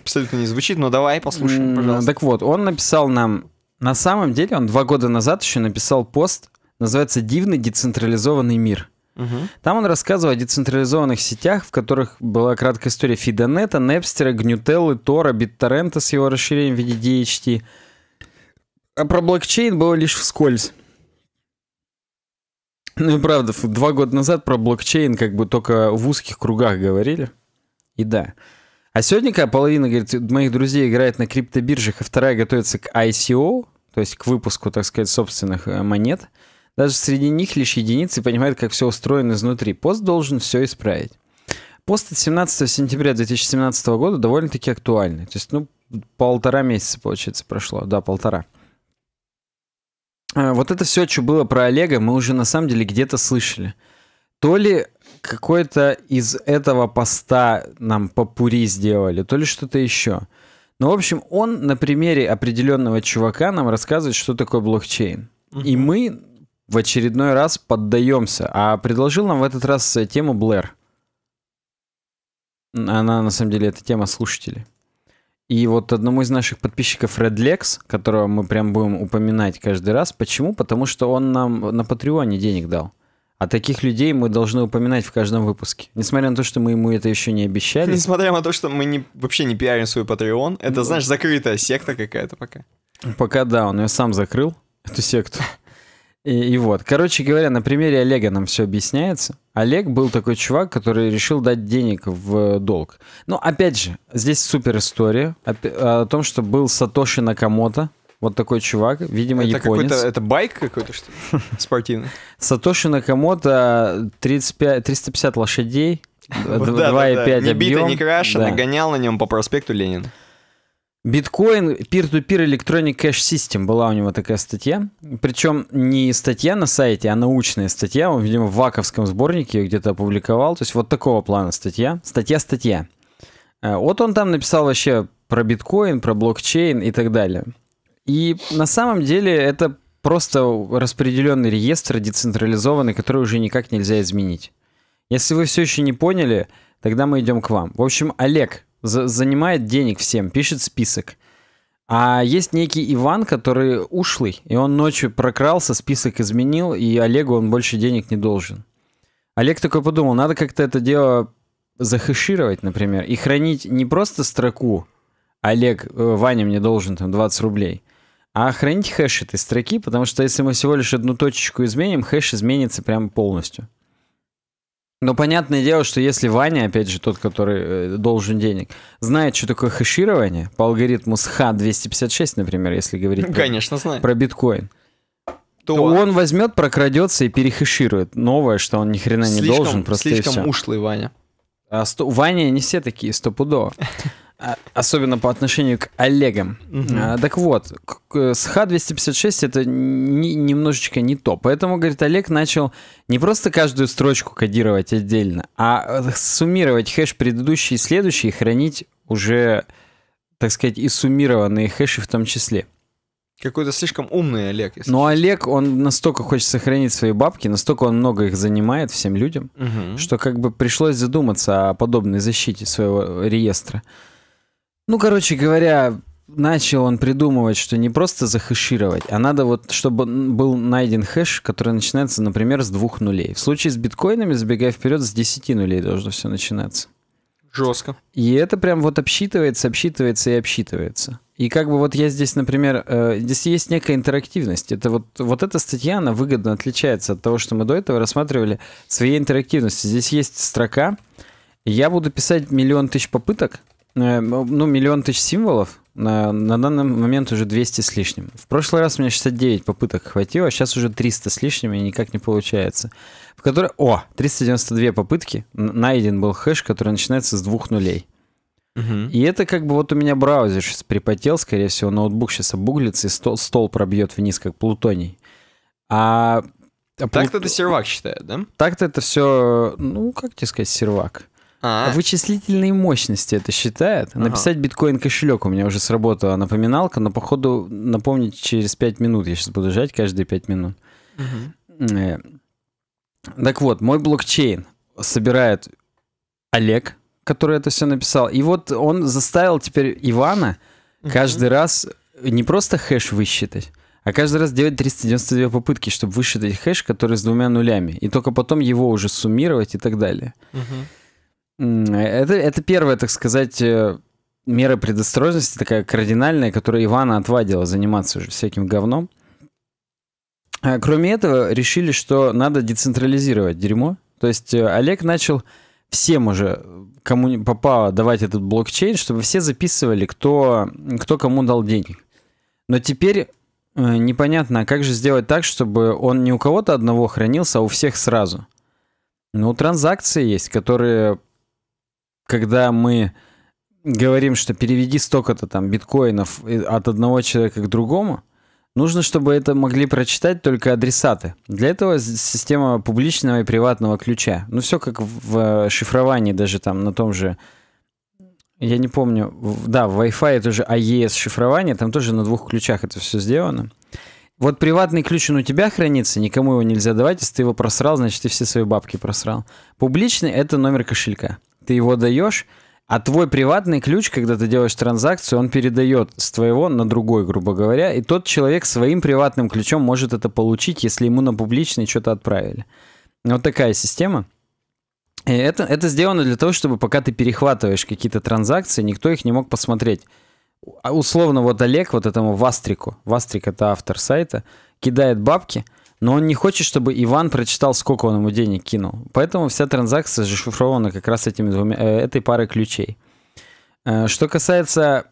Абсолютно не звучит, но давай послушаем, пожалуйста. Так вот, он написал нам... На самом деле, он два года назад еще написал пост, называется «Дивный децентрализованный мир». Угу. Там он рассказывал о децентрализованных сетях, в которых была краткая история Фидонета, Непстера, Гнютеллы, Тора, Битторрента с его расширением в виде DHT. А про блокчейн было лишь вскользь. Ну, и правда, два года назад про блокчейн как бы только в узких кругах говорили. И да. А сегодня, когда половина, говорит, моих друзей играет на криптобиржах, а вторая готовится к ICO, то есть к выпуску, так сказать, собственных э, монет, даже среди них лишь единицы понимают, как все устроено изнутри. Пост должен все исправить. Пост от 17 сентября 2017 года довольно-таки актуальный. То есть, ну, полтора месяца, получается, прошло. Да, полтора. Э, вот это все, что было про Олега, мы уже на самом деле где-то слышали. То ли какой-то из этого поста нам попури сделали, то ли что-то еще. Ну, в общем, он на примере определенного чувака нам рассказывает, что такое блокчейн. Угу. И мы в очередной раз поддаемся. А предложил нам в этот раз э, тему Блэр. Она, на самом деле, это тема слушателей. И вот одному из наших подписчиков Red Lex, которого мы прям будем упоминать каждый раз. Почему? Потому что он нам на Патреоне денег дал. А таких людей мы должны упоминать в каждом выпуске. Несмотря на то, что мы ему это еще не обещали. Несмотря на то, что мы не, вообще не пиарим свой Patreon. Это, ну, знаешь, закрытая секта какая-то пока. Пока да, он ее сам закрыл, эту секту. И, и вот. Короче говоря, на примере Олега нам все объясняется. Олег был такой чувак, который решил дать денег в э, долг. Но опять же, здесь супер история о, о том, что был Сатоши Накамото, вот такой чувак, видимо, это японец. Это байк какой-то что ли? спортивный? Сатоши Накамото, 350 лошадей, 2,5 объем. Не бита, не крашена, гонял на нем по проспекту Ленина. Биткоин, peer-to-peer Electronic Cash System, была у него такая статья. Причем не статья на сайте, а научная статья. Он, видимо, в ваковском сборнике ее где-то опубликовал. То есть вот такого плана статья. Статья-статья. Э, вот он там написал вообще про биткоин, про блокчейн и так далее. И на самом деле это просто распределенный реестр, децентрализованный, который уже никак нельзя изменить. Если вы все еще не поняли, тогда мы идем к вам. В общем, Олег за занимает денег всем, пишет список. А есть некий Иван, который ушлый, и он ночью прокрался, список изменил, и Олегу он больше денег не должен. Олег такой подумал, надо как-то это дело захешировать, например, и хранить не просто строку «Олег, э, Ваня мне должен там 20 рублей», а хранить хэш этой строки, потому что если мы всего лишь одну точечку изменим, хэш изменится прямо полностью. Но понятное дело, что если Ваня, опять же, тот, который э, должен денег, знает, что такое хэширование по алгоритму СХ-256, например, если говорить Конечно, про, знает. про биткоин, то... то он возьмет, прокрадется и перехэширует новое, что он ни хрена не должен, просто Слишком и все. ушлый Ваня. А сто... Ваня не все такие, стопудово. А, особенно по отношению к Олегам. Угу. А, так вот, с Х-256 это не, немножечко не то. Поэтому, говорит, Олег начал не просто каждую строчку кодировать отдельно, а э, суммировать хэш предыдущий и следующий и хранить уже, так сказать, и суммированные хэши в том числе. Какой-то слишком умный Олег. Если Но Олег, он настолько хочет сохранить свои бабки, настолько он много их занимает всем людям, угу. что как бы пришлось задуматься о подобной защите своего реестра. Ну, короче говоря, начал он придумывать, что не просто захешировать, а надо вот, чтобы был найден хэш, который начинается, например, с двух нулей. В случае с биткоинами, забегая вперед, с 10 нулей должно все начинаться. Жестко. И это прям вот обсчитывается, обсчитывается и обсчитывается. И как бы вот я здесь, например, э, здесь есть некая интерактивность. Это вот, вот эта статья, она выгодно отличается от того, что мы до этого рассматривали своей интерактивностью. Здесь есть строка. Я буду писать миллион тысяч попыток, Э, ну, миллион тысяч символов. На, на данный момент уже 200 с лишним. В прошлый раз у меня 69 попыток хватило, а сейчас уже 300 с лишним, и никак не получается. В которой... О, 392 попытки. Найден был хэш, который начинается с двух нулей. Угу. И это как бы вот у меня браузер сейчас припотел, скорее всего, ноутбук сейчас обуглится и стол, стол пробьет вниз, как плутоний. А... а плут... Так-то это сервак считает, да? Так-то это все, ну, как тебе сказать, сервак. А-а. Вычислительные мощности это считает. Ага. Написать биткоин кошелек. У меня уже сработала напоминалка, но походу напомнить через 5 минут. Я сейчас буду жать каждые 5 минут. Угу. Так вот, мой блокчейн собирает Олег, который это все написал. И вот он заставил теперь Ивана угу. каждый раз не просто хэш высчитать, а каждый раз делать 392 попытки, чтобы высчитать хэш, который с двумя нулями. И только потом его уже суммировать и так далее. Угу. Это, это первое, так сказать, э, мера предосторожности такая кардинальная, которая Ивана отвадила заниматься уже всяким говном. А, кроме этого, решили, что надо децентрализировать дерьмо. То есть э, Олег начал всем уже, э, кому попало, давать этот блокчейн, чтобы все записывали, кто, кто кому дал денег. Но теперь непонятно, а как же сделать так, чтобы он не у кого-то одного хранился, а у всех сразу? Ну, транзакции есть, которые когда мы говорим, что переведи столько-то там биткоинов от одного человека к другому, нужно, чтобы это могли прочитать только адресаты. Для этого система публичного и приватного ключа. Ну, все как в э, шифровании даже там на том же... Я не помню. Да, в Wi-Fi это же AES а шифрование, там тоже на двух ключах это все сделано. Вот приватный ключ, он у тебя хранится, никому его нельзя давать. Если ты его просрал, значит, ты все свои бабки просрал. Публичный — это номер кошелька ты его даешь, а твой приватный ключ, когда ты делаешь транзакцию, он передает с твоего на другой, грубо говоря, и тот человек своим приватным ключом может это получить, если ему на публичный что-то отправили. Вот такая система. И это, это сделано для того, чтобы пока ты перехватываешь какие-то транзакции, никто их не мог посмотреть. А условно, вот Олег, вот этому Вастрику, Вастрик это автор сайта, кидает бабки – но он не хочет, чтобы Иван прочитал, сколько он ему денег кинул. Поэтому вся транзакция зашифрована как раз этими двумя, э, этой парой ключей. Э, что касается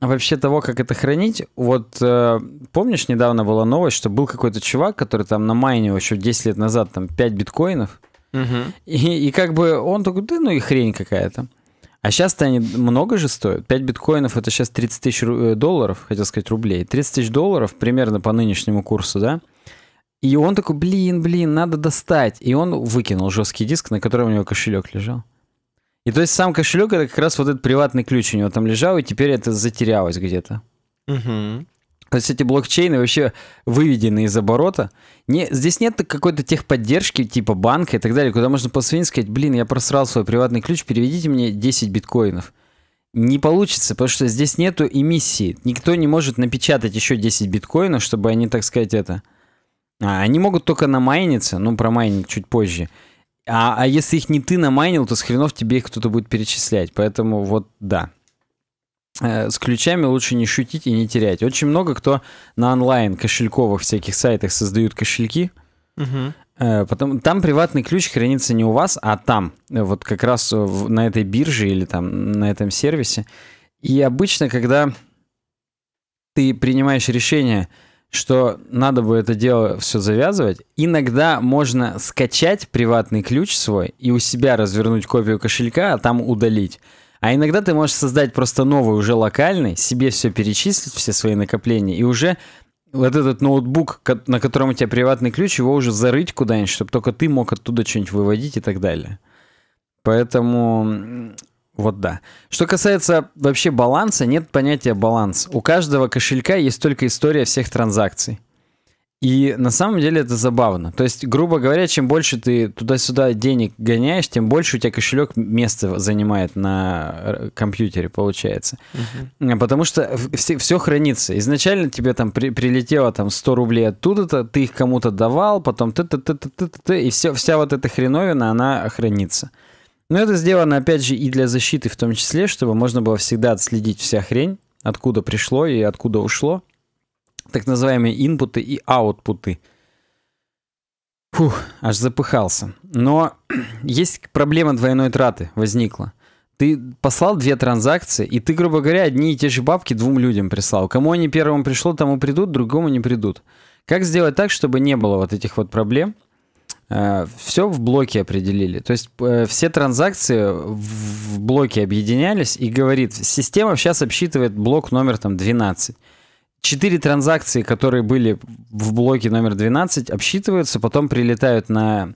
вообще того, как это хранить, вот э, помнишь, недавно была новость, что был какой-то чувак, который там на майне еще 10 лет назад там 5 биткоинов, угу. и, и как бы он такой, да ну и хрень какая-то. А сейчас-то они много же стоят. 5 биткоинов это сейчас 30 тысяч долларов, хотел сказать рублей. 30 тысяч долларов примерно по нынешнему курсу, да? И он такой, блин, блин, надо достать. И он выкинул жесткий диск, на котором у него кошелек лежал. И то есть сам кошелек это как раз вот этот приватный ключ у него там лежал, и теперь это затерялось где-то. Угу. То есть эти блокчейны вообще выведены из оборота. Не, здесь нет какой-то техподдержки типа банка и так далее, куда можно по и сказать, блин, я просрал свой приватный ключ, переведите мне 10 биткоинов. Не получится, потому что здесь нету эмиссии. Никто не может напечатать еще 10 биткоинов, чтобы они, так сказать, это... А, они могут только намайниться, ну, про майнинг чуть позже. А, а если их не ты намайнил, то с хренов тебе их кто-то будет перечислять. Поэтому вот да. Э, с ключами лучше не шутить и не терять. Очень много кто на онлайн кошельковых всяких сайтах создают кошельки. Угу. Потом, там приватный ключ хранится не у вас, а там, э, вот как раз в, на этой бирже или там на этом сервисе. И обычно, когда ты принимаешь решение, что надо бы это дело все завязывать. Иногда можно скачать приватный ключ свой и у себя развернуть копию кошелька, а там удалить. А иногда ты можешь создать просто новый, уже локальный, себе все перечислить, все свои накопления, и уже вот этот ноутбук, на котором у тебя приватный ключ, его уже зарыть куда-нибудь, чтобы только ты мог оттуда что-нибудь выводить и так далее. Поэтому вот да. Что касается вообще баланса, нет понятия баланс. У каждого кошелька есть только история всех транзакций. И на самом деле это забавно. То есть, грубо говоря, чем больше ты туда-сюда денег гоняешь, тем больше у тебя кошелек места занимает на э, компьютере, получается. Угу. Потому что все, все хранится. Изначально тебе там при, прилетело там 100 рублей оттуда-то, ты их кому-то давал, потом ты ты ты ты ты ты и все, вся вот эта хреновина, она хранится. Но ну, это сделано, опять же, и для защиты в том числе, чтобы можно было всегда отследить вся хрень, откуда пришло и откуда ушло. Так называемые инпуты и аутпуты. Фух, аж запыхался. Но есть проблема двойной траты возникла. Ты послал две транзакции, и ты, грубо говоря, одни и те же бабки двум людям прислал. Кому они первому пришло, тому придут, другому не придут. Как сделать так, чтобы не было вот этих вот проблем – Э, все в блоке определили. То есть э, все транзакции в блоке объединялись и говорит, система сейчас обсчитывает блок номер там 12. Четыре транзакции, которые были в блоке номер 12, обсчитываются, потом прилетают на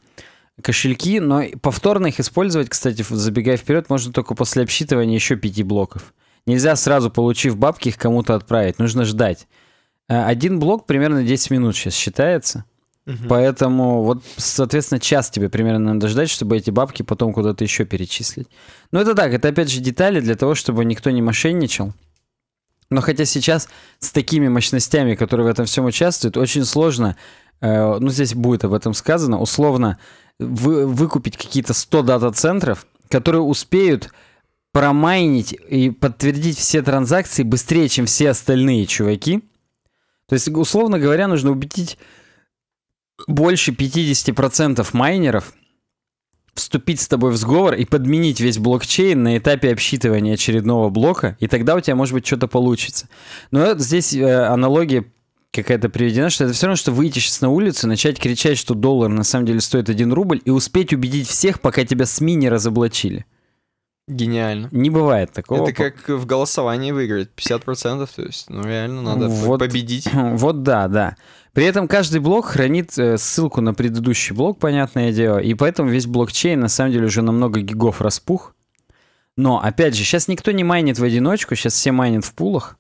кошельки, но повторно их использовать, кстати, забегая вперед, можно только после обсчитывания еще пяти блоков. Нельзя сразу, получив бабки, их кому-то отправить, нужно ждать. Э, один блок примерно 10 минут сейчас считается. Угу. Поэтому вот, соответственно, час тебе примерно надо ждать, чтобы эти бабки потом куда-то еще перечислить. Ну это так, это опять же детали для того, чтобы никто не мошенничал. Но хотя сейчас с такими мощностями, которые в этом всем участвуют, очень сложно, э, ну здесь будет об этом сказано, условно вы, выкупить какие-то 100 дата-центров, которые успеют промайнить и подтвердить все транзакции быстрее, чем все остальные чуваки. То есть, условно говоря, нужно убедить больше 50% майнеров вступить с тобой в сговор и подменить весь блокчейн на этапе обсчитывания очередного блока, и тогда у тебя, может быть, что-то получится. Но здесь э, аналогия какая-то приведена, что это все равно, что выйти сейчас на улицу, начать кричать, что доллар на самом деле стоит 1 рубль, и успеть убедить всех, пока тебя СМИ не разоблачили. Гениально. Не бывает такого. Это как в голосовании выиграть 50%, то есть, ну реально надо вот, победить. Вот да, да. При этом каждый блок хранит э, ссылку на предыдущий блок, понятное дело, и поэтому весь блокчейн на самом деле уже на много гигов распух. Но, опять же, сейчас никто не майнит в одиночку, сейчас все майнят в пулах.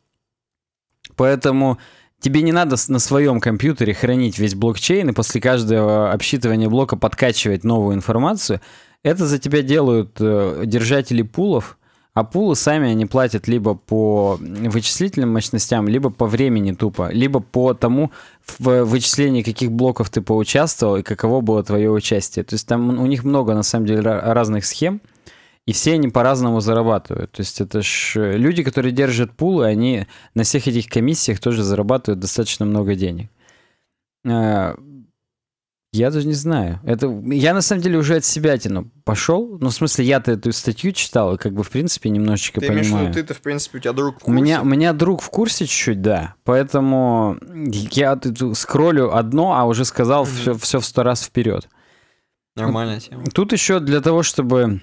Поэтому тебе не надо на своем компьютере хранить весь блокчейн и после каждого обсчитывания блока подкачивать новую информацию. Это за тебя делают э, держатели пулов, а пулы сами они платят либо по вычислительным мощностям, либо по времени тупо, либо по тому, в вычислении каких блоков ты поучаствовал и каково было твое участие. То есть там у них много, на самом деле, разных схем, и все они по-разному зарабатывают. То есть это ж э, люди, которые держат пулы, они на всех этих комиссиях тоже зарабатывают достаточно много денег. Э, я даже не знаю. Это я на самом деле уже от себя тяну пошел. Ну, в смысле, я-то эту статью читал, и как бы в принципе немножечко ты понимаю. Имеешь, ну, ты-то, в принципе, у тебя друг в курсе. У меня, у меня друг в курсе чуть-чуть, да. Поэтому я скроллю одно, а уже сказал угу. все, все в сто раз вперед. Нормальная тема. Тут еще для того, чтобы,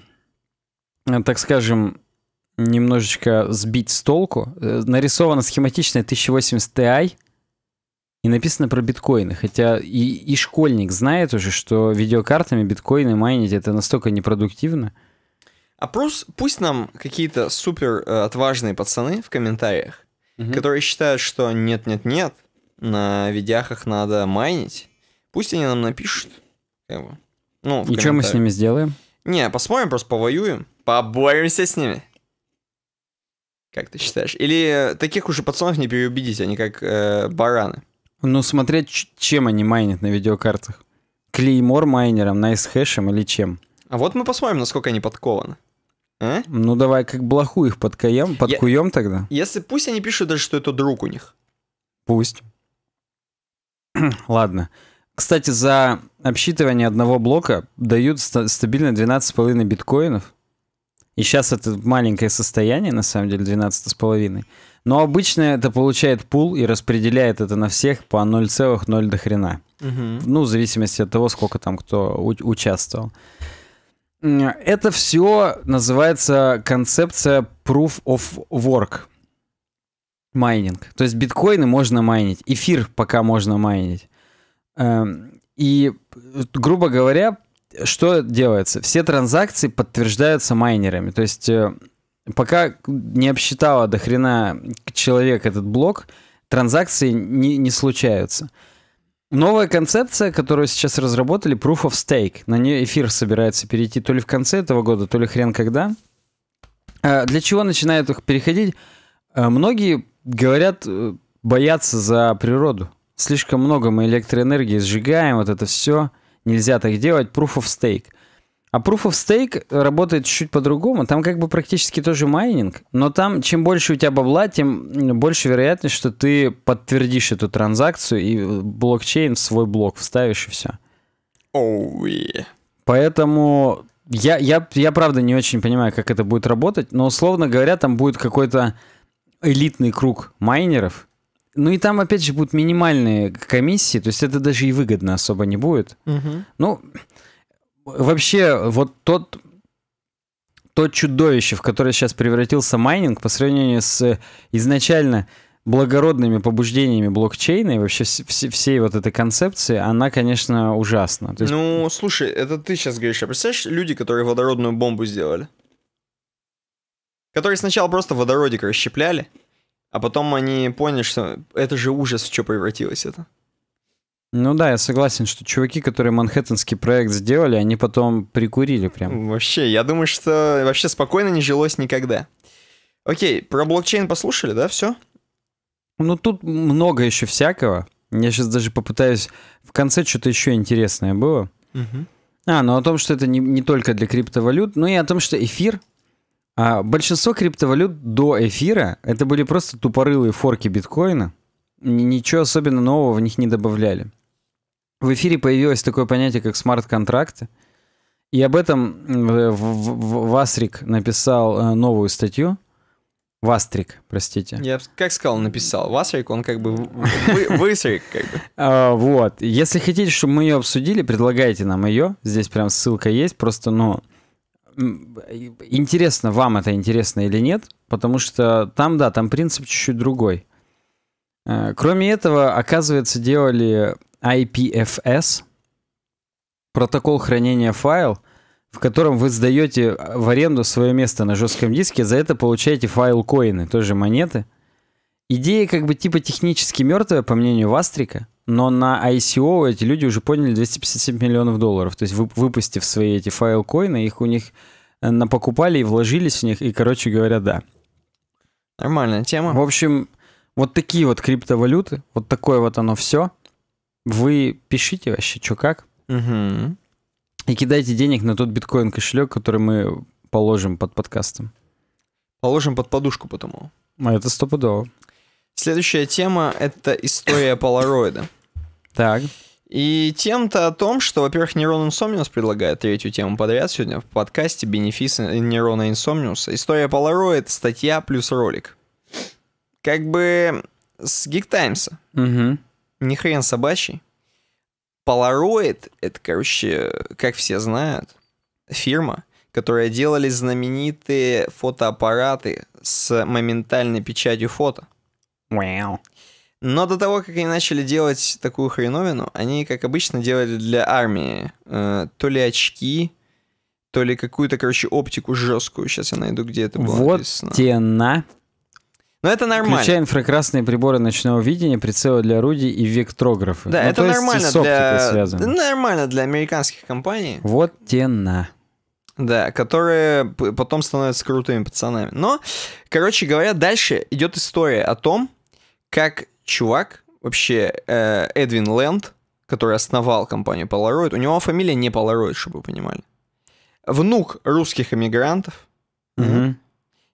э, так скажем, немножечко сбить с толку, э, нарисована схематичная 1080 Ti и написано про биткоины, хотя и, и школьник знает уже, что видеокартами биткоины майнить это настолько непродуктивно. А плюс пусть нам какие-то супер э, отважные пацаны в комментариях, угу. которые считают, что нет-нет-нет, на видяхах надо майнить, пусть они нам напишут. ну, и что мы с ними сделаем? Не, посмотрим, просто повоюем, поборемся с ними. Как ты считаешь? Или таких уже пацанов не переубедить, они как э, бараны. Ну, смотреть, чем они майнят на видеокартах. Клеймор майнером, найсхэшем или чем? А вот мы посмотрим, насколько они подкованы. А? Ну давай как блоху их подкаем, подкуем Я... тогда. Если пусть они пишут даже, что это друг у них. Пусть. Ладно. Кстати, за обсчитывание одного блока дают ст стабильно 12,5 биткоинов. И сейчас это маленькое состояние, на самом деле, 12,5. Но обычно это получает пул и распределяет это на всех по 0,0 до хрена. Угу. Ну, в зависимости от того, сколько там кто участвовал. Это все называется концепция Proof of Work. Майнинг. То есть биткоины можно майнить, эфир пока можно майнить. Эм, и, грубо говоря, что делается? Все транзакции подтверждаются майнерами. То есть э, пока не обсчитала до хрена человек этот блок, транзакции не, не случаются. Новая концепция, которую сейчас разработали, Proof of Stake. На нее эфир собирается перейти то ли в конце этого года, то ли хрен когда. А для чего начинают их переходить? А многие говорят, э, боятся за природу. Слишком много мы электроэнергии сжигаем, вот это все. Нельзя так делать. Proof of Stake – а Proof of Stake работает чуть по-другому. Там как бы практически тоже майнинг, но там чем больше у тебя бабла, тем больше вероятность, что ты подтвердишь эту транзакцию и э, блокчейн свой блок вставишь и все. Oh, yeah. Поэтому я, я, я правда не очень понимаю, как это будет работать, но условно говоря, там будет какой-то элитный круг майнеров, ну и там, опять же, будут минимальные комиссии, то есть это даже и выгодно особо не будет. Угу. Ну, вообще вот тот тот чудовище, в которое сейчас превратился майнинг по сравнению с э, изначально благородными побуждениями блокчейна и вообще всей вот этой концепции, она, конечно, ужасна. есть... Ну, слушай, это ты сейчас говоришь, а представляешь, люди, которые водородную бомбу сделали? Которые сначала просто водородик расщепляли, а потом они поняли, что это же ужас, в что превратилось это. Ну да, я согласен, что чуваки, которые манхэттенский проект сделали, они потом прикурили прям. Вообще, я думаю, что вообще спокойно не жилось никогда. Окей, про блокчейн послушали, да, все? Ну тут много еще всякого. Я сейчас даже попытаюсь... В конце что-то еще интересное было. Угу. А, ну о том, что это не, не только для криптовалют, но ну и о том, что эфир... А, большинство криптовалют до эфира это были просто тупорылые форки биткоина. Ничего особенно нового в них не добавляли в эфире появилось такое понятие, как смарт-контракты. И об этом Васрик написал э, новую статью. Вастрик, простите. Я как сказал, написал. Вастрик, он как бы высрик. Как бы. А, вот. Если хотите, чтобы мы ее обсудили, предлагайте нам ее. Здесь прям ссылка есть. Просто, ну, интересно, вам это интересно или нет. Потому что там, да, там принцип чуть-чуть другой. Э, кроме этого, оказывается, делали IPFS, протокол хранения файл, в котором вы сдаете в аренду свое место на жестком диске, за это получаете файл коины, тоже монеты. Идея как бы типа технически мертвая, по мнению Вастрика, но на ICO эти люди уже поняли 257 миллионов долларов. То есть вы выпустив свои эти файл-коины, их у них э, напокупали и вложились в них, и, короче говоря, да. Нормальная тема. В общем, вот такие вот криптовалюты, вот такое вот оно все вы пишите вообще, что как. Угу. И кидайте денег на тот биткоин кошелек, который мы положим под подкастом. Положим под подушку потому. А это стопудово. Следующая тема — это история полароида. Так. И тем-то о том, что, во-первых, Нейрон Инсомниус предлагает третью тему подряд сегодня в подкасте «Бенефисы Нейрона Инсомниуса». История Polaroid, статья плюс ролик. Как бы с Geek Times. Угу ни хрен собачий. Polaroid, это, короче, как все знают, фирма, которая делали знаменитые фотоаппараты с моментальной печатью фото. Wow. Но до того, как они начали делать такую хреновину, они, как обычно, делали для армии э, то ли очки, то ли какую-то, короче, оптику жесткую. Сейчас я найду, где это было Вот написано. те на. Но ну, это нормально. Включая инфракрасные приборы ночного видения, прицелы для орудий и вектрографы. Да, ну, это нормально для... Связано. Нормально для американских компаний. Вот те на, Да, которые потом становятся крутыми пацанами. Но, короче говоря, дальше идет история о том, как чувак, вообще э, Эдвин Лэнд, который основал компанию Polaroid, у него фамилия не Polaroid, чтобы вы понимали. Внук русских эмигрантов угу.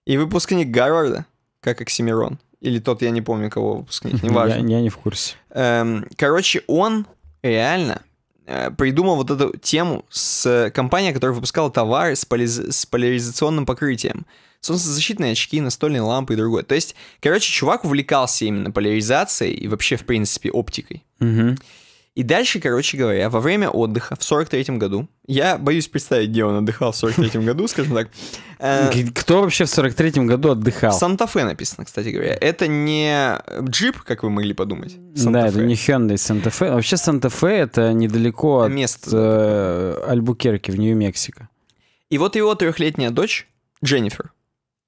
и выпускник Гарварда как Оксимирон. Или тот, я не помню, кого выпускник, неважно. Я, не в курсе. Эм, короче, он реально э, придумал вот эту тему с компанией, которая выпускала товары с, полиз... с поляризационным покрытием. Солнцезащитные очки, настольные лампы и другое. То есть, короче, чувак увлекался именно поляризацией и вообще, в принципе, оптикой. Угу. И дальше, короче говоря, во время отдыха в 43-м году, я боюсь представить, где он отдыхал в 43-м году, скажем так. Э, кто вообще в 43-м году отдыхал? Санта-Фе написано, кстати говоря. Это не джип, как вы могли подумать. Да, это не Hyundai Санта-Фе. Вообще Санта-Фе это недалеко от э, Альбукерки в Нью-Мексико. И вот его трехлетняя дочь, Дженнифер,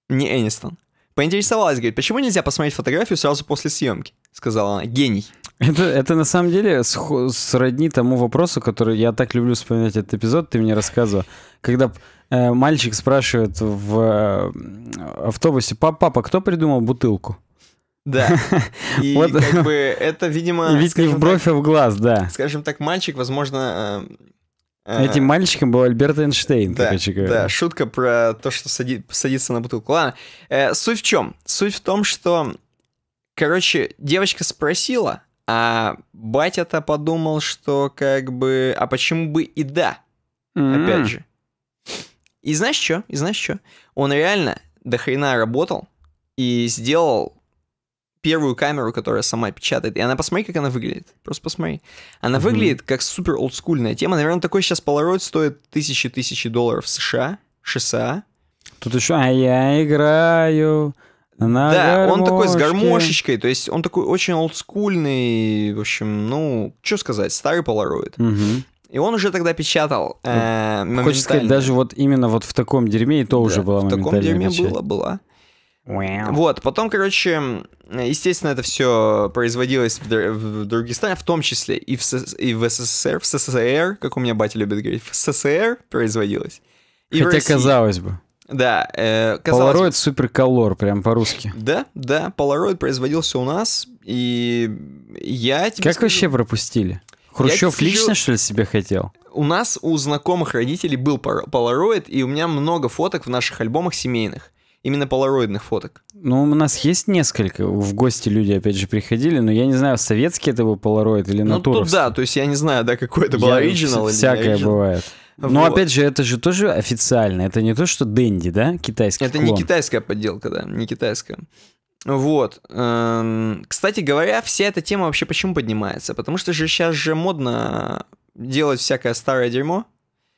не Энистон, поинтересовалась, говорит, почему нельзя посмотреть фотографию сразу после съемки? Сказала она, гений. Это, это на самом деле сродни тому вопросу, который я так люблю вспоминать этот эпизод, ты мне рассказывал. Когда э, мальчик спрашивает в э, автобусе, пап, папа, кто придумал бутылку? Да. И вот. как бы это, видимо... Ведь не в бровь, так, а в глаз, да. Скажем так, мальчик, возможно... Э, э, Этим мальчиком был Альберт Эйнштейн, да, Да, шутка про то, что сади, садится на бутылку. Ладно, э, суть в чем? Суть в том, что, короче, девочка спросила, а батя-то подумал, что как бы... А почему бы и да? Mm-hmm. Опять же. И знаешь что? И знаешь что? Он реально до хрена работал и сделал первую камеру, которая сама печатает. И она, посмотри, как она выглядит. Просто посмотри. Она mm-hmm. выглядит как супер олдскульная тема. Наверное, такой сейчас полароид стоит тысячи-тысячи долларов США, ШСА. Тут еще «А я играю», на да, гармошке. он такой с гармошечкой, то есть он такой очень олдскульный, в общем, ну, что сказать, старый полароид. Угу. И он уже тогда печатал э, ну, Хочешь сказать, даже вот именно вот в таком дерьме и то да, уже было В таком дерьме печать. было, было. Вот, потом, короче, естественно, это все производилось в, в других странах, в том числе и в, и в СССР, в СССР, как у меня батя любит говорить, в СССР производилось. И Хотя, казалось бы. Да. Э, казалось... Polaroid Supercolor, прям по-русски. Да, да, Polaroid производился у нас, и я тебе Как скажу... вообще пропустили? Хрущев скажу... лично, что ли, себе хотел? У нас, у знакомых родителей был Polaroid, и у меня много фоток в наших альбомах семейных. Именно полароидных фоток. Ну, у нас есть несколько. В гости люди, опять же, приходили, но я не знаю, советский это был полароид или ну, натуровский. Ну, тут да, то есть я не знаю, да, какой это был оригинал. Всякое или оригинал. бывает. Но ну, вот. опять же, это же тоже официально. Это не то, что Дэнди, да, китайский. Это клон. не китайская подделка, да, не китайская. Вот. Эм, кстати говоря, вся эта тема вообще почему поднимается? Потому что же сейчас же модно делать всякое старое дерьмо,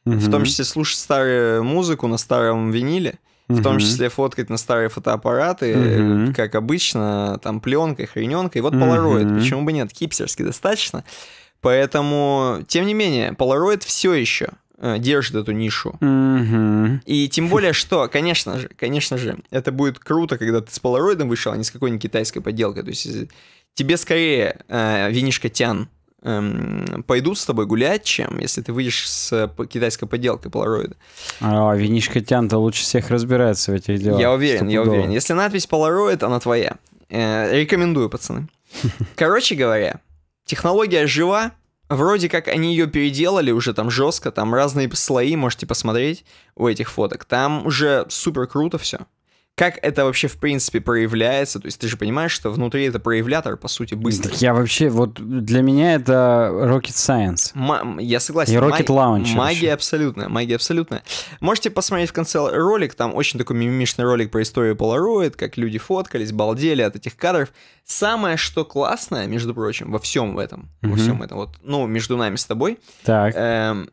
угу. в том числе слушать старую музыку на старом виниле, угу. в том числе фоткать на старые фотоаппараты, угу. как обычно, там пленкой, хрененкой. Вот полароид. угу. почему бы нет, кипсерский достаточно. Поэтому, тем не менее, Polaroid все еще Э, держит эту нишу. Mm-hmm. И тем более, что, конечно же, конечно же, это будет круто, когда ты с полароидом вышел, а не с какой-нибудь китайской подделкой. То есть э, тебе скорее э, винишка тян эм, пойдут с тобой гулять, чем если ты выйдешь с э, китайской подделкой полароида. А, винишка тян-то лучше всех разбирается в этих делах. Я уверен, я уверен. Если надпись полароид, она твоя. Э, рекомендую, пацаны. Короче говоря, технология жива, Вроде как они ее переделали уже там жестко, там разные слои, можете посмотреть у этих фоток. Там уже супер круто все как это вообще в принципе проявляется? То есть ты же понимаешь, что внутри это проявлятор, по сути, быстро. Я вообще, вот для меня это rocket science. М- я согласен. И rocket launch. Магия абсолютная, магия абсолютная. Можете посмотреть в конце ролик, там очень такой мимимишный ролик про историю Polaroid, как люди фоткались, балдели от этих кадров. Самое, что классное, между прочим, во всем в этом, mm-hmm. во всем этом, вот, ну, между нами с тобой, так. Эм,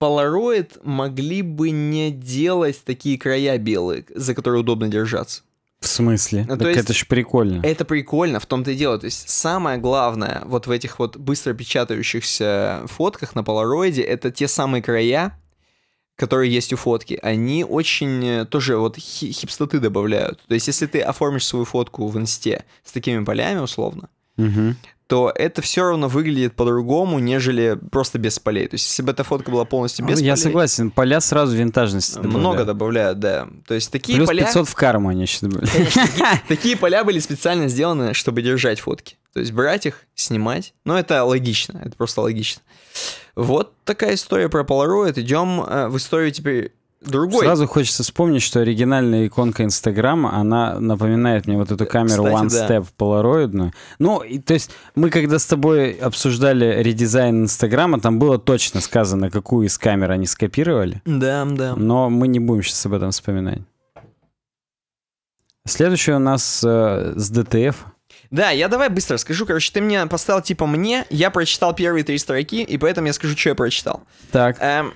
Polaroid могли бы не делать такие края белые, за которые удобно держаться. В смысле? Ну, так есть, это же прикольно. Это прикольно, в том-то и дело. То есть самое главное вот в этих вот быстро печатающихся фотках на полароиде, это те самые края, которые есть у фотки. Они очень э, тоже вот хипстоты добавляют. То есть если ты оформишь свою фотку в инсте с такими полями условно, угу то это все равно выглядит по-другому, нежели просто без полей. То есть, если бы эта фотка была полностью без ну, Я полей... согласен, поля сразу винтажность добавляют. Много добавляют, да. То есть, такие Плюс поля... 500 в карму они еще добавляют. Конечно, такие поля были специально сделаны, чтобы держать фотки. То есть, брать их, снимать. Ну, это логично, это просто логично. Вот такая история про Polaroid. Идем э, в историю теперь другой. Сразу хочется вспомнить, что оригинальная иконка Инстаграма, она напоминает мне вот эту камеру Кстати, One да. Step полароидную. Ну, и, то есть мы когда с тобой обсуждали редизайн Инстаграма, там было точно сказано, какую из камер они скопировали. Да, да. Но мы не будем сейчас об этом вспоминать. Следующее у нас э, с DTF. Да, я давай быстро скажу, Короче, ты мне поставил типа мне, я прочитал первые три строки, и поэтому я скажу, что я прочитал. Так. Эм,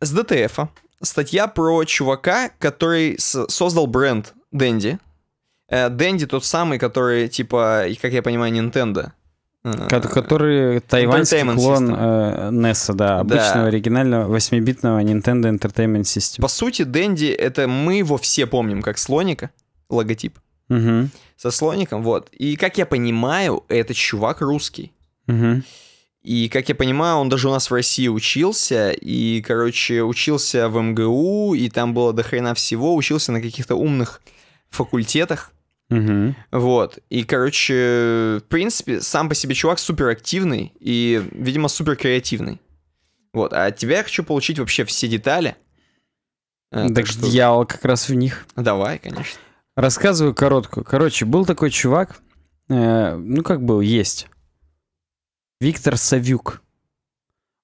с ДТФа статья про чувака, который создал бренд Дэнди. Дэнди тот самый, который, типа, как я понимаю, Nintendo. Э, который тайваньский клон э, NES, да, обычного да. оригинального 8-битного Nintendo Entertainment System. По сути, Дэнди, это мы его все помним как слоника, логотип. Угу. Со слоником, вот. И, как я понимаю, этот чувак русский. Угу. И, как я понимаю, он даже у нас в России учился, и, короче, учился в МГУ, и там было до хрена всего, учился на каких-то умных факультетах. Угу. Вот. И, короче, в принципе, сам по себе чувак суперактивный и, видимо, супер креативный. Вот. А от тебя я хочу получить вообще все детали. Э, так, так что... Я как раз в них. Давай, конечно. Рассказываю короткую. Короче, был такой чувак, э, ну как был, есть. Виктор Савюк.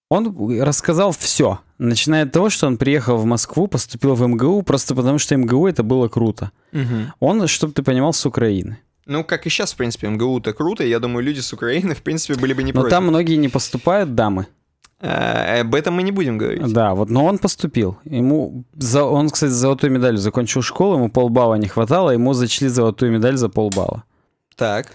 Он рассказал все, начиная от того, что он приехал в Москву, поступил в МГУ, просто потому что МГУ это было круто. Угу. Он, чтобы ты понимал, с Украины. Ну, как и сейчас, в принципе, мгу это круто. Я думаю, люди с Украины, в принципе, были бы не но против. Но там многие не поступают, дамы. А, об этом мы не будем говорить. Да, вот, но он поступил. Ему за, он, кстати, золотую медаль закончил школу, ему полбалла не хватало, ему зачли золотую медаль за полбалла. Так.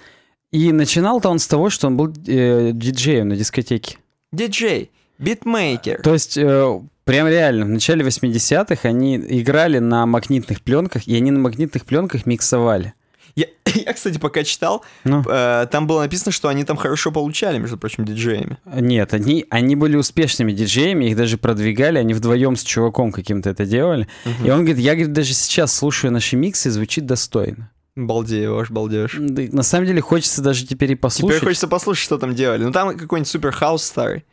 И начинал-то он с того, что он был э, диджеем на дискотеке. Диджей, битмейкер. То есть, э, прям реально, в начале 80-х они играли на магнитных пленках, и они на магнитных пленках миксовали. Я, я кстати, пока читал, ну. э, там было написано, что они там хорошо получали, между прочим, диджеями. Нет, они, они были успешными диджеями, их даже продвигали, они вдвоем с чуваком каким-то это делали. Угу. И он говорит, я говорит, даже сейчас слушаю наши миксы, звучит достойно. Балдею, аж балдеешь. Да, на самом деле хочется даже теперь и послушать. Теперь хочется послушать, что там делали. Ну там какой-нибудь супер хаус старый.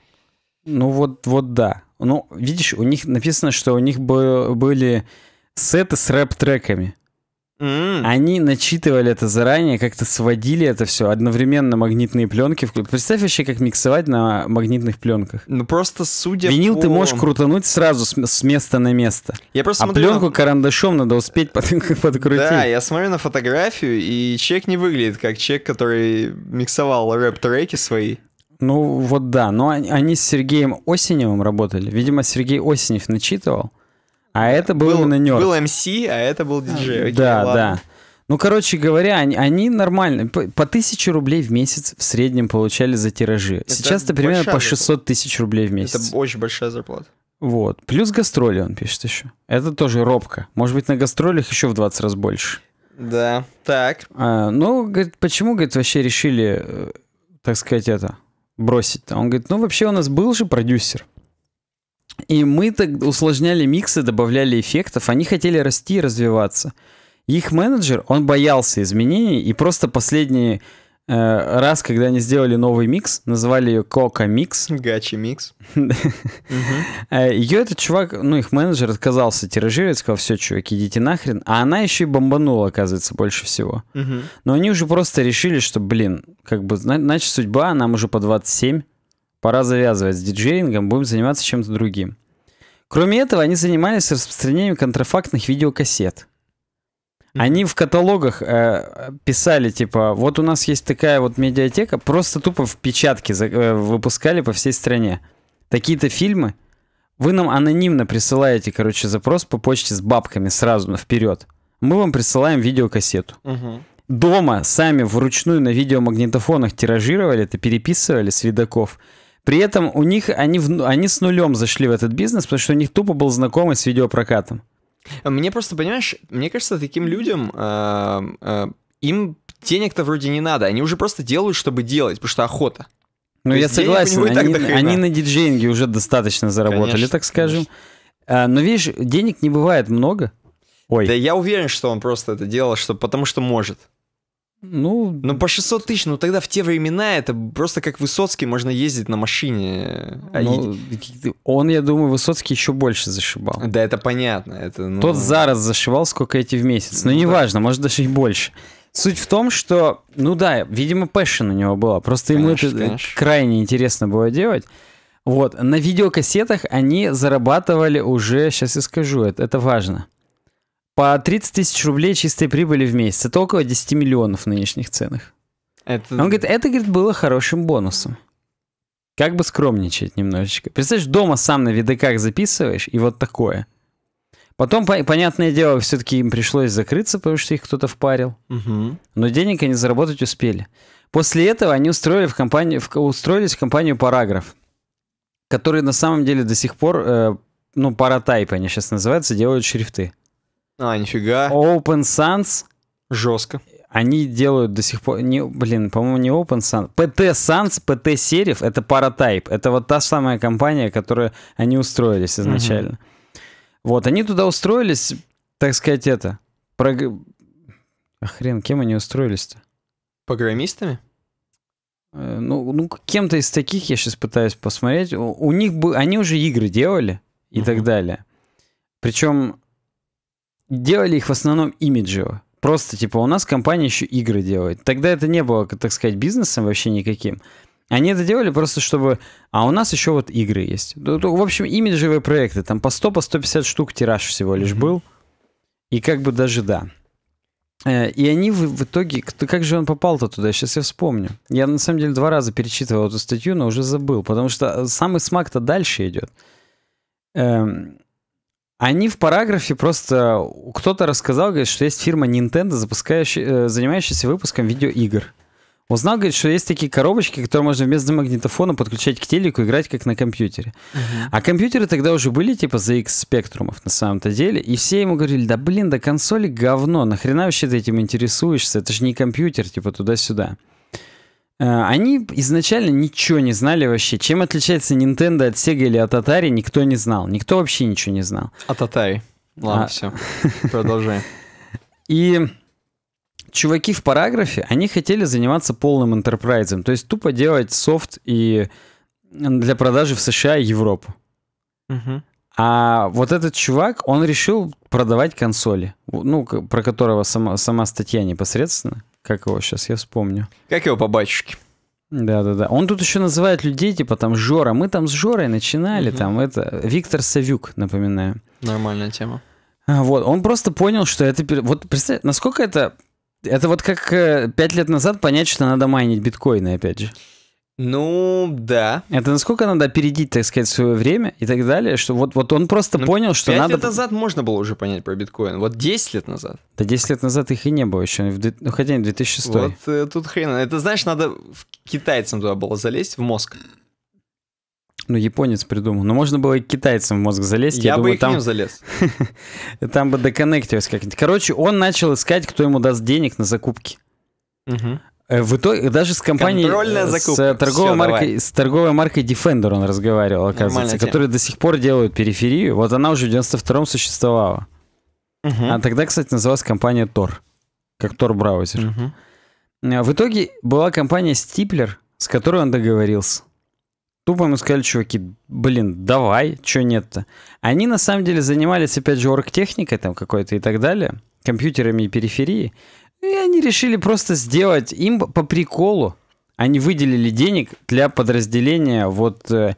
Ну вот, вот да. Ну, видишь, у них написано, что у них бы, были сеты с рэп-треками. Они начитывали это заранее, как-то сводили это все, одновременно магнитные пленки. Представь вообще, как миксовать на магнитных пленках. Ну просто судя Винил по... ты можешь крутануть сразу с, с места на место. Я просто а смотрю... пленку карандашом надо успеть под... подкрутить. Да, я смотрю на фотографию, и человек не выглядит как человек, который миксовал рэп-треки свои. Ну вот да, но они с Сергеем Осеневым работали. Видимо, Сергей Осенев начитывал. А это был, был именно нерв. Был MC, а это был диджей. А, Окей, да, ладно. да. Ну, короче говоря, они, они нормально. По, по рублей в месяц в среднем получали за тиражи. Это Сейчас-то примерно по 600 тысяч рублей в месяц. Это очень большая зарплата. Вот. Плюс гастроли, он пишет еще. Это тоже робко. Может быть, на гастролях еще в 20 раз больше. Да, так. А, ну, говорит, почему, говорит, вообще решили, э, так сказать, это бросить-то? Он говорит, ну, вообще у нас был же продюсер. И мы так усложняли миксы, добавляли эффектов, они хотели расти и развиваться. Их менеджер, он боялся изменений, и просто последний э, раз, когда они сделали новый микс, назвали ее Кока Микс. Гачи Микс. Э, ее этот чувак, ну их менеджер отказался тиражировать, сказал, все, чуваки, идите нахрен. А она еще и бомбанула, оказывается, больше всего. Но они уже просто решили, что, блин, как бы, значит, судьба, нам уже по 27 пора завязывать с диджеингом, будем заниматься чем-то другим. Кроме этого, они занимались распространением контрафактных видеокассет. Они в каталогах э, писали, типа, вот у нас есть такая вот медиатека, просто тупо в печатке за, э, выпускали по всей стране. Такие-то фильмы. Вы нам анонимно присылаете, короче, запрос по почте с бабками сразу вперед. Мы вам присылаем видеокассету. Угу. Дома сами вручную на видеомагнитофонах тиражировали это, переписывали с видаков. При этом у них они, в, они с нулем зашли в этот бизнес, потому что у них тупо был знакомый с видеопрокатом. Мне просто, понимаешь, мне кажется, таким людям э, э, им денег-то вроде не надо. Они уже просто делают, чтобы делать, потому что охота. Ну, я согласен, они, они на диджейнге уже достаточно заработали, конечно, так скажем. А, но видишь, денег не бывает много. Ой. Да я уверен, что он просто это делал, что, потому что может. Ну, ну по 600 тысяч, ну тогда в те времена это просто как Высоцкий можно ездить на машине. А ну, а... он, я думаю, Высоцкий еще больше зашибал. Да, это понятно. Это, ну... Тот зараз зашивал, сколько эти в месяц. Но ну, ну неважно, да. может даже и больше. Суть в том, что, ну да, видимо, пэшен у него была. Просто ему конечно, это конечно. крайне интересно было делать. Вот, на видеокассетах они зарабатывали уже, сейчас я скажу, это, это важно. По 30 тысяч рублей чистой прибыли в месяц. Это около 10 миллионов в нынешних ценах. Это... Он говорит, это, говорит, было хорошим бонусом. Как бы скромничать немножечко. Представляешь, дома сам на видоках записываешь, и вот такое. Потом, понятное дело, все-таки им пришлось закрыться, потому что их кто-то впарил. Угу. Но денег они заработать успели. После этого они устроили в компанию, в, устроились в компанию «Параграф», которые на самом деле до сих пор, э, ну, «Паратайп» они сейчас называются, делают шрифты. А, нифига. Open Sans. Жестко. Они делают до сих пор, не, блин, по-моему, не Open Sans. PT Sans, PT Serif, это Paratype. Это вот та самая компания, которая они устроились изначально. Вот, они туда устроились, так сказать, это... Про... А хрен, кем они устроились-то? Программистами? Э, ну, ну кем-то из таких я сейчас пытаюсь посмотреть. У, у них бы они уже игры делали и так далее. Причем делали их в основном имиджево. Просто, типа, у нас компания еще игры делает. Тогда это не было, так сказать, бизнесом вообще никаким. Они это делали просто, чтобы... А у нас еще вот игры есть. Ну, в общем, имиджевые проекты. Там по 100, по 150 штук тираж всего лишь был. И как бы даже да. Э, и они в, в итоге... Как же он попал-то туда? Сейчас я вспомню. Я, на самом деле, два раза перечитывал эту статью, но уже забыл. Потому что э, самый смак-то дальше идет. Эм, они в параграфе просто... Кто-то рассказал, говорит, что есть фирма Nintendo, запускающая, э, занимающаяся выпуском видеоигр. Узнал, говорит, что есть такие коробочки, которые можно вместо магнитофона подключать к телеку и играть как на компьютере. Uh-huh. А компьютеры тогда уже были типа за X спектрумов на самом-то деле, и все ему говорили, да блин, да консоли говно, нахрена вообще ты этим интересуешься, это же не компьютер, типа туда-сюда. Э, они изначально ничего не знали вообще. Чем отличается Nintendo от Sega или от Atari, никто не знал. Никто вообще ничего не знал. От Atari. Ладно, а... все. Продолжаем. И чуваки в параграфе, они хотели заниматься полным интерпрайзом. То есть тупо делать софт и для продажи в США и Европу. А вот этот чувак, он решил продавать консоли, ну, про которого сама, сама статья непосредственно. Как его сейчас, я вспомню. Как его по батюшке? Да-да-да. Он тут еще называет людей, типа там Жора. Мы там с Жорой начинали, угу. там это... Виктор Савюк, напоминаю. Нормальная тема. А, вот, он просто понял, что это... Вот представь, насколько это... Это вот как э, пять лет назад понять, что надо майнить биткоины, опять же. Ну, да. Это насколько надо опередить, так сказать, свое время и так далее, что вот, вот он просто ну, понял, что 5 надо... 5 лет назад можно было уже понять про биткоин, вот 10 лет назад. Да 10 лет назад их и не было еще, ну, хотя не 2100. Вот э, тут хрен, это знаешь, надо в китайцам туда было залезть, в мозг. Ну, японец придумал. Но ну, можно было и китайцам в мозг залезть. Я, я бы думаю, и к там... ним залез. там бы доконнектился как-нибудь. Короче, он начал искать, кто ему даст денег на закупки. Э, в итоге даже с компанией, э, с э, торговой, Все, маркой, с торговой маркой Defender он разговаривал, оказывается, которые до сих пор делают периферию. Вот она уже в 92-м существовала. Угу. А тогда, кстати, называлась компания Tor, как Tor браузер. Угу. В итоге была компания Stipler, с которой он договорился. Тупо ему сказали, чуваки, блин, давай, что нет-то. Они на самом деле занимались, опять же, оргтехникой там какой-то и так далее, компьютерами и периферией. И они решили просто сделать им по приколу. Они выделили денег для подразделения вот э,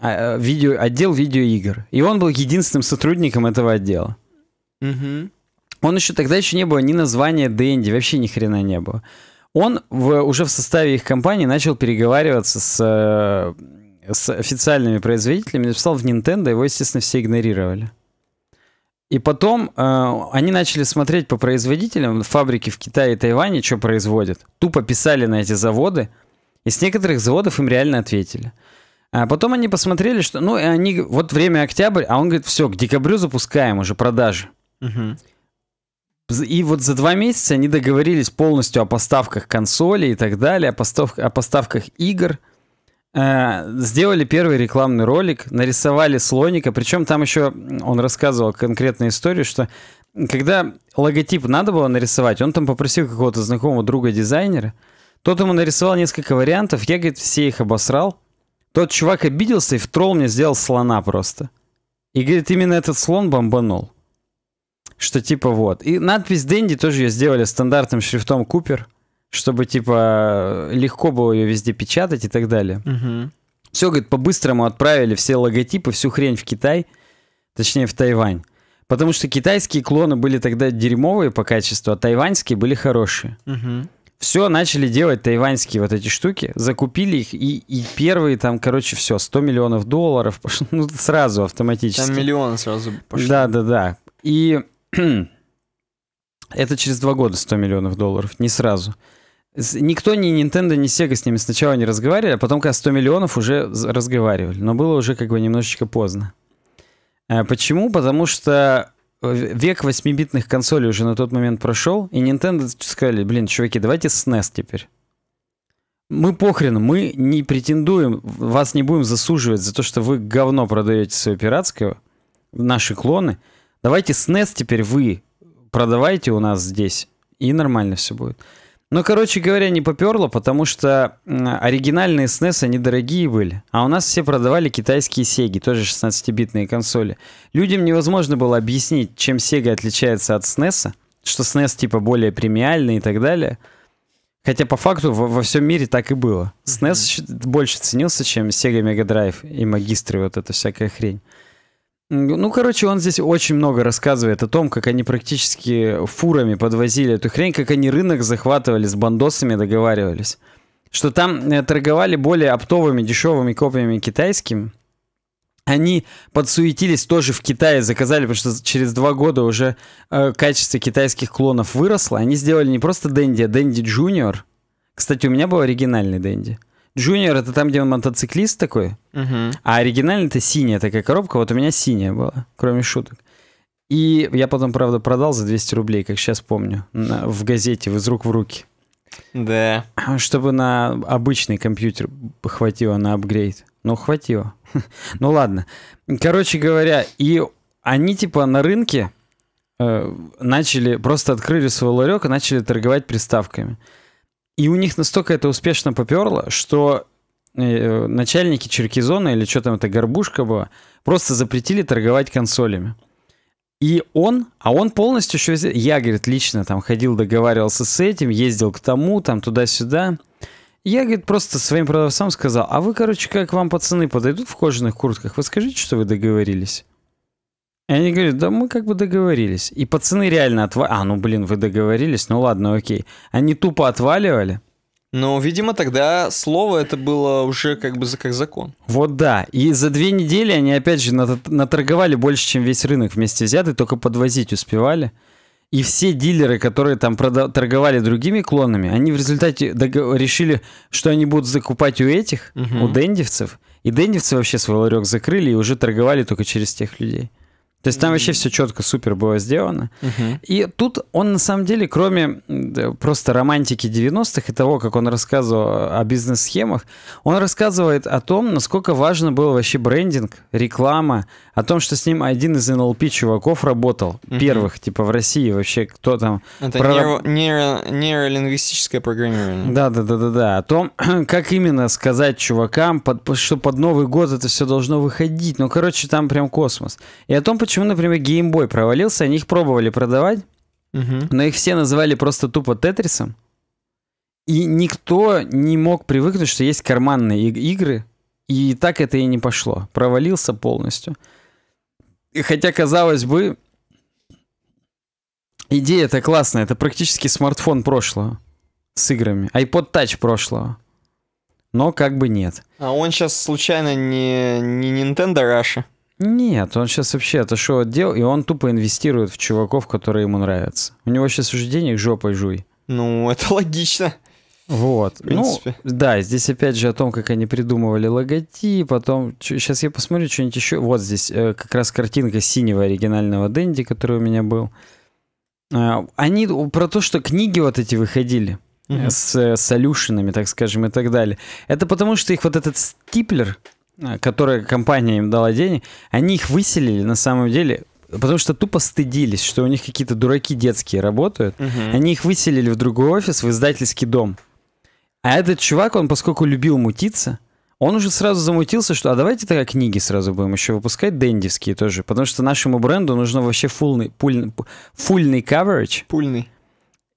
а, э видео, отдел видеоигр. И он был единственным сотрудником этого отдела. Угу. Он еще тогда еще не было ни названия Дэнди, вообще ни хрена не было. Он в, уже в составе их компании начал переговариваться с, э, с официальными производителями, написал в Nintendo, его, естественно, все игнорировали. И потом э, они начали смотреть по производителям, фабрики в Китае и Тайване, что производят. Тупо писали на эти заводы, и с некоторых заводов им реально ответили. А потом они посмотрели, что, ну, они, вот время октябрь, а он говорит, все, к декабрю запускаем уже продажи. Угу. И вот за два месяца они договорились полностью о поставках консолей и так далее, о, постав... о поставках игр – Э, сделали первый рекламный ролик, нарисовали слоника, причем там еще он рассказывал конкретную историю, что когда логотип надо было нарисовать, он там попросил какого-то знакомого друга дизайнера, тот ему нарисовал несколько вариантов, я, говорит, все их обосрал. Тот чувак обиделся и в тролл мне сделал слона просто. И, говорит, именно этот слон бомбанул. Что типа вот. И надпись Дэнди тоже ее сделали стандартным шрифтом Купер чтобы, типа, легко было ее везде печатать и так далее. Угу. Все, говорит, по-быстрому отправили все логотипы, всю хрень в Китай, точнее, в Тайвань. Потому что китайские клоны были тогда дерьмовые по качеству, а тайваньские были хорошие. Угу. Все, начали делать тайваньские вот эти штуки, закупили их, и, и первые там, короче, все, 100 миллионов долларов, пошло, ну, сразу автоматически. Там миллион сразу пошли. Да-да-да. И это через два года 100 миллионов долларов, не сразу. Никто, ни Nintendo, ни Sega с ними сначала не разговаривали, а потом, когда 100 миллионов, уже разговаривали. Но было уже как бы немножечко поздно. А, почему? Потому что э, век 8-битных консолей уже на тот момент прошел, и Nintendo сказали, блин, чуваки, давайте SNES теперь. Мы похрен, мы не претендуем, вас не будем засуживать за то, что вы говно продаете свое пиратское, наши клоны. Давайте SNES теперь вы продавайте у нас здесь, и нормально все будет. Ну, короче говоря, не поперло, потому что оригинальные SNES, они дорогие были. А у нас все продавали китайские Sega, тоже 16-битные консоли. Людям невозможно было объяснить, чем Sega отличается от SNES, что SNES типа более премиальный и так далее. Хотя по факту во, во всем мире так и было. SNES mm-hmm. больше ценился, чем Sega Mega Drive и магистры, вот эта всякая хрень. Ну, короче, он здесь очень много рассказывает о том, как они практически фурами подвозили эту хрень, как они рынок захватывали, с бандосами договаривались. Что там э, торговали более оптовыми, дешевыми копиями китайским. Они подсуетились тоже в Китае, заказали, потому что через два года уже э, качество китайских клонов выросло. Они сделали не просто Дэнди, а Дэнди Джуниор. Кстати, у меня был оригинальный Дэнди. Джуниор это там, где он мотоциклист такой. Угу. А оригинально это синяя такая коробка. Вот у меня синяя была, кроме шуток. И я потом, правда, продал за 200 рублей, как сейчас помню, на, в газете «Из рук в руки». Да. Чтобы на обычный компьютер хватило на апгрейд. Ну, хватило. ну, ладно. Короче говоря, и они типа на рынке э, начали, просто открыли свой ларек и начали торговать приставками. И у них настолько это успешно поперло, что э, начальники Черкизона или что там это, Горбушка была, просто запретили торговать консолями. И он, а он полностью еще... Я, говорит, лично там ходил, договаривался с этим, ездил к тому, там туда-сюда. Я, говорит, просто своим продавцам сказал, а вы, короче, как вам пацаны подойдут в кожаных куртках, вы скажите, что вы договорились. И они говорят, да мы как бы договорились. И пацаны реально отваливали. А, ну блин, вы договорились, ну ладно, окей. Они тупо отваливали. Ну, видимо, тогда слово это было уже как бы за как закон. Вот да. И за две недели они, опять же, наторговали больше, чем весь рынок вместе взятый, только подвозить успевали. И все дилеры, которые там продав... торговали другими клонами, они в результате дог... решили, что они будут закупать у этих, угу. у дендивцев. И дендивцы вообще свой ларек закрыли и уже торговали только через тех людей. То есть там вообще все четко, супер было сделано. Mm-hmm. И тут он на самом деле, кроме просто романтики 90-х и того, как он рассказывал о бизнес-схемах, он рассказывает о том, насколько важно был вообще брендинг, реклама, о том, что с ним один из НЛП чуваков работал, угу. первых, типа в России вообще, кто там... Это прораб... нейро... нейролингвистическое программирование. Да-да-да-да-да, о том, как именно сказать чувакам, под... что под Новый год это все должно выходить, ну, короче, там прям космос. И о том, почему, например, Game Boy провалился, они их пробовали продавать, угу. но их все называли просто тупо Тетрисом, и никто не мог привыкнуть, что есть карманные игры, и так это и не пошло. Провалился полностью. И хотя, казалось бы, идея это классная. Это практически смартфон прошлого с играми. iPod Touch прошлого. Но как бы нет. А он сейчас случайно не, не Nintendo Russia? Нет, он сейчас вообще отошел от дел, и он тупо инвестирует в чуваков, которые ему нравятся. У него сейчас уже денег жопой жуй. Ну, это логично. Вот. Ну, да, здесь опять же о том, как они придумывали логотип, потом... Сейчас я посмотрю что-нибудь еще. Вот здесь э, как раз картинка синего оригинального Дэнди, который у меня был. Э, они про то, что книги вот эти выходили э, с э, солюшенами, так скажем, и так далее. Это потому, что их вот этот стиплер, э, который компания им дала денег, они их выселили на самом деле потому что тупо стыдились, что у них какие-то дураки детские работают. Угу. Они их выселили в другой офис, в издательский дом. А этот чувак, он поскольку любил мутиться, он уже сразу замутился, что а давайте тогда книги сразу будем еще выпускать, дендевские тоже, потому что нашему бренду нужно вообще фулный, пульный, фульный coverage. Пульный.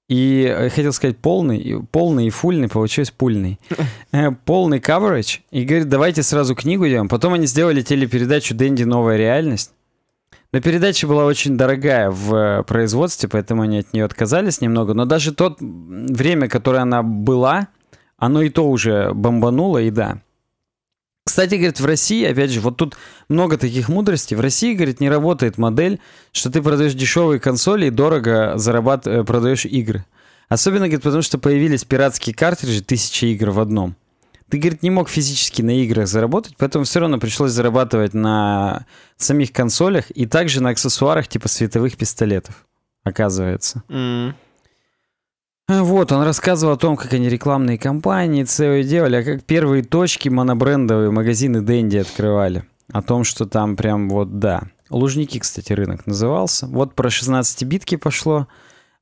И э, хотел сказать полный, полный и фульный, получилось пульный. Э, полный coverage. И говорит, давайте сразу книгу делаем. Потом они сделали телепередачу «Дэнди. Новая реальность». Но передача была очень дорогая в э, производстве, поэтому они от нее отказались немного. Но даже тот время, которое она была, оно и то уже бомбануло, и да. Кстати, говорит, в России, опять же, вот тут много таких мудростей. В России, говорит, не работает модель, что ты продаешь дешевые консоли и дорого зарабат... Э, продаешь игры. Особенно, говорит, потому что появились пиратские картриджи, тысячи игр в одном. Ты, говорит, не мог физически на играх заработать, поэтому все равно пришлось зарабатывать на самих консолях и также на аксессуарах типа световых пистолетов, оказывается. Mm. Вот, он рассказывал о том, как они рекламные кампании целые делали, а как первые точки монобрендовые магазины Дэнди открывали. О том, что там прям вот да. Лужники, кстати, рынок назывался. Вот про 16-битки пошло.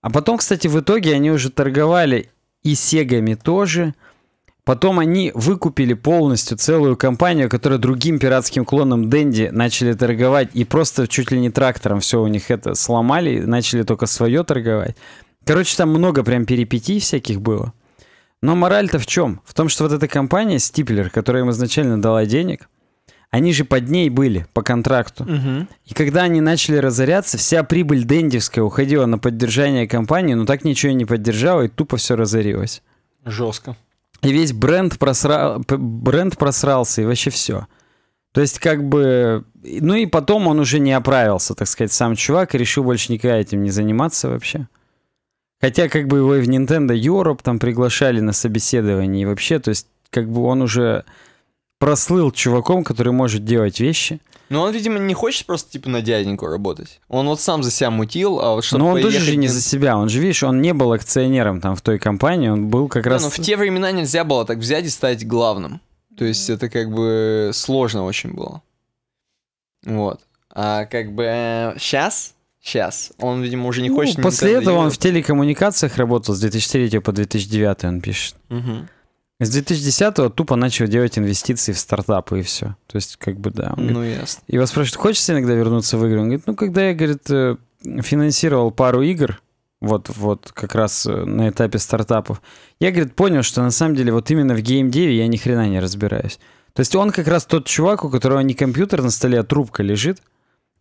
А потом, кстати, в итоге они уже торговали и сегами тоже. Потом они выкупили полностью целую компанию, которая другим пиратским клоном Дэнди начали торговать и просто чуть ли не трактором все у них это сломали, начали только свое торговать. Короче, там много прям перипетий всяких было. Но мораль-то в чем? В том, что вот эта компания, Стиплер, которая им изначально дала денег, они же под ней были по контракту. Угу. И когда они начали разоряться, вся прибыль Дендевская уходила на поддержание компании, но так ничего и не поддержала, и тупо все разорилось. Жестко. И весь бренд, просра... бренд просрался, и вообще все. То есть, как бы... Ну и потом он уже не оправился, так сказать, сам чувак, и решил больше никогда этим не заниматься вообще. Хотя как бы его и в Nintendo Europe там приглашали на собеседование и вообще, то есть как бы он уже прослыл чуваком, который может делать вещи. Но ну, он, видимо, не хочет просто, типа, на дяденьку работать. Он вот сам за себя мутил, а вот чтобы Но он тоже же не за себя. Он же, видишь, он не был акционером там в той компании, он был как да, раз... но ну, в те времена нельзя было так взять и стать главным. То есть это как бы сложно очень было. Вот. А как бы сейчас э, Сейчас. Он, видимо, уже не ну, хочет... После Nintendo этого игры. он в телекоммуникациях работал с 2003 по 2009, он пишет. Угу. С 2010 тупо начал делать инвестиции в стартапы и все. То есть, как бы, да. Он ну, говорит, ясно. Его спрашивают, хочется иногда вернуться в игры? Он говорит, ну, когда я, говорит, э, финансировал пару игр, вот, вот как раз э, на этапе стартапов, я, говорит, понял, что на самом деле вот именно в геймдеве я ни хрена не разбираюсь. То есть он как раз тот чувак, у которого не компьютер на столе, а трубка лежит,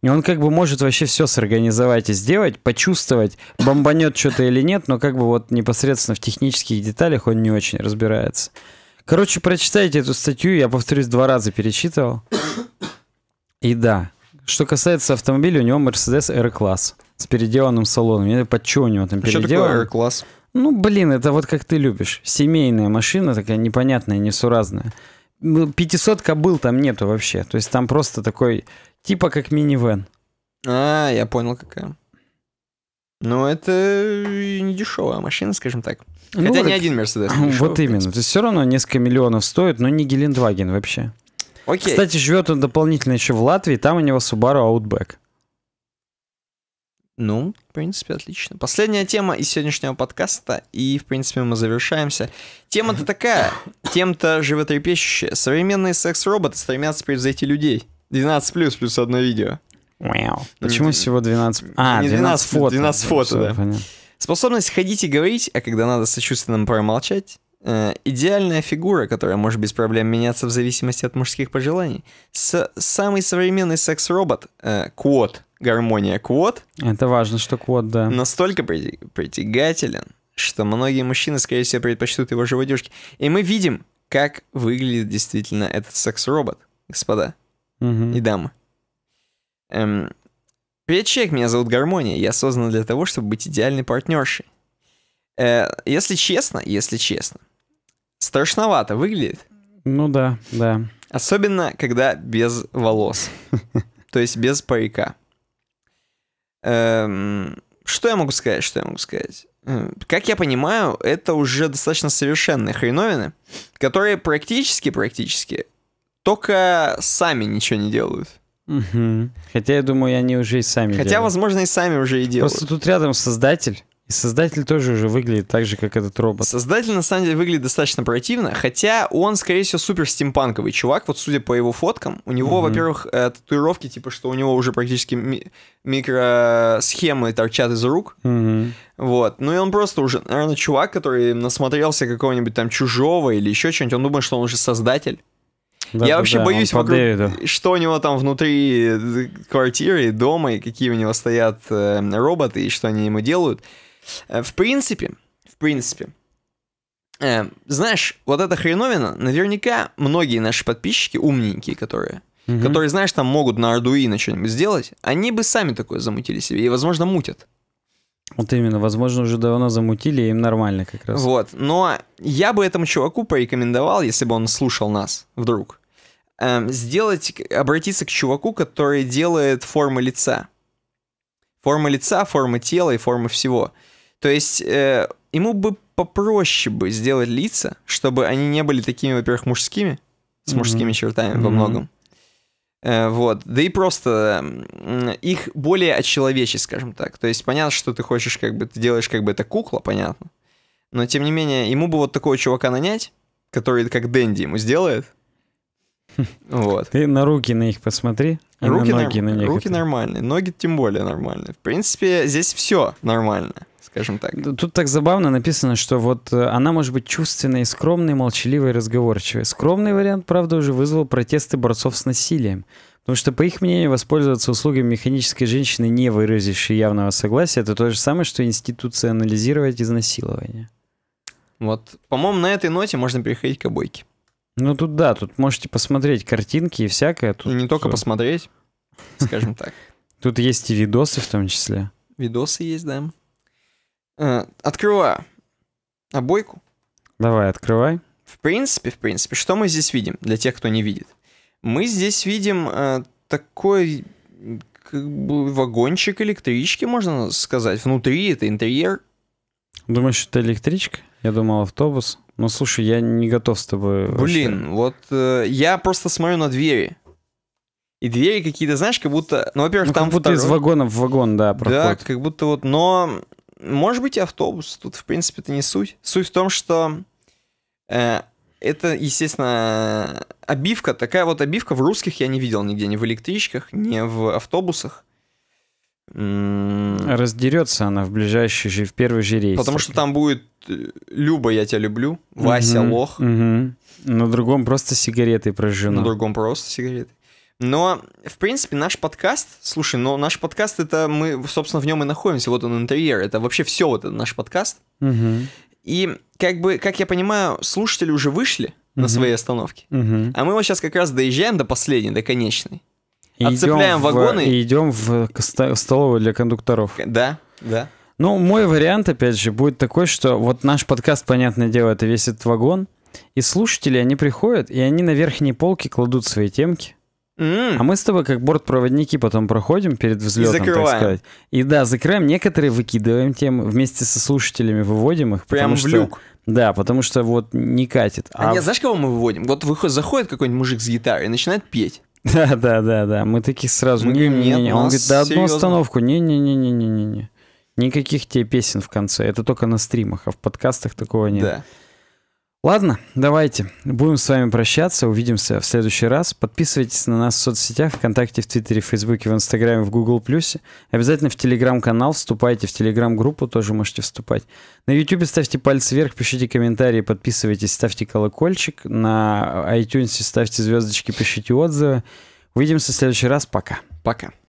и он как бы может вообще все сорганизовать и сделать, почувствовать, бомбанет что-то или нет, но как бы вот непосредственно в технических деталях он не очень разбирается. Короче, прочитайте эту статью, я, повторюсь, два раза перечитывал. И да, что касается автомобиля, у него Mercedes R-класс с переделанным салоном. Я под что у него там а переделан? Что такое R-класс? Ну, блин, это вот как ты любишь. Семейная машина такая непонятная, несуразная. 500 ну, кобыл там нету вообще. То есть там просто такой Типа как минивэн. А, я понял, какая. Ну, это не дешевая машина, скажем так. Ну, Хотя вот, не один Мерседес. Вот именно. То есть все равно несколько миллионов стоит, но не Гелендваген вообще. Окей. Кстати, живет он дополнительно еще в Латвии, там у него Subaru Outback. Ну, в принципе, отлично. Последняя тема из сегодняшнего подкаста, и, в принципе, мы завершаемся. Тема-то такая, тем-то животрепещущая. Современные секс-роботы стремятся превзойти людей. 12 плюс плюс одно видео. Wow. Почему всего 12? А, 12, 12 фото. 12 фото, да. Понятно. Способность ходить и говорить, а когда надо сочувственным промолчать, э, идеальная фигура, которая может без проблем меняться в зависимости от мужских пожеланий. С самый современный секс-робот, э, гармония Квот. Это важно, что Квот, да. Настолько притягателен, что многие мужчины, скорее всего, предпочтут его живодежке. И мы видим, как выглядит действительно этот секс-робот, господа и дамы. Эм, привет, человек, меня зовут Гармония. Я создан для того, чтобы быть идеальной партнершей. Э, если честно, если честно, страшновато выглядит. Ну да, да. Особенно, когда без волос. То есть без парика. Эм, что я могу сказать, что я могу сказать? Э, как я понимаю, это уже достаточно совершенные хреновины, которые практически-практически только сами ничего не делают. Угу. Хотя я думаю, они уже и сами. Хотя, делают. возможно, и сами уже и делают. Просто тут рядом создатель. И создатель тоже уже выглядит так же, как этот робот. Создатель, на самом деле, выглядит достаточно противно, хотя он, скорее всего, супер стимпанковый чувак, вот судя по его фоткам. У него, угу. во-первых, э, татуировки, типа, что у него уже практически ми- микросхемы торчат из рук. Угу. Вот. Ну и он просто уже, наверное, чувак, который насмотрелся какого-нибудь там чужого или еще чего-нибудь, он думает, что он уже создатель. Да, я да, вообще да, боюсь, вокруг, что у него там внутри э, квартиры, дома, и какие у него стоят э, роботы, и что они ему делают. Э, в принципе, в принципе, э, знаешь, вот эта хреновина, наверняка многие наши подписчики, умненькие которые, угу. которые, знаешь, там могут на Ардуино что-нибудь сделать, они бы сами такое замутили себе, и, возможно, мутят. Вот именно, возможно, уже давно замутили, и им нормально как раз. Вот, но я бы этому чуваку порекомендовал, если бы он слушал нас вдруг, э, сделать, обратиться к чуваку, который делает формы лица. формы лица, формы тела и формы всего. То есть э, ему бы попроще бы сделать лица, чтобы они не были такими, во-первых, мужскими, с mm-hmm. мужскими чертами mm-hmm. во многом. Э, вот. Да и просто их более очеловечить, скажем так. То есть понятно, что ты хочешь, как бы, ты делаешь, как бы это кукла, понятно. Но тем не менее, ему бы вот такого чувака нанять, который как Дэнди ему сделает, вот. Ты на руки на них посмотри, и руки на ноги норм... на них. Руки это... нормальные, ноги тем более нормальные. В принципе, здесь все нормально, скажем так. Тут так забавно написано, что вот э, она может быть чувственной, скромной, молчаливой, разговорчивой. Скромный вариант, правда, уже вызвал протесты борцов с насилием. Потому что, по их мнению, воспользоваться услугами механической женщины, не выразившей явного согласия, это то же самое, что институционализировать изнасилование. Вот, по-моему, на этой ноте можно переходить к обойке. Ну тут да, тут можете посмотреть картинки и всякое. Тут и ну, не только все. посмотреть, скажем так. Тут есть и видосы в том числе. Видосы есть, да. А, открываю обойку. Давай, открывай. В принципе, в принципе, что мы здесь видим, для тех, кто не видит? Мы здесь видим э, такой как бы вагончик электрички, можно сказать. Внутри это интерьер. Думаешь, это электричка? Я думал, автобус. Ну, слушай, я не готов с тобой. Блин, вообще. вот э, я просто смотрю на двери. И двери какие-то, знаешь, как будто... Ну, во-первых, ну, там как будто второй... из вагона в вагон, да, проход. Да, как будто вот... Но, может быть, и автобус. Тут, в принципе, это не суть. Суть в том, что э, это, естественно, обивка. Такая вот обивка в русских я не видел нигде. Ни в электричках, ни в автобусах. Раздерется она в ближайший же, в первый же рейс. Потому что там будет э, Люба, я тебя люблю, Вася, угу, лох. Угу. На другом просто сигареты прожжены. На другом просто сигареты. Но, в принципе, наш подкаст, слушай, но наш подкаст это мы, собственно, в нем и находимся. Вот он интерьер, это вообще все вот это наш подкаст. Угу. И как бы, как я понимаю, слушатели уже вышли угу. на свои остановки, угу. а мы вот сейчас как раз доезжаем до последней, до конечной. Отцепляем вагоны. и идем в столовую для кондукторов. Да, да. Ну, мой вариант, опять же, будет такой, что вот наш подкаст, понятное дело, это весь этот вагон, и слушатели, они приходят, и они на верхней полке кладут свои темки. Mm. А мы с тобой как бортпроводники потом проходим перед взлетом, и закрываем. так сказать. И да, закрываем. Некоторые выкидываем темы вместе со слушателями, выводим их. Прям в что, люк. Да, потому что вот не катит. А, а нет, знаешь, кого мы выводим? Вот выходит, заходит какой-нибудь мужик с гитарой и начинает петь. Да, да, да, да. Мы таких сразу не, не, не. Он говорит, да одну остановку. Не-не-не-не-не-не. Никаких тебе песен в конце. Это только на стримах, а в подкастах такого нет. Да. Ладно, давайте. Будем с вами прощаться. Увидимся в следующий раз. Подписывайтесь на нас в соцсетях, ВКонтакте, в Твиттере, в Фейсбуке, в Инстаграме, в Гугл Плюсе. Обязательно в Телеграм-канал вступайте, в Телеграм-группу тоже можете вступать. На Ютубе ставьте палец вверх, пишите комментарии, подписывайтесь, ставьте колокольчик. На iTunes ставьте звездочки, пишите отзывы. Увидимся в следующий раз. Пока. Пока.